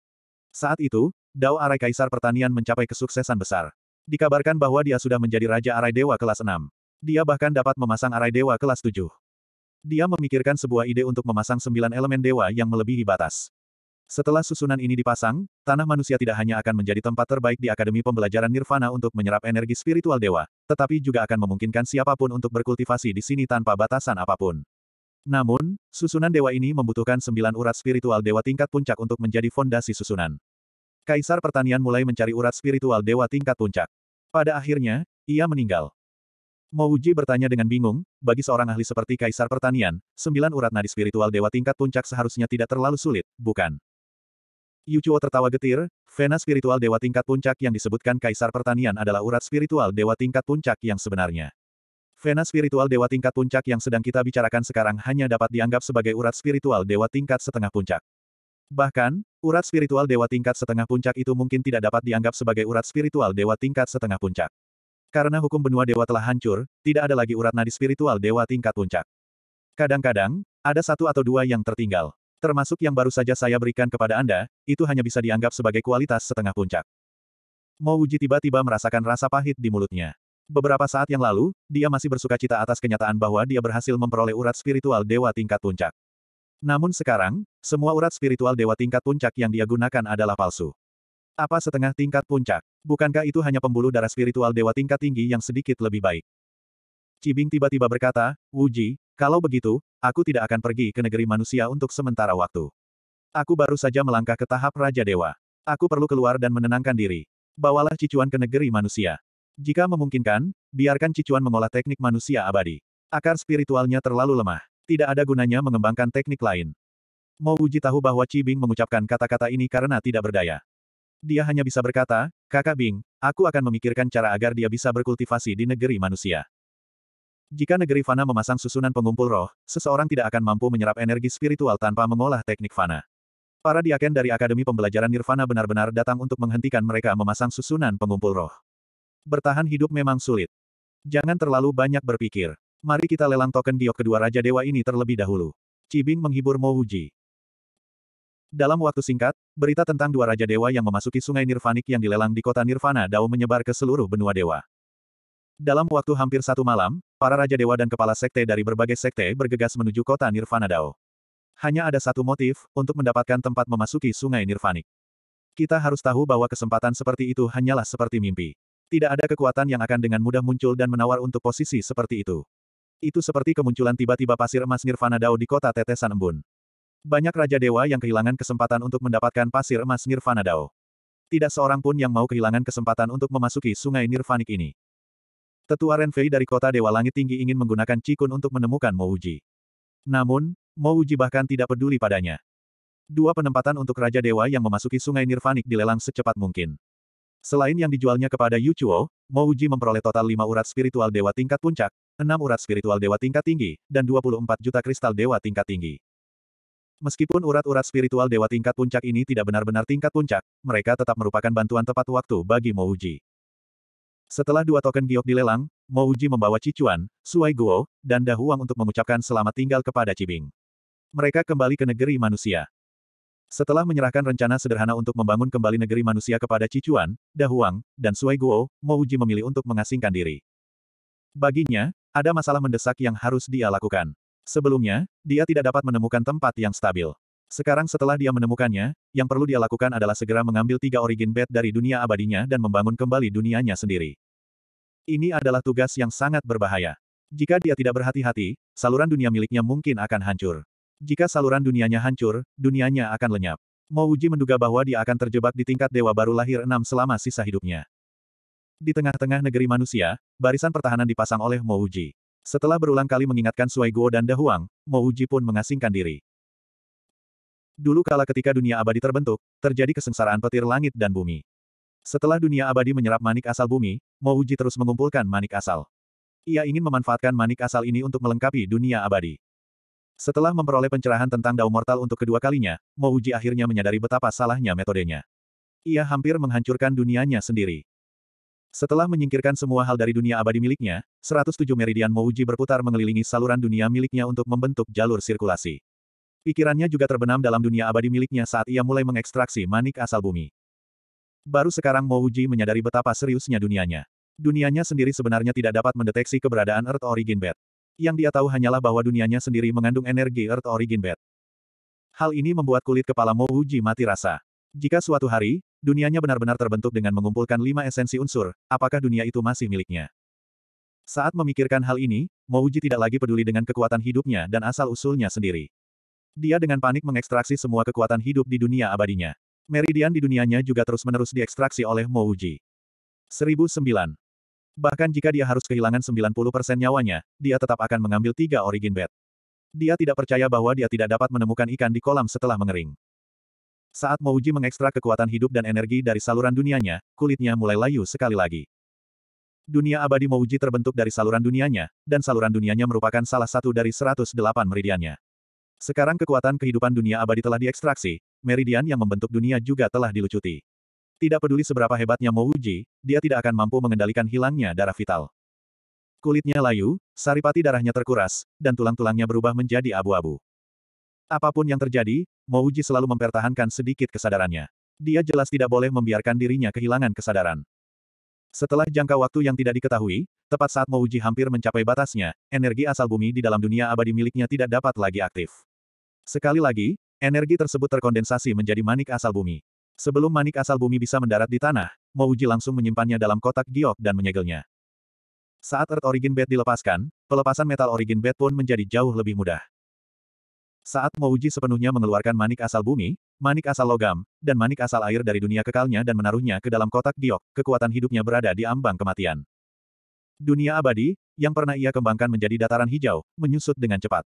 Saat itu, Dao Arai Kaisar Pertanian mencapai kesuksesan besar. Dikabarkan bahwa dia sudah menjadi Raja Arai Dewa kelas 6. Dia bahkan dapat memasang Arai Dewa kelas 7. Dia memikirkan sebuah ide untuk memasang sembilan elemen dewa yang melebihi batas. Setelah susunan ini dipasang, tanah manusia tidak hanya akan menjadi tempat terbaik di Akademi Pembelajaran Nirvana untuk menyerap energi spiritual dewa, tetapi juga akan memungkinkan siapapun untuk berkultivasi di sini tanpa batasan apapun. Namun, susunan dewa ini membutuhkan sembilan urat spiritual dewa tingkat puncak untuk menjadi fondasi susunan. Kaisar Pertanian mulai mencari urat spiritual dewa tingkat puncak. Pada akhirnya, ia meninggal. Mouji bertanya dengan bingung, bagi seorang ahli seperti Kaisar Pertanian, sembilan urat nadi spiritual dewa tingkat puncak seharusnya tidak terlalu sulit, bukan? Chuo tertawa getir, vena spiritual dewa tingkat puncak yang disebutkan Kaisar Pertanian adalah urat spiritual dewa tingkat puncak yang sebenarnya. Vena spiritual dewa tingkat puncak yang sedang kita bicarakan sekarang hanya dapat dianggap sebagai urat spiritual dewa tingkat setengah puncak. Bahkan, urat spiritual dewa tingkat setengah puncak itu mungkin tidak dapat dianggap sebagai urat spiritual dewa tingkat setengah puncak. Karena hukum benua dewa telah hancur, tidak ada lagi urat nadi spiritual dewa tingkat puncak. Kadang-kadang, ada satu atau dua yang tertinggal. Termasuk yang baru saja saya berikan kepada Anda, itu hanya bisa dianggap sebagai kualitas setengah puncak. Mo Wuji tiba-tiba merasakan rasa pahit di mulutnya. Beberapa saat yang lalu, dia masih bersuka cita atas kenyataan bahwa dia berhasil memperoleh urat spiritual dewa tingkat puncak. Namun sekarang, semua urat spiritual dewa tingkat puncak yang dia gunakan adalah palsu. Apa setengah tingkat puncak? Bukankah itu hanya pembuluh darah spiritual dewa tingkat tinggi yang sedikit lebih baik? Cibing tiba-tiba berkata, Wuji, kalau begitu, aku tidak akan pergi ke negeri manusia untuk sementara waktu. Aku baru saja melangkah ke tahap Raja Dewa. Aku perlu keluar dan menenangkan diri. Bawalah Cicuan ke negeri manusia. Jika memungkinkan, biarkan Cicuan mengolah teknik manusia abadi. Akar spiritualnya terlalu lemah. Tidak ada gunanya mengembangkan teknik lain. Mo Uji tahu bahwa Cibing mengucapkan kata-kata ini karena tidak berdaya. Dia hanya bisa berkata, Kakak Bing, aku akan memikirkan cara agar dia bisa berkultivasi di negeri manusia. Jika negeri fana memasang susunan pengumpul roh, seseorang tidak akan mampu menyerap energi spiritual tanpa mengolah teknik fana. Para diaken dari Akademi Pembelajaran Nirvana benar-benar datang untuk menghentikan mereka memasang susunan pengumpul roh. Bertahan hidup memang sulit. Jangan terlalu banyak berpikir. Mari kita lelang token giok kedua Raja Dewa ini terlebih dahulu. Cibing menghibur Mo Wuji. Dalam waktu singkat, berita tentang dua Raja Dewa yang memasuki sungai Nirvanik yang dilelang di kota Nirvana Dao menyebar ke seluruh benua Dewa. Dalam waktu hampir satu malam, para Raja Dewa dan kepala sekte dari berbagai sekte bergegas menuju kota Nirvana Dao. Hanya ada satu motif, untuk mendapatkan tempat memasuki sungai Nirvanik. Kita harus tahu bahwa kesempatan seperti itu hanyalah seperti mimpi. Tidak ada kekuatan yang akan dengan mudah muncul dan menawar untuk posisi seperti itu. Itu seperti kemunculan tiba-tiba pasir emas Nirvana Dao di kota tetesan embun. Banyak Raja Dewa yang kehilangan kesempatan untuk mendapatkan pasir emas Nirvana Dao. Tidak seorang pun yang mau kehilangan kesempatan untuk memasuki sungai Nirvanik ini. Tetua Renfei dari kota Dewa Langit Tinggi ingin menggunakan Cikun untuk menemukan Mouji. Namun, Mouji bahkan tidak peduli padanya. Dua penempatan untuk Raja Dewa yang memasuki sungai Nirvanik dilelang secepat mungkin. Selain yang dijualnya kepada Yu Chuo, Mouji memperoleh total lima urat spiritual Dewa tingkat puncak, enam urat spiritual Dewa tingkat tinggi, dan 24 juta kristal Dewa tingkat tinggi. Meskipun urat-urat spiritual Dewa tingkat puncak ini tidak benar-benar tingkat puncak, mereka tetap merupakan bantuan tepat waktu bagi Mouji. Setelah dua token giok dilelang, Mo Uji membawa Cicuan, Suai Guo, dan Dahuang untuk mengucapkan selamat tinggal kepada Cibing. Mereka kembali ke negeri manusia. Setelah menyerahkan rencana sederhana untuk membangun kembali negeri manusia kepada Cicuan, Dahuang, dan Suai Guo, Mo Uji memilih untuk mengasingkan diri. Baginya, ada masalah mendesak yang harus dia lakukan. Sebelumnya, dia tidak dapat menemukan tempat yang stabil. Sekarang setelah dia menemukannya, yang perlu dia lakukan adalah segera mengambil tiga origin bed dari dunia abadinya dan membangun kembali dunianya sendiri. Ini adalah tugas yang sangat berbahaya. Jika dia tidak berhati-hati, saluran dunia miliknya mungkin akan hancur. Jika saluran dunianya hancur, dunianya akan lenyap. Mo Uji menduga bahwa dia akan terjebak di tingkat dewa baru lahir enam selama sisa hidupnya. Di tengah-tengah negeri manusia, barisan pertahanan dipasang oleh Mo Uji. Setelah berulang kali mengingatkan Sui Guo dan Dahuang, Uji pun mengasingkan diri. Dulu kala ketika dunia abadi terbentuk, terjadi kesengsaraan petir langit dan bumi. Setelah dunia abadi menyerap manik asal bumi, Mouji terus mengumpulkan manik asal. Ia ingin memanfaatkan manik asal ini untuk melengkapi dunia abadi. Setelah memperoleh pencerahan tentang Dao Mortal untuk kedua kalinya, Mouji akhirnya menyadari betapa salahnya metodenya. Ia hampir menghancurkan dunianya sendiri. Setelah menyingkirkan semua hal dari dunia abadi miliknya, 107 meridian Mouji berputar mengelilingi saluran dunia miliknya untuk membentuk jalur sirkulasi. Pikirannya juga terbenam dalam dunia abadi miliknya saat ia mulai mengekstraksi manik asal bumi. Baru sekarang Mo Uji menyadari betapa seriusnya dunianya. Dunianya sendiri sebenarnya tidak dapat mendeteksi keberadaan Earth Origin Bed. Yang dia tahu hanyalah bahwa dunianya sendiri mengandung energi Earth Origin Bed. Hal ini membuat kulit kepala Mo Uji mati rasa. Jika suatu hari, dunianya benar-benar terbentuk dengan mengumpulkan lima esensi unsur, apakah dunia itu masih miliknya? Saat memikirkan hal ini, Mouji tidak lagi peduli dengan kekuatan hidupnya dan asal-usulnya sendiri. Dia dengan panik mengekstraksi semua kekuatan hidup di dunia abadinya. Meridian di dunianya juga terus-menerus diekstraksi oleh Mouji. 1009. Bahkan jika dia harus kehilangan 90% nyawanya, dia tetap akan mengambil tiga origin bed. Dia tidak percaya bahwa dia tidak dapat menemukan ikan di kolam setelah mengering. Saat Mouji mengekstrak kekuatan hidup dan energi dari saluran dunianya, kulitnya mulai layu sekali lagi. Dunia abadi Mouji terbentuk dari saluran dunianya, dan saluran dunianya merupakan salah satu dari 108 meridiannya. Sekarang kekuatan kehidupan dunia abadi telah diekstraksi, meridian yang membentuk dunia juga telah dilucuti. Tidak peduli seberapa hebatnya Mouji, dia tidak akan mampu mengendalikan hilangnya darah vital. Kulitnya layu, saripati darahnya terkuras, dan tulang-tulangnya berubah menjadi abu-abu. Apapun yang terjadi, Mouji selalu mempertahankan sedikit kesadarannya. Dia jelas tidak boleh membiarkan dirinya kehilangan kesadaran. Setelah jangka waktu yang tidak diketahui, tepat saat Mouji hampir mencapai batasnya, energi asal bumi di dalam dunia abadi miliknya tidak dapat lagi aktif. Sekali lagi, energi tersebut terkondensasi menjadi manik asal bumi. Sebelum manik asal bumi bisa mendarat di tanah, Mouji langsung menyimpannya dalam kotak giok dan menyegelnya. Saat Earth Origin Bed dilepaskan, pelepasan metal Origin Bed pun menjadi jauh lebih mudah. Saat Mouji sepenuhnya mengeluarkan manik asal bumi, manik asal logam, dan manik asal air dari dunia kekalnya dan menaruhnya ke dalam kotak giok, kekuatan hidupnya berada di ambang kematian. Dunia abadi, yang pernah ia kembangkan menjadi dataran hijau, menyusut dengan cepat.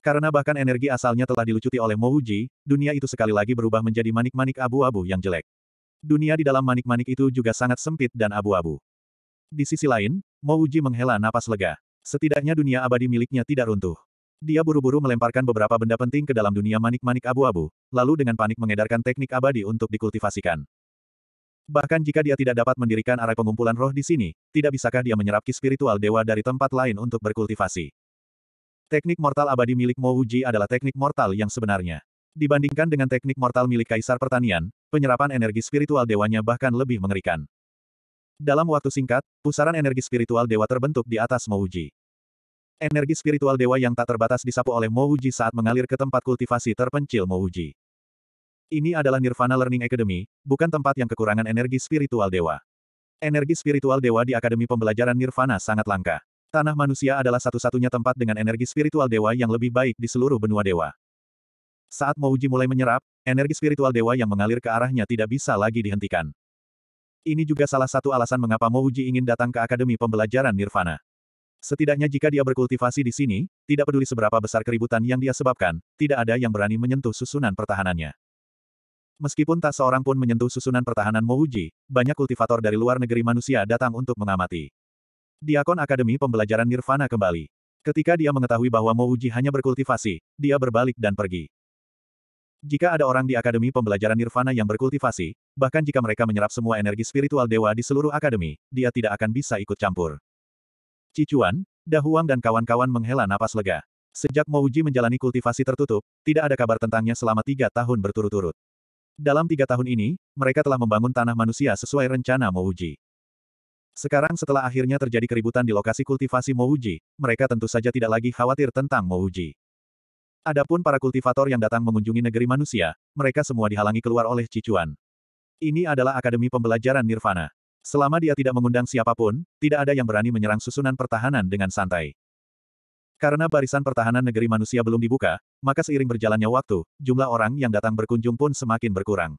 Karena bahkan energi asalnya telah dilucuti oleh Mouji, dunia itu sekali lagi berubah menjadi manik-manik abu-abu yang jelek. Dunia di dalam manik-manik itu juga sangat sempit dan abu-abu. Di sisi lain, Mouji menghela napas lega. Setidaknya dunia abadi miliknya tidak runtuh. Dia buru-buru melemparkan beberapa benda penting ke dalam dunia manik-manik abu-abu, lalu dengan panik mengedarkan teknik abadi untuk dikultivasikan. Bahkan jika dia tidak dapat mendirikan arah pengumpulan roh di sini, tidak bisakah dia menyerap ki spiritual dewa dari tempat lain untuk berkultivasi. Teknik mortal abadi milik Mo Uji adalah teknik mortal yang sebenarnya. Dibandingkan dengan teknik mortal milik Kaisar Pertanian, penyerapan energi spiritual dewanya bahkan lebih mengerikan. Dalam waktu singkat, pusaran energi spiritual dewa terbentuk di atas Mo Uji. Energi spiritual dewa yang tak terbatas disapu oleh Mo Uji saat mengalir ke tempat kultivasi terpencil Mo Uji. Ini adalah Nirvana Learning Academy, bukan tempat yang kekurangan energi spiritual dewa. Energi spiritual dewa di Akademi Pembelajaran Nirvana sangat langka. Tanah manusia adalah satu-satunya tempat dengan energi spiritual dewa yang lebih baik di seluruh benua dewa. Saat Mouji mulai menyerap, energi spiritual dewa yang mengalir ke arahnya tidak bisa lagi dihentikan. Ini juga salah satu alasan mengapa Mouji ingin datang ke Akademi Pembelajaran Nirvana. Setidaknya jika dia berkultivasi di sini, tidak peduli seberapa besar keributan yang dia sebabkan, tidak ada yang berani menyentuh susunan pertahanannya. Meskipun tak seorang pun menyentuh susunan pertahanan Mouji, banyak kultivator dari luar negeri manusia datang untuk mengamati. Diakon Akademi Pembelajaran Nirvana kembali. Ketika dia mengetahui bahwa Mouji hanya berkultivasi, dia berbalik dan pergi. Jika ada orang di Akademi Pembelajaran Nirvana yang berkultivasi, bahkan jika mereka menyerap semua energi spiritual dewa di seluruh akademi, dia tidak akan bisa ikut campur. Cicuan, Dahuang dan kawan-kawan menghela napas lega. Sejak Mouji menjalani kultivasi tertutup, tidak ada kabar tentangnya selama tiga tahun berturut-turut. Dalam tiga tahun ini, mereka telah membangun tanah manusia sesuai rencana Mouji. Sekarang setelah akhirnya terjadi keributan di lokasi kultivasi Mouji, mereka tentu saja tidak lagi khawatir tentang Mouji. Adapun para kultivator yang datang mengunjungi negeri manusia, mereka semua dihalangi keluar oleh Cicuan. Ini adalah Akademi Pembelajaran Nirvana. Selama dia tidak mengundang siapapun, tidak ada yang berani menyerang susunan pertahanan dengan santai. Karena barisan pertahanan negeri manusia belum dibuka, maka seiring berjalannya waktu, jumlah orang yang datang berkunjung pun semakin berkurang.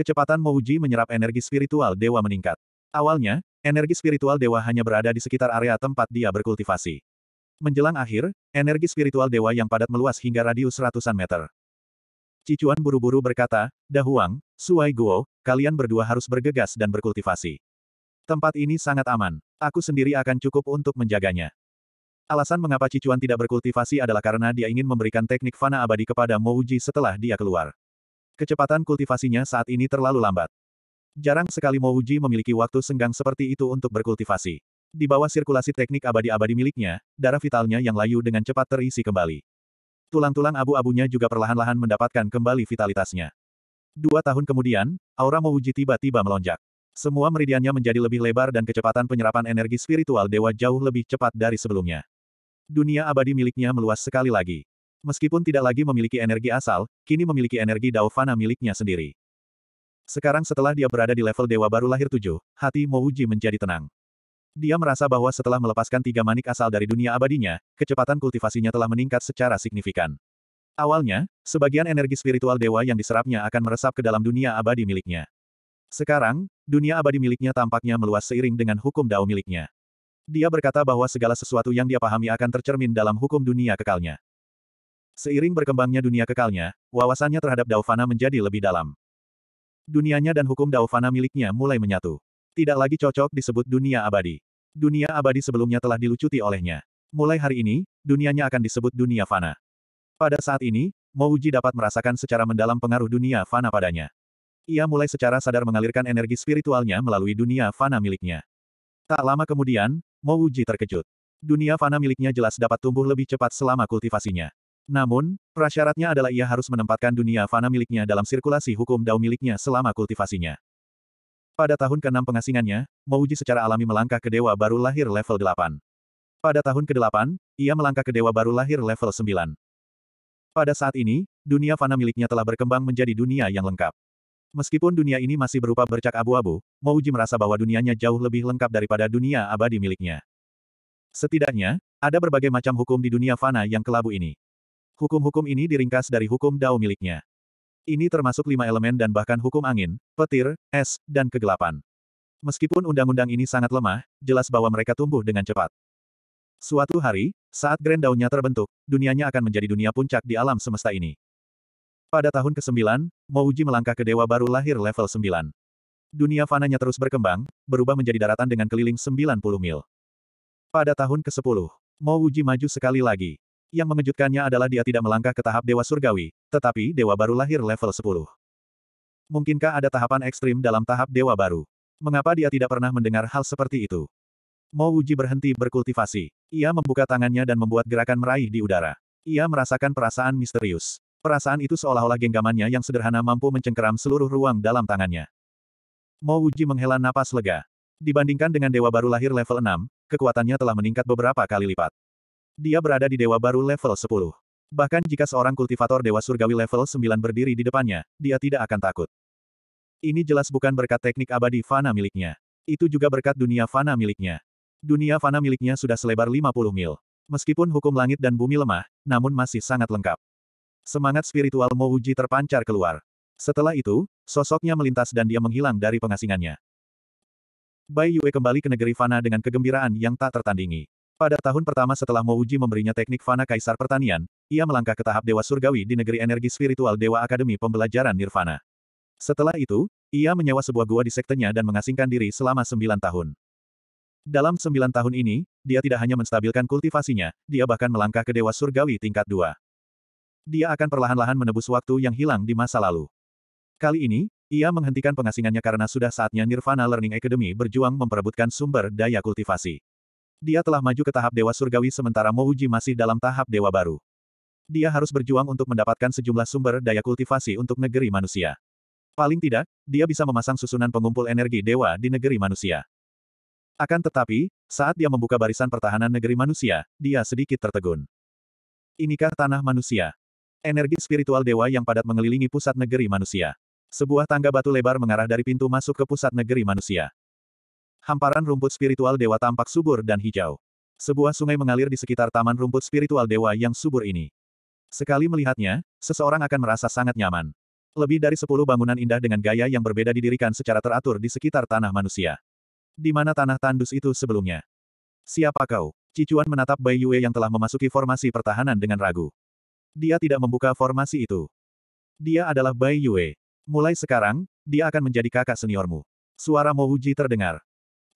Kecepatan Mouji menyerap energi spiritual dewa meningkat. Awalnya, energi spiritual dewa hanya berada di sekitar area tempat dia berkultivasi. Menjelang akhir, energi spiritual dewa yang padat meluas hingga radius ratusan meter. Cicuan buru-buru berkata, Dahuang, Suai Guo, kalian berdua harus bergegas dan berkultivasi. Tempat ini sangat aman. Aku sendiri akan cukup untuk menjaganya. Alasan mengapa Cicuan tidak berkultivasi adalah karena dia ingin memberikan teknik fana abadi kepada Mouji setelah dia keluar. Kecepatan kultivasinya saat ini terlalu lambat. Jarang sekali Mo Wuji memiliki waktu senggang seperti itu untuk berkultivasi. Di bawah sirkulasi teknik abadi-abadi miliknya, darah vitalnya yang layu dengan cepat terisi kembali. Tulang-tulang abu-abunya juga perlahan-lahan mendapatkan kembali vitalitasnya. Dua tahun kemudian, aura Mo Wuji tiba-tiba melonjak. Semua meridiannya menjadi lebih lebar dan kecepatan penyerapan energi spiritual dewa jauh lebih cepat dari sebelumnya. Dunia abadi miliknya meluas sekali lagi. Meskipun tidak lagi memiliki energi asal, kini memiliki energi Dao miliknya sendiri. Sekarang setelah dia berada di level dewa baru lahir tujuh, hati Mouji menjadi tenang. Dia merasa bahwa setelah melepaskan tiga manik asal dari dunia abadinya, kecepatan kultivasinya telah meningkat secara signifikan. Awalnya, sebagian energi spiritual dewa yang diserapnya akan meresap ke dalam dunia abadi miliknya. Sekarang, dunia abadi miliknya tampaknya meluas seiring dengan hukum dao miliknya. Dia berkata bahwa segala sesuatu yang dia pahami akan tercermin dalam hukum dunia kekalnya. Seiring berkembangnya dunia kekalnya, wawasannya terhadap Dao menjadi lebih dalam. Dunianya dan hukum Daovana miliknya mulai menyatu. Tidak lagi cocok disebut dunia abadi. Dunia abadi sebelumnya telah dilucuti olehnya. Mulai hari ini, dunianya akan disebut dunia fana. Pada saat ini, Mouji dapat merasakan secara mendalam pengaruh dunia fana padanya. Ia mulai secara sadar mengalirkan energi spiritualnya melalui dunia fana miliknya. Tak lama kemudian, Mouji terkejut. Dunia fana miliknya jelas dapat tumbuh lebih cepat selama kultivasinya. Namun, prasyaratnya adalah ia harus menempatkan dunia fana miliknya dalam sirkulasi hukum dao miliknya selama kultivasinya. Pada tahun ke-6 pengasingannya, Mouji secara alami melangkah ke dewa baru lahir level 8. Pada tahun ke-8, ia melangkah ke dewa baru lahir level 9. Pada saat ini, dunia fana miliknya telah berkembang menjadi dunia yang lengkap. Meskipun dunia ini masih berupa bercak abu-abu, Mouji merasa bahwa dunianya jauh lebih lengkap daripada dunia abadi miliknya. Setidaknya, ada berbagai macam hukum di dunia fana yang kelabu ini. Hukum-hukum ini diringkas dari hukum Dao miliknya. Ini termasuk lima elemen dan bahkan hukum angin, petir, es, dan kegelapan. Meskipun undang-undang ini sangat lemah, jelas bahwa mereka tumbuh dengan cepat. Suatu hari, saat Grand Dao-nya terbentuk, dunianya akan menjadi dunia puncak di alam semesta ini. Pada tahun ke-9, Mouji melangkah ke dewa baru lahir level 9. Dunia fananya terus berkembang, berubah menjadi daratan dengan keliling 90 mil. Pada tahun ke-10, Mouji maju sekali lagi. Yang mengejutkannya adalah dia tidak melangkah ke tahap Dewa Surgawi, tetapi Dewa baru lahir level 10. Mungkinkah ada tahapan ekstrim dalam tahap Dewa baru? Mengapa dia tidak pernah mendengar hal seperti itu? Mo Uji berhenti berkultivasi. Ia membuka tangannya dan membuat gerakan meraih di udara. Ia merasakan perasaan misterius. Perasaan itu seolah-olah genggamannya yang sederhana mampu mencengkeram seluruh ruang dalam tangannya. Mo Uji menghela napas lega. Dibandingkan dengan dewa baru lahir level 6, kekuatannya telah meningkat beberapa kali lipat. Dia berada di dewa baru level 10. Bahkan jika seorang kultivator dewa surgawi level 9 berdiri di depannya, dia tidak akan takut. Ini jelas bukan berkat teknik abadi fana miliknya. Itu juga berkat dunia fana miliknya. Dunia fana miliknya sudah selebar 50 mil. Meskipun hukum langit dan bumi lemah, namun masih sangat lengkap. Semangat spiritual Mouji terpancar keluar. Setelah itu, sosoknya melintas dan dia menghilang dari pengasingannya. Bai Yue kembali ke negeri Fana dengan kegembiraan yang tak tertandingi. Pada tahun pertama setelah Mo Uji memberinya teknik Fana Kaisar Pertanian, ia melangkah ke tahap Dewa Surgawi di negeri energi spiritual Dewa Akademi Pembelajaran Nirvana. Setelah itu, ia menyewa sebuah gua di sektenya dan mengasingkan diri selama sembilan tahun. Dalam sembilan tahun ini, dia tidak hanya menstabilkan kultivasinya, dia bahkan melangkah ke Dewa Surgawi tingkat dua. Dia akan perlahan-lahan menebus waktu yang hilang di masa lalu. Kali ini, ia menghentikan pengasingannya karena sudah saatnya Nirvana Learning Academy berjuang memperebutkan sumber daya kultivasi. Dia telah maju ke tahap Dewa Surgawi sementara Mouji masih dalam tahap Dewa Baru. Dia harus berjuang untuk mendapatkan sejumlah sumber daya kultivasi untuk negeri manusia. Paling tidak, dia bisa memasang susunan pengumpul energi dewa di negeri manusia. Akan tetapi, saat dia membuka barisan pertahanan negeri manusia, dia sedikit tertegun. Inikah tanah manusia? Energi spiritual dewa yang padat mengelilingi pusat negeri manusia. Sebuah tangga batu lebar mengarah dari pintu masuk ke pusat negeri manusia. Hamparan rumput spiritual dewa tampak subur dan hijau. Sebuah sungai mengalir di sekitar taman rumput spiritual dewa yang subur ini. Sekali melihatnya, seseorang akan merasa sangat nyaman. Lebih dari sepuluh bangunan indah dengan gaya yang berbeda didirikan secara teratur di sekitar tanah manusia. Di mana tanah tandus itu sebelumnya? Siapa kau? Cicuan menatap Bai Yue yang telah memasuki formasi pertahanan dengan ragu. Dia tidak membuka formasi itu. Dia adalah Bai Yue. Mulai sekarang, dia akan menjadi kakak seniormu. Suara Mo Wuji terdengar.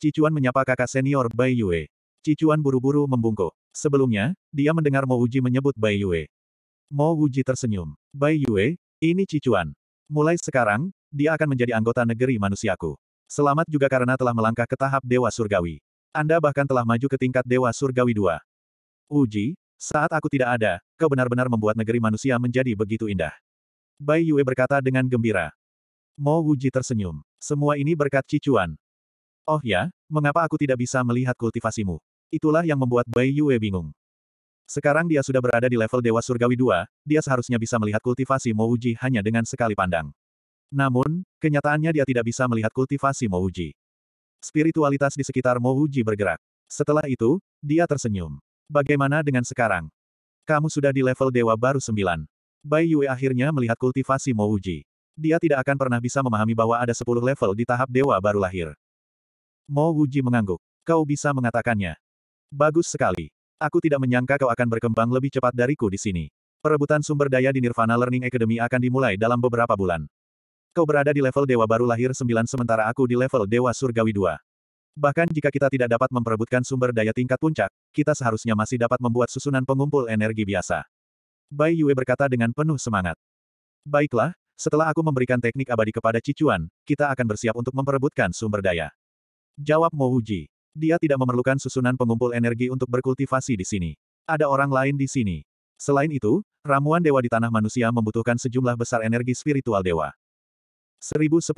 Cicuan menyapa kakak senior Bai Yue. Cicuan buru-buru membungkuk. Sebelumnya, dia mendengar Mo Uji menyebut Bai Yue. Mo Uji tersenyum. Bai Yue, ini Cicuan. Mulai sekarang, dia akan menjadi anggota negeri manusiaku. Selamat juga karena telah melangkah ke tahap Dewa Surgawi. Anda bahkan telah maju ke tingkat Dewa Surgawi 2. Uji, saat aku tidak ada, kau benar-benar membuat negeri manusia menjadi begitu indah. Bai Yue berkata dengan gembira. Mo Uji tersenyum. Semua ini berkat Cicuan. Oh ya, mengapa aku tidak bisa melihat kultivasimu? Itulah yang membuat Bai Yue bingung. Sekarang dia sudah berada di level Dewa Surgawi 2, dia seharusnya bisa melihat kultivasi Mo Uji hanya dengan sekali pandang. Namun, kenyataannya dia tidak bisa melihat kultivasi Mo Uji. Spiritualitas di sekitar Mo Uji bergerak. Setelah itu, dia tersenyum. Bagaimana dengan sekarang? Kamu sudah di level Dewa baru 9. Bai Yue akhirnya melihat kultivasi Mo Uji. Dia tidak akan pernah bisa memahami bahwa ada 10 level di tahap Dewa baru lahir. Mo Wuji mengangguk. Kau bisa mengatakannya. Bagus sekali. Aku tidak menyangka kau akan berkembang lebih cepat dariku di sini. Perebutan sumber daya di Nirvana Learning Academy akan dimulai dalam beberapa bulan. Kau berada di level dewa baru lahir 9 sementara aku di level dewa surgawi 2. Bahkan jika kita tidak dapat memperebutkan sumber daya tingkat puncak, kita seharusnya masih dapat membuat susunan pengumpul energi biasa. Bai Yue berkata dengan penuh semangat. Baiklah, setelah aku memberikan teknik abadi kepada Cicuan, kita akan bersiap untuk memperebutkan sumber daya. Jawab Wuji. Dia tidak memerlukan susunan pengumpul energi untuk berkultivasi di sini. Ada orang lain di sini. Selain itu, ramuan dewa di tanah manusia membutuhkan sejumlah besar energi spiritual dewa. 1010.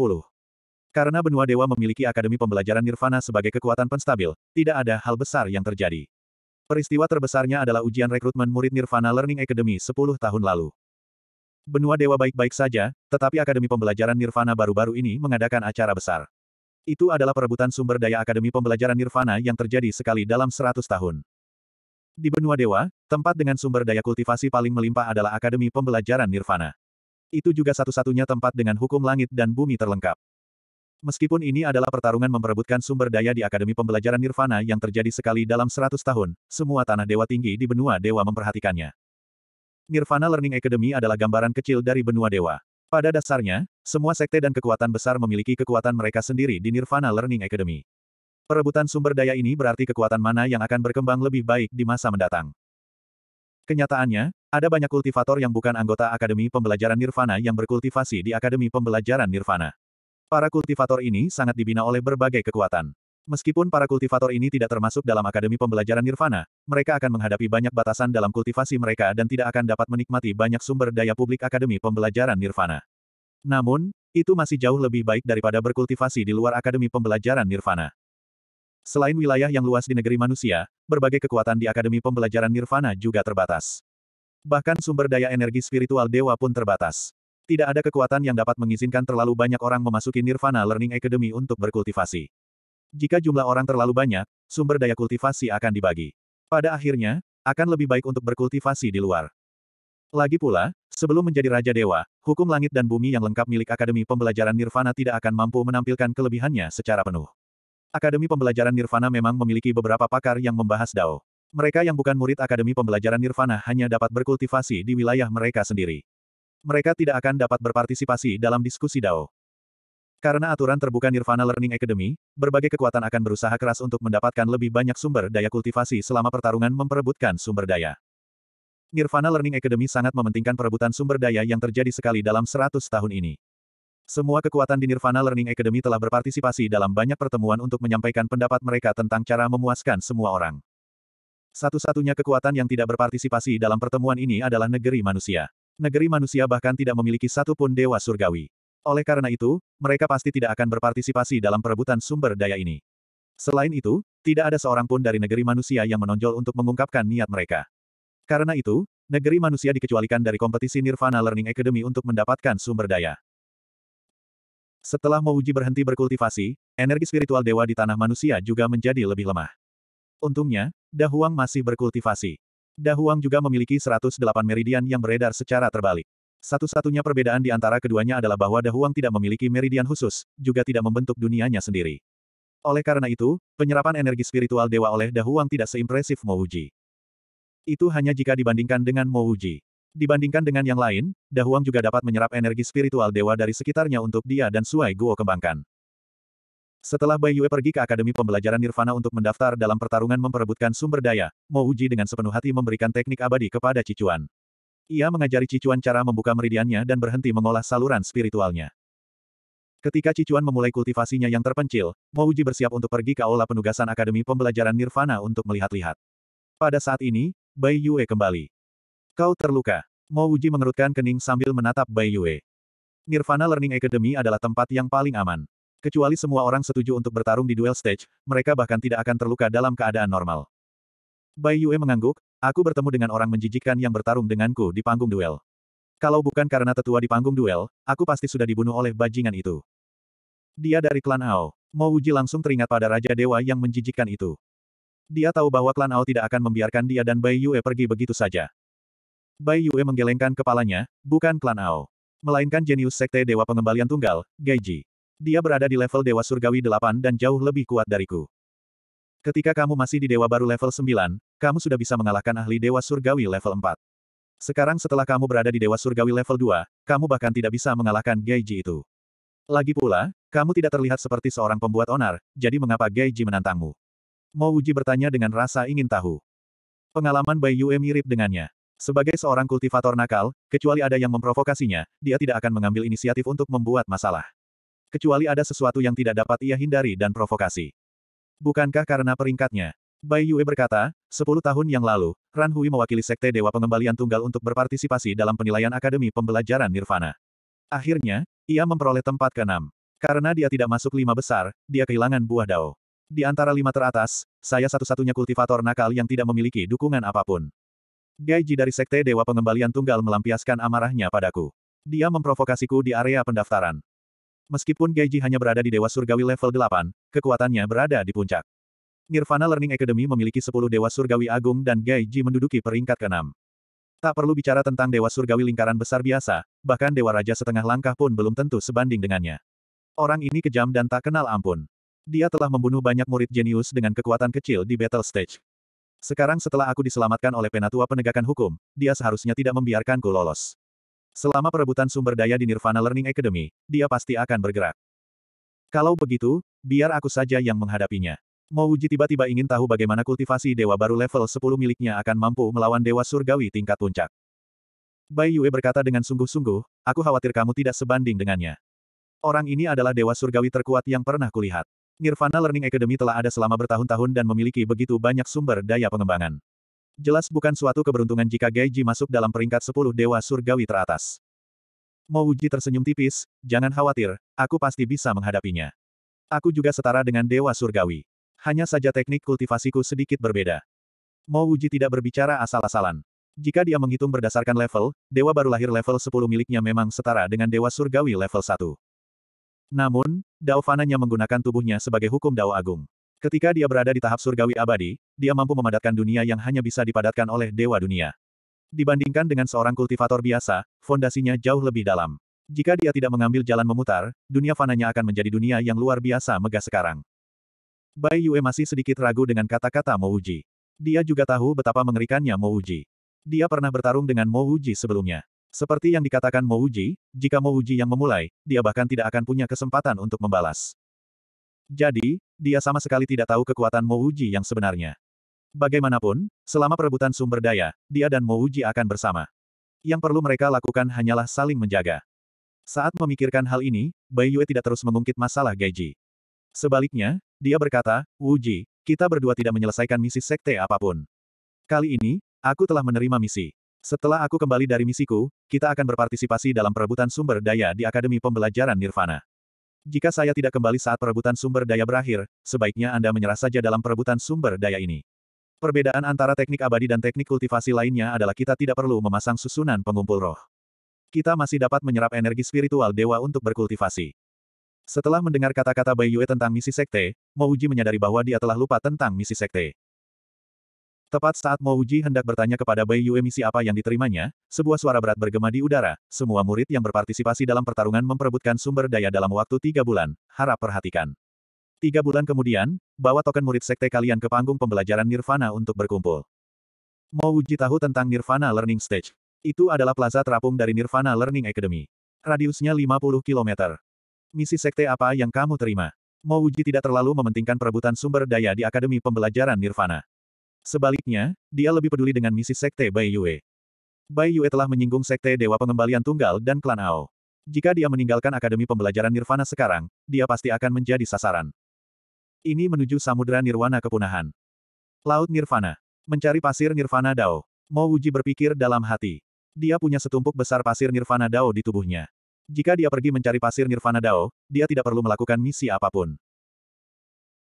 Karena benua dewa memiliki Akademi Pembelajaran Nirvana sebagai kekuatan penstabil, tidak ada hal besar yang terjadi. Peristiwa terbesarnya adalah ujian rekrutmen murid Nirvana Learning Academy 10 tahun lalu. Benua dewa baik-baik saja, tetapi Akademi Pembelajaran Nirvana baru-baru ini mengadakan acara besar. Itu adalah perebutan sumber daya Akademi Pembelajaran Nirvana yang terjadi sekali dalam seratus tahun. Di benua dewa, tempat dengan sumber daya kultivasi paling melimpah adalah Akademi Pembelajaran Nirvana. Itu juga satu-satunya tempat dengan hukum langit dan bumi terlengkap. Meskipun ini adalah pertarungan memperebutkan sumber daya di Akademi Pembelajaran Nirvana yang terjadi sekali dalam 100 tahun, semua tanah dewa tinggi di benua dewa memperhatikannya. Nirvana Learning Academy adalah gambaran kecil dari benua dewa. Pada dasarnya, semua sekte dan kekuatan besar memiliki kekuatan mereka sendiri di Nirvana Learning Academy. Perebutan sumber daya ini berarti kekuatan mana yang akan berkembang lebih baik di masa mendatang. Kenyataannya, ada banyak kultivator yang bukan anggota Akademi Pembelajaran Nirvana yang berkultivasi di Akademi Pembelajaran Nirvana. Para kultivator ini sangat dibina oleh berbagai kekuatan. Meskipun para kultivator ini tidak termasuk dalam Akademi Pembelajaran Nirvana, mereka akan menghadapi banyak batasan dalam kultivasi mereka dan tidak akan dapat menikmati banyak sumber daya publik Akademi Pembelajaran Nirvana. Namun, itu masih jauh lebih baik daripada berkultivasi di luar Akademi Pembelajaran Nirvana. Selain wilayah yang luas di negeri manusia, berbagai kekuatan di Akademi Pembelajaran Nirvana juga terbatas. Bahkan sumber daya energi spiritual dewa pun terbatas. Tidak ada kekuatan yang dapat mengizinkan terlalu banyak orang memasuki Nirvana Learning Academy untuk berkultivasi. Jika jumlah orang terlalu banyak, sumber daya kultivasi akan dibagi. Pada akhirnya, akan lebih baik untuk berkultivasi di luar. Lagi pula, sebelum menjadi Raja Dewa, hukum langit dan bumi yang lengkap milik Akademi Pembelajaran Nirvana tidak akan mampu menampilkan kelebihannya secara penuh. Akademi Pembelajaran Nirvana memang memiliki beberapa pakar yang membahas Dao. Mereka yang bukan murid Akademi Pembelajaran Nirvana hanya dapat berkultivasi di wilayah mereka sendiri. Mereka tidak akan dapat berpartisipasi dalam diskusi Dao. Karena aturan terbuka Nirvana Learning Academy, berbagai kekuatan akan berusaha keras untuk mendapatkan lebih banyak sumber daya kultivasi selama pertarungan memperebutkan sumber daya. Nirvana Learning Academy sangat mementingkan perebutan sumber daya yang terjadi sekali dalam 100 tahun ini. Semua kekuatan di Nirvana Learning Academy telah berpartisipasi dalam banyak pertemuan untuk menyampaikan pendapat mereka tentang cara memuaskan semua orang. Satu-satunya kekuatan yang tidak berpartisipasi dalam pertemuan ini adalah negeri manusia. Negeri manusia bahkan tidak memiliki satupun dewa surgawi. Oleh karena itu, mereka pasti tidak akan berpartisipasi dalam perebutan sumber daya ini. Selain itu, tidak ada seorang pun dari negeri manusia yang menonjol untuk mengungkapkan niat mereka. Karena itu, negeri manusia dikecualikan dari kompetisi Nirvana Learning Academy untuk mendapatkan sumber daya. Setelah Mouji berhenti berkultivasi, energi spiritual dewa di tanah manusia juga menjadi lebih lemah. Untungnya, Dahuang masih berkultivasi. Dahuang juga memiliki 108 meridian yang beredar secara terbalik. Satu-satunya perbedaan di antara keduanya adalah bahwa Dahuang tidak memiliki meridian khusus, juga tidak membentuk dunianya sendiri. Oleh karena itu, penyerapan energi spiritual dewa oleh Dahuang tidak seimpresif Mouji. Itu hanya jika dibandingkan dengan Mouji. Dibandingkan dengan yang lain, Dahuang juga dapat menyerap energi spiritual dewa dari sekitarnya untuk dia dan Suai Guo kembangkan. Setelah Bai Yue pergi ke Akademi Pembelajaran Nirvana untuk mendaftar dalam pertarungan memperebutkan sumber daya, Mo dengan sepenuh hati memberikan teknik abadi kepada Cicuan. Ia mengajari Cicuan cara membuka meridiannya dan berhenti mengolah saluran spiritualnya. Ketika Cicuan memulai kultivasinya yang terpencil, Mouji bersiap untuk pergi ke aula penugasan Akademi Pembelajaran Nirvana untuk melihat-lihat. Pada saat ini, Bai Yue kembali. Kau terluka. Mouji mengerutkan kening sambil menatap Bai Yue. Nirvana Learning Academy adalah tempat yang paling aman. Kecuali semua orang setuju untuk bertarung di duel stage, mereka bahkan tidak akan terluka dalam keadaan normal. Bai Yue mengangguk, Aku bertemu dengan orang menjijikkan yang bertarung denganku di panggung duel. Kalau bukan karena tetua di panggung duel, aku pasti sudah dibunuh oleh bajingan itu. Dia dari klan Ao. Mau Uji langsung teringat pada Raja Dewa yang menjijikkan itu. Dia tahu bahwa klan Ao tidak akan membiarkan dia dan Bai Yue pergi begitu saja. Bai Yue menggelengkan kepalanya, bukan klan Ao. Melainkan jenius sekte Dewa Pengembalian Tunggal, Geiji. Dia berada di level Dewa Surgawi 8 dan jauh lebih kuat dariku. Ketika kamu masih di Dewa baru level 9, kamu sudah bisa mengalahkan ahli Dewa Surgawi level 4. Sekarang setelah kamu berada di Dewa Surgawi level 2, kamu bahkan tidak bisa mengalahkan Geiji itu. Lagi pula, kamu tidak terlihat seperti seorang pembuat onar, jadi mengapa Geiji menantangmu? Mo Uji bertanya dengan rasa ingin tahu. Pengalaman Bai Yue mirip dengannya. Sebagai seorang kultivator nakal, kecuali ada yang memprovokasinya, dia tidak akan mengambil inisiatif untuk membuat masalah. Kecuali ada sesuatu yang tidak dapat ia hindari dan provokasi. Bukankah karena peringkatnya, Bai Yue berkata, sepuluh tahun yang lalu, Ran Hui mewakili Sekte Dewa Pengembalian Tunggal untuk berpartisipasi dalam penilaian Akademi Pembelajaran Nirvana. Akhirnya, ia memperoleh tempat ke-6. Karena dia tidak masuk lima besar, dia kehilangan buah dao. Di antara lima teratas, saya satu-satunya kultivator nakal yang tidak memiliki dukungan apapun. Gaiji dari Sekte Dewa Pengembalian Tunggal melampiaskan amarahnya padaku. Dia memprovokasiku di area pendaftaran. Meskipun Gaiji hanya berada di Dewa Surgawi level 8, kekuatannya berada di puncak. Nirvana Learning Academy memiliki 10 Dewa Surgawi Agung dan Ji menduduki peringkat ke-6. Tak perlu bicara tentang Dewa Surgawi lingkaran besar biasa, bahkan Dewa Raja setengah langkah pun belum tentu sebanding dengannya. Orang ini kejam dan tak kenal ampun. Dia telah membunuh banyak murid jenius dengan kekuatan kecil di battle stage. Sekarang setelah aku diselamatkan oleh penatua penegakan hukum, dia seharusnya tidak membiarkanku lolos. Selama perebutan sumber daya di Nirvana Learning Academy, dia pasti akan bergerak. Kalau begitu, biar aku saja yang menghadapinya. Mo tiba-tiba ingin tahu bagaimana kultivasi dewa baru level 10 miliknya akan mampu melawan dewa surgawi tingkat puncak. Bai Yue berkata dengan sungguh-sungguh, aku khawatir kamu tidak sebanding dengannya. Orang ini adalah dewa surgawi terkuat yang pernah kulihat. Nirvana Learning Academy telah ada selama bertahun-tahun dan memiliki begitu banyak sumber daya pengembangan. Jelas bukan suatu keberuntungan jika Gaiji masuk dalam peringkat 10 dewa surgawi teratas. Mo tersenyum tipis, jangan khawatir, aku pasti bisa menghadapinya. Aku juga setara dengan dewa surgawi hanya saja teknik kultivasiku sedikit berbeda. Mo Wuji tidak berbicara asal-asalan. Jika dia menghitung berdasarkan level, dewa baru lahir level 10 miliknya memang setara dengan dewa surgawi level 1. Namun, Dao Fananya menggunakan tubuhnya sebagai hukum Dao Agung. Ketika dia berada di tahap surgawi abadi, dia mampu memadatkan dunia yang hanya bisa dipadatkan oleh dewa dunia. Dibandingkan dengan seorang kultivator biasa, fondasinya jauh lebih dalam. Jika dia tidak mengambil jalan memutar, dunia fananya akan menjadi dunia yang luar biasa megah sekarang. Bai Yue masih sedikit ragu dengan kata-kata Mo Uji. Dia juga tahu betapa mengerikannya Mo Uji. Dia pernah bertarung dengan Mo Uji sebelumnya. Seperti yang dikatakan Mo Uji, jika Mo Uji yang memulai, dia bahkan tidak akan punya kesempatan untuk membalas. Jadi, dia sama sekali tidak tahu kekuatan Mo Uji yang sebenarnya. Bagaimanapun, selama perebutan sumber daya, dia dan Mo Uji akan bersama. Yang perlu mereka lakukan hanyalah saling menjaga. Saat memikirkan hal ini, Bai Yue tidak terus mengungkit masalah Gaiji. Sebaliknya, dia berkata, Wuji, kita berdua tidak menyelesaikan misi sekte apapun. Kali ini, aku telah menerima misi. Setelah aku kembali dari misiku, kita akan berpartisipasi dalam perebutan sumber daya di Akademi Pembelajaran Nirvana. Jika saya tidak kembali saat perebutan sumber daya berakhir, sebaiknya Anda menyerah saja dalam perebutan sumber daya ini. Perbedaan antara teknik abadi dan teknik kultivasi lainnya adalah kita tidak perlu memasang susunan pengumpul roh. Kita masih dapat menyerap energi spiritual dewa untuk berkultivasi. Setelah mendengar kata-kata Bai Yue tentang misi sekte, Mo menyadari bahwa dia telah lupa tentang misi sekte. Tepat saat Mo hendak bertanya kepada Bai Yue misi apa yang diterimanya, sebuah suara berat bergema di udara, semua murid yang berpartisipasi dalam pertarungan memperebutkan sumber daya dalam waktu tiga bulan, harap perhatikan. Tiga bulan kemudian, bawa token murid sekte kalian ke panggung pembelajaran Nirvana untuk berkumpul. Mo tahu tentang Nirvana Learning Stage. Itu adalah plaza terapung dari Nirvana Learning Academy. Radiusnya 50 km. Misi sekte apa yang kamu terima? uji tidak terlalu mementingkan perebutan sumber daya di Akademi Pembelajaran Nirvana. Sebaliknya, dia lebih peduli dengan misi sekte Bai Yue. Bai Yue telah menyinggung sekte Dewa Pengembalian Tunggal dan Klan Ao. Jika dia meninggalkan Akademi Pembelajaran Nirvana sekarang, dia pasti akan menjadi sasaran. Ini menuju Samudra Nirwana Kepunahan. Laut Nirvana. Mencari pasir Nirvana Dao. Mau uji berpikir dalam hati. Dia punya setumpuk besar pasir Nirvana Dao di tubuhnya. Jika dia pergi mencari pasir Nirvana Dao, dia tidak perlu melakukan misi apapun.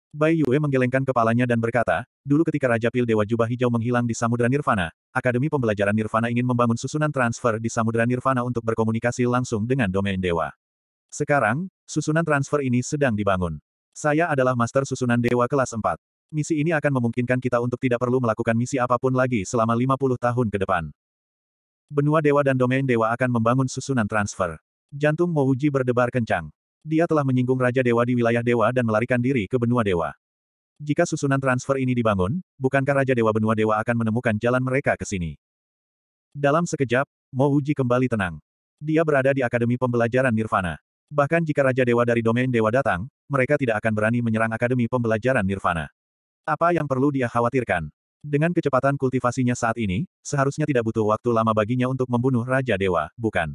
Bai Yue menggelengkan kepalanya dan berkata, dulu ketika Raja Pil Dewa Jubah Hijau menghilang di Samudra Nirvana, Akademi Pembelajaran Nirvana ingin membangun susunan transfer di Samudra Nirvana untuk berkomunikasi langsung dengan domain dewa. Sekarang, susunan transfer ini sedang dibangun. Saya adalah master susunan dewa kelas 4. Misi ini akan memungkinkan kita untuk tidak perlu melakukan misi apapun lagi selama 50 tahun ke depan. Benua dewa dan domain dewa akan membangun susunan transfer. Jantung Mouji berdebar kencang. Dia telah menyinggung Raja Dewa di wilayah Dewa dan melarikan diri ke benua Dewa. Jika susunan transfer ini dibangun, bukankah Raja Dewa Benua Dewa akan menemukan jalan mereka ke sini? Dalam sekejap, Mouji kembali tenang. Dia berada di Akademi Pembelajaran Nirvana. Bahkan jika Raja Dewa dari domain Dewa datang, mereka tidak akan berani menyerang Akademi Pembelajaran Nirvana. Apa yang perlu dia khawatirkan? Dengan kecepatan kultivasinya saat ini, seharusnya tidak butuh waktu lama baginya untuk membunuh Raja Dewa, bukan?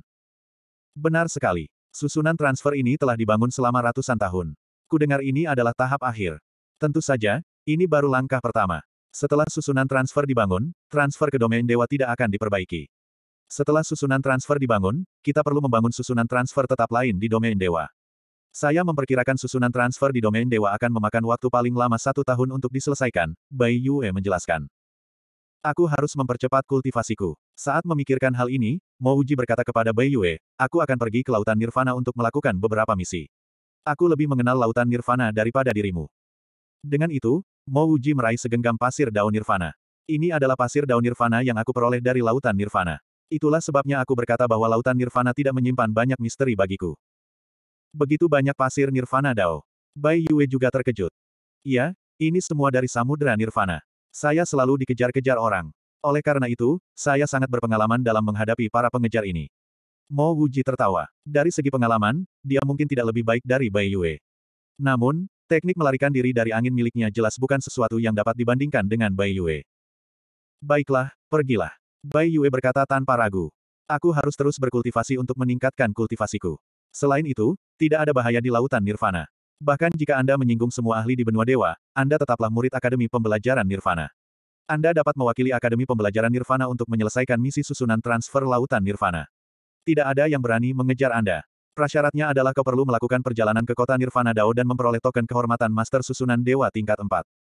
Benar sekali. Susunan transfer ini telah dibangun selama ratusan tahun. Kudengar ini adalah tahap akhir. Tentu saja, ini baru langkah pertama. Setelah susunan transfer dibangun, transfer ke domain dewa tidak akan diperbaiki. Setelah susunan transfer dibangun, kita perlu membangun susunan transfer tetap lain di domain dewa. Saya memperkirakan susunan transfer di domain dewa akan memakan waktu paling lama satu tahun untuk diselesaikan, Bai Yue menjelaskan. Aku harus mempercepat kultivasiku. Saat memikirkan hal ini, Mouji berkata kepada Bai Yue, aku akan pergi ke Lautan Nirvana untuk melakukan beberapa misi. Aku lebih mengenal Lautan Nirvana daripada dirimu. Dengan itu, Mouji meraih segenggam pasir daun Nirvana. Ini adalah pasir daun Nirvana yang aku peroleh dari Lautan Nirvana. Itulah sebabnya aku berkata bahwa Lautan Nirvana tidak menyimpan banyak misteri bagiku. Begitu banyak pasir Nirvana Dao. Bai Yue juga terkejut. Iya, ini semua dari Samudra Nirvana. Saya selalu dikejar-kejar orang. Oleh karena itu, saya sangat berpengalaman dalam menghadapi para pengejar ini. Mo Wuji tertawa. Dari segi pengalaman, dia mungkin tidak lebih baik dari Bai Yue. Namun, teknik melarikan diri dari angin miliknya jelas bukan sesuatu yang dapat dibandingkan dengan Bai Yue. Baiklah, pergilah. Bai Yue berkata tanpa ragu. Aku harus terus berkultivasi untuk meningkatkan kultivasiku. Selain itu, tidak ada bahaya di lautan nirvana. Bahkan jika Anda menyinggung semua ahli di benua dewa, Anda tetaplah murid Akademi Pembelajaran Nirvana. Anda dapat mewakili Akademi Pembelajaran Nirvana untuk menyelesaikan misi susunan transfer lautan Nirvana. Tidak ada yang berani mengejar Anda. Prasyaratnya adalah kau perlu melakukan perjalanan ke kota Nirvana Dao dan memperoleh token kehormatan Master Susunan Dewa tingkat 4.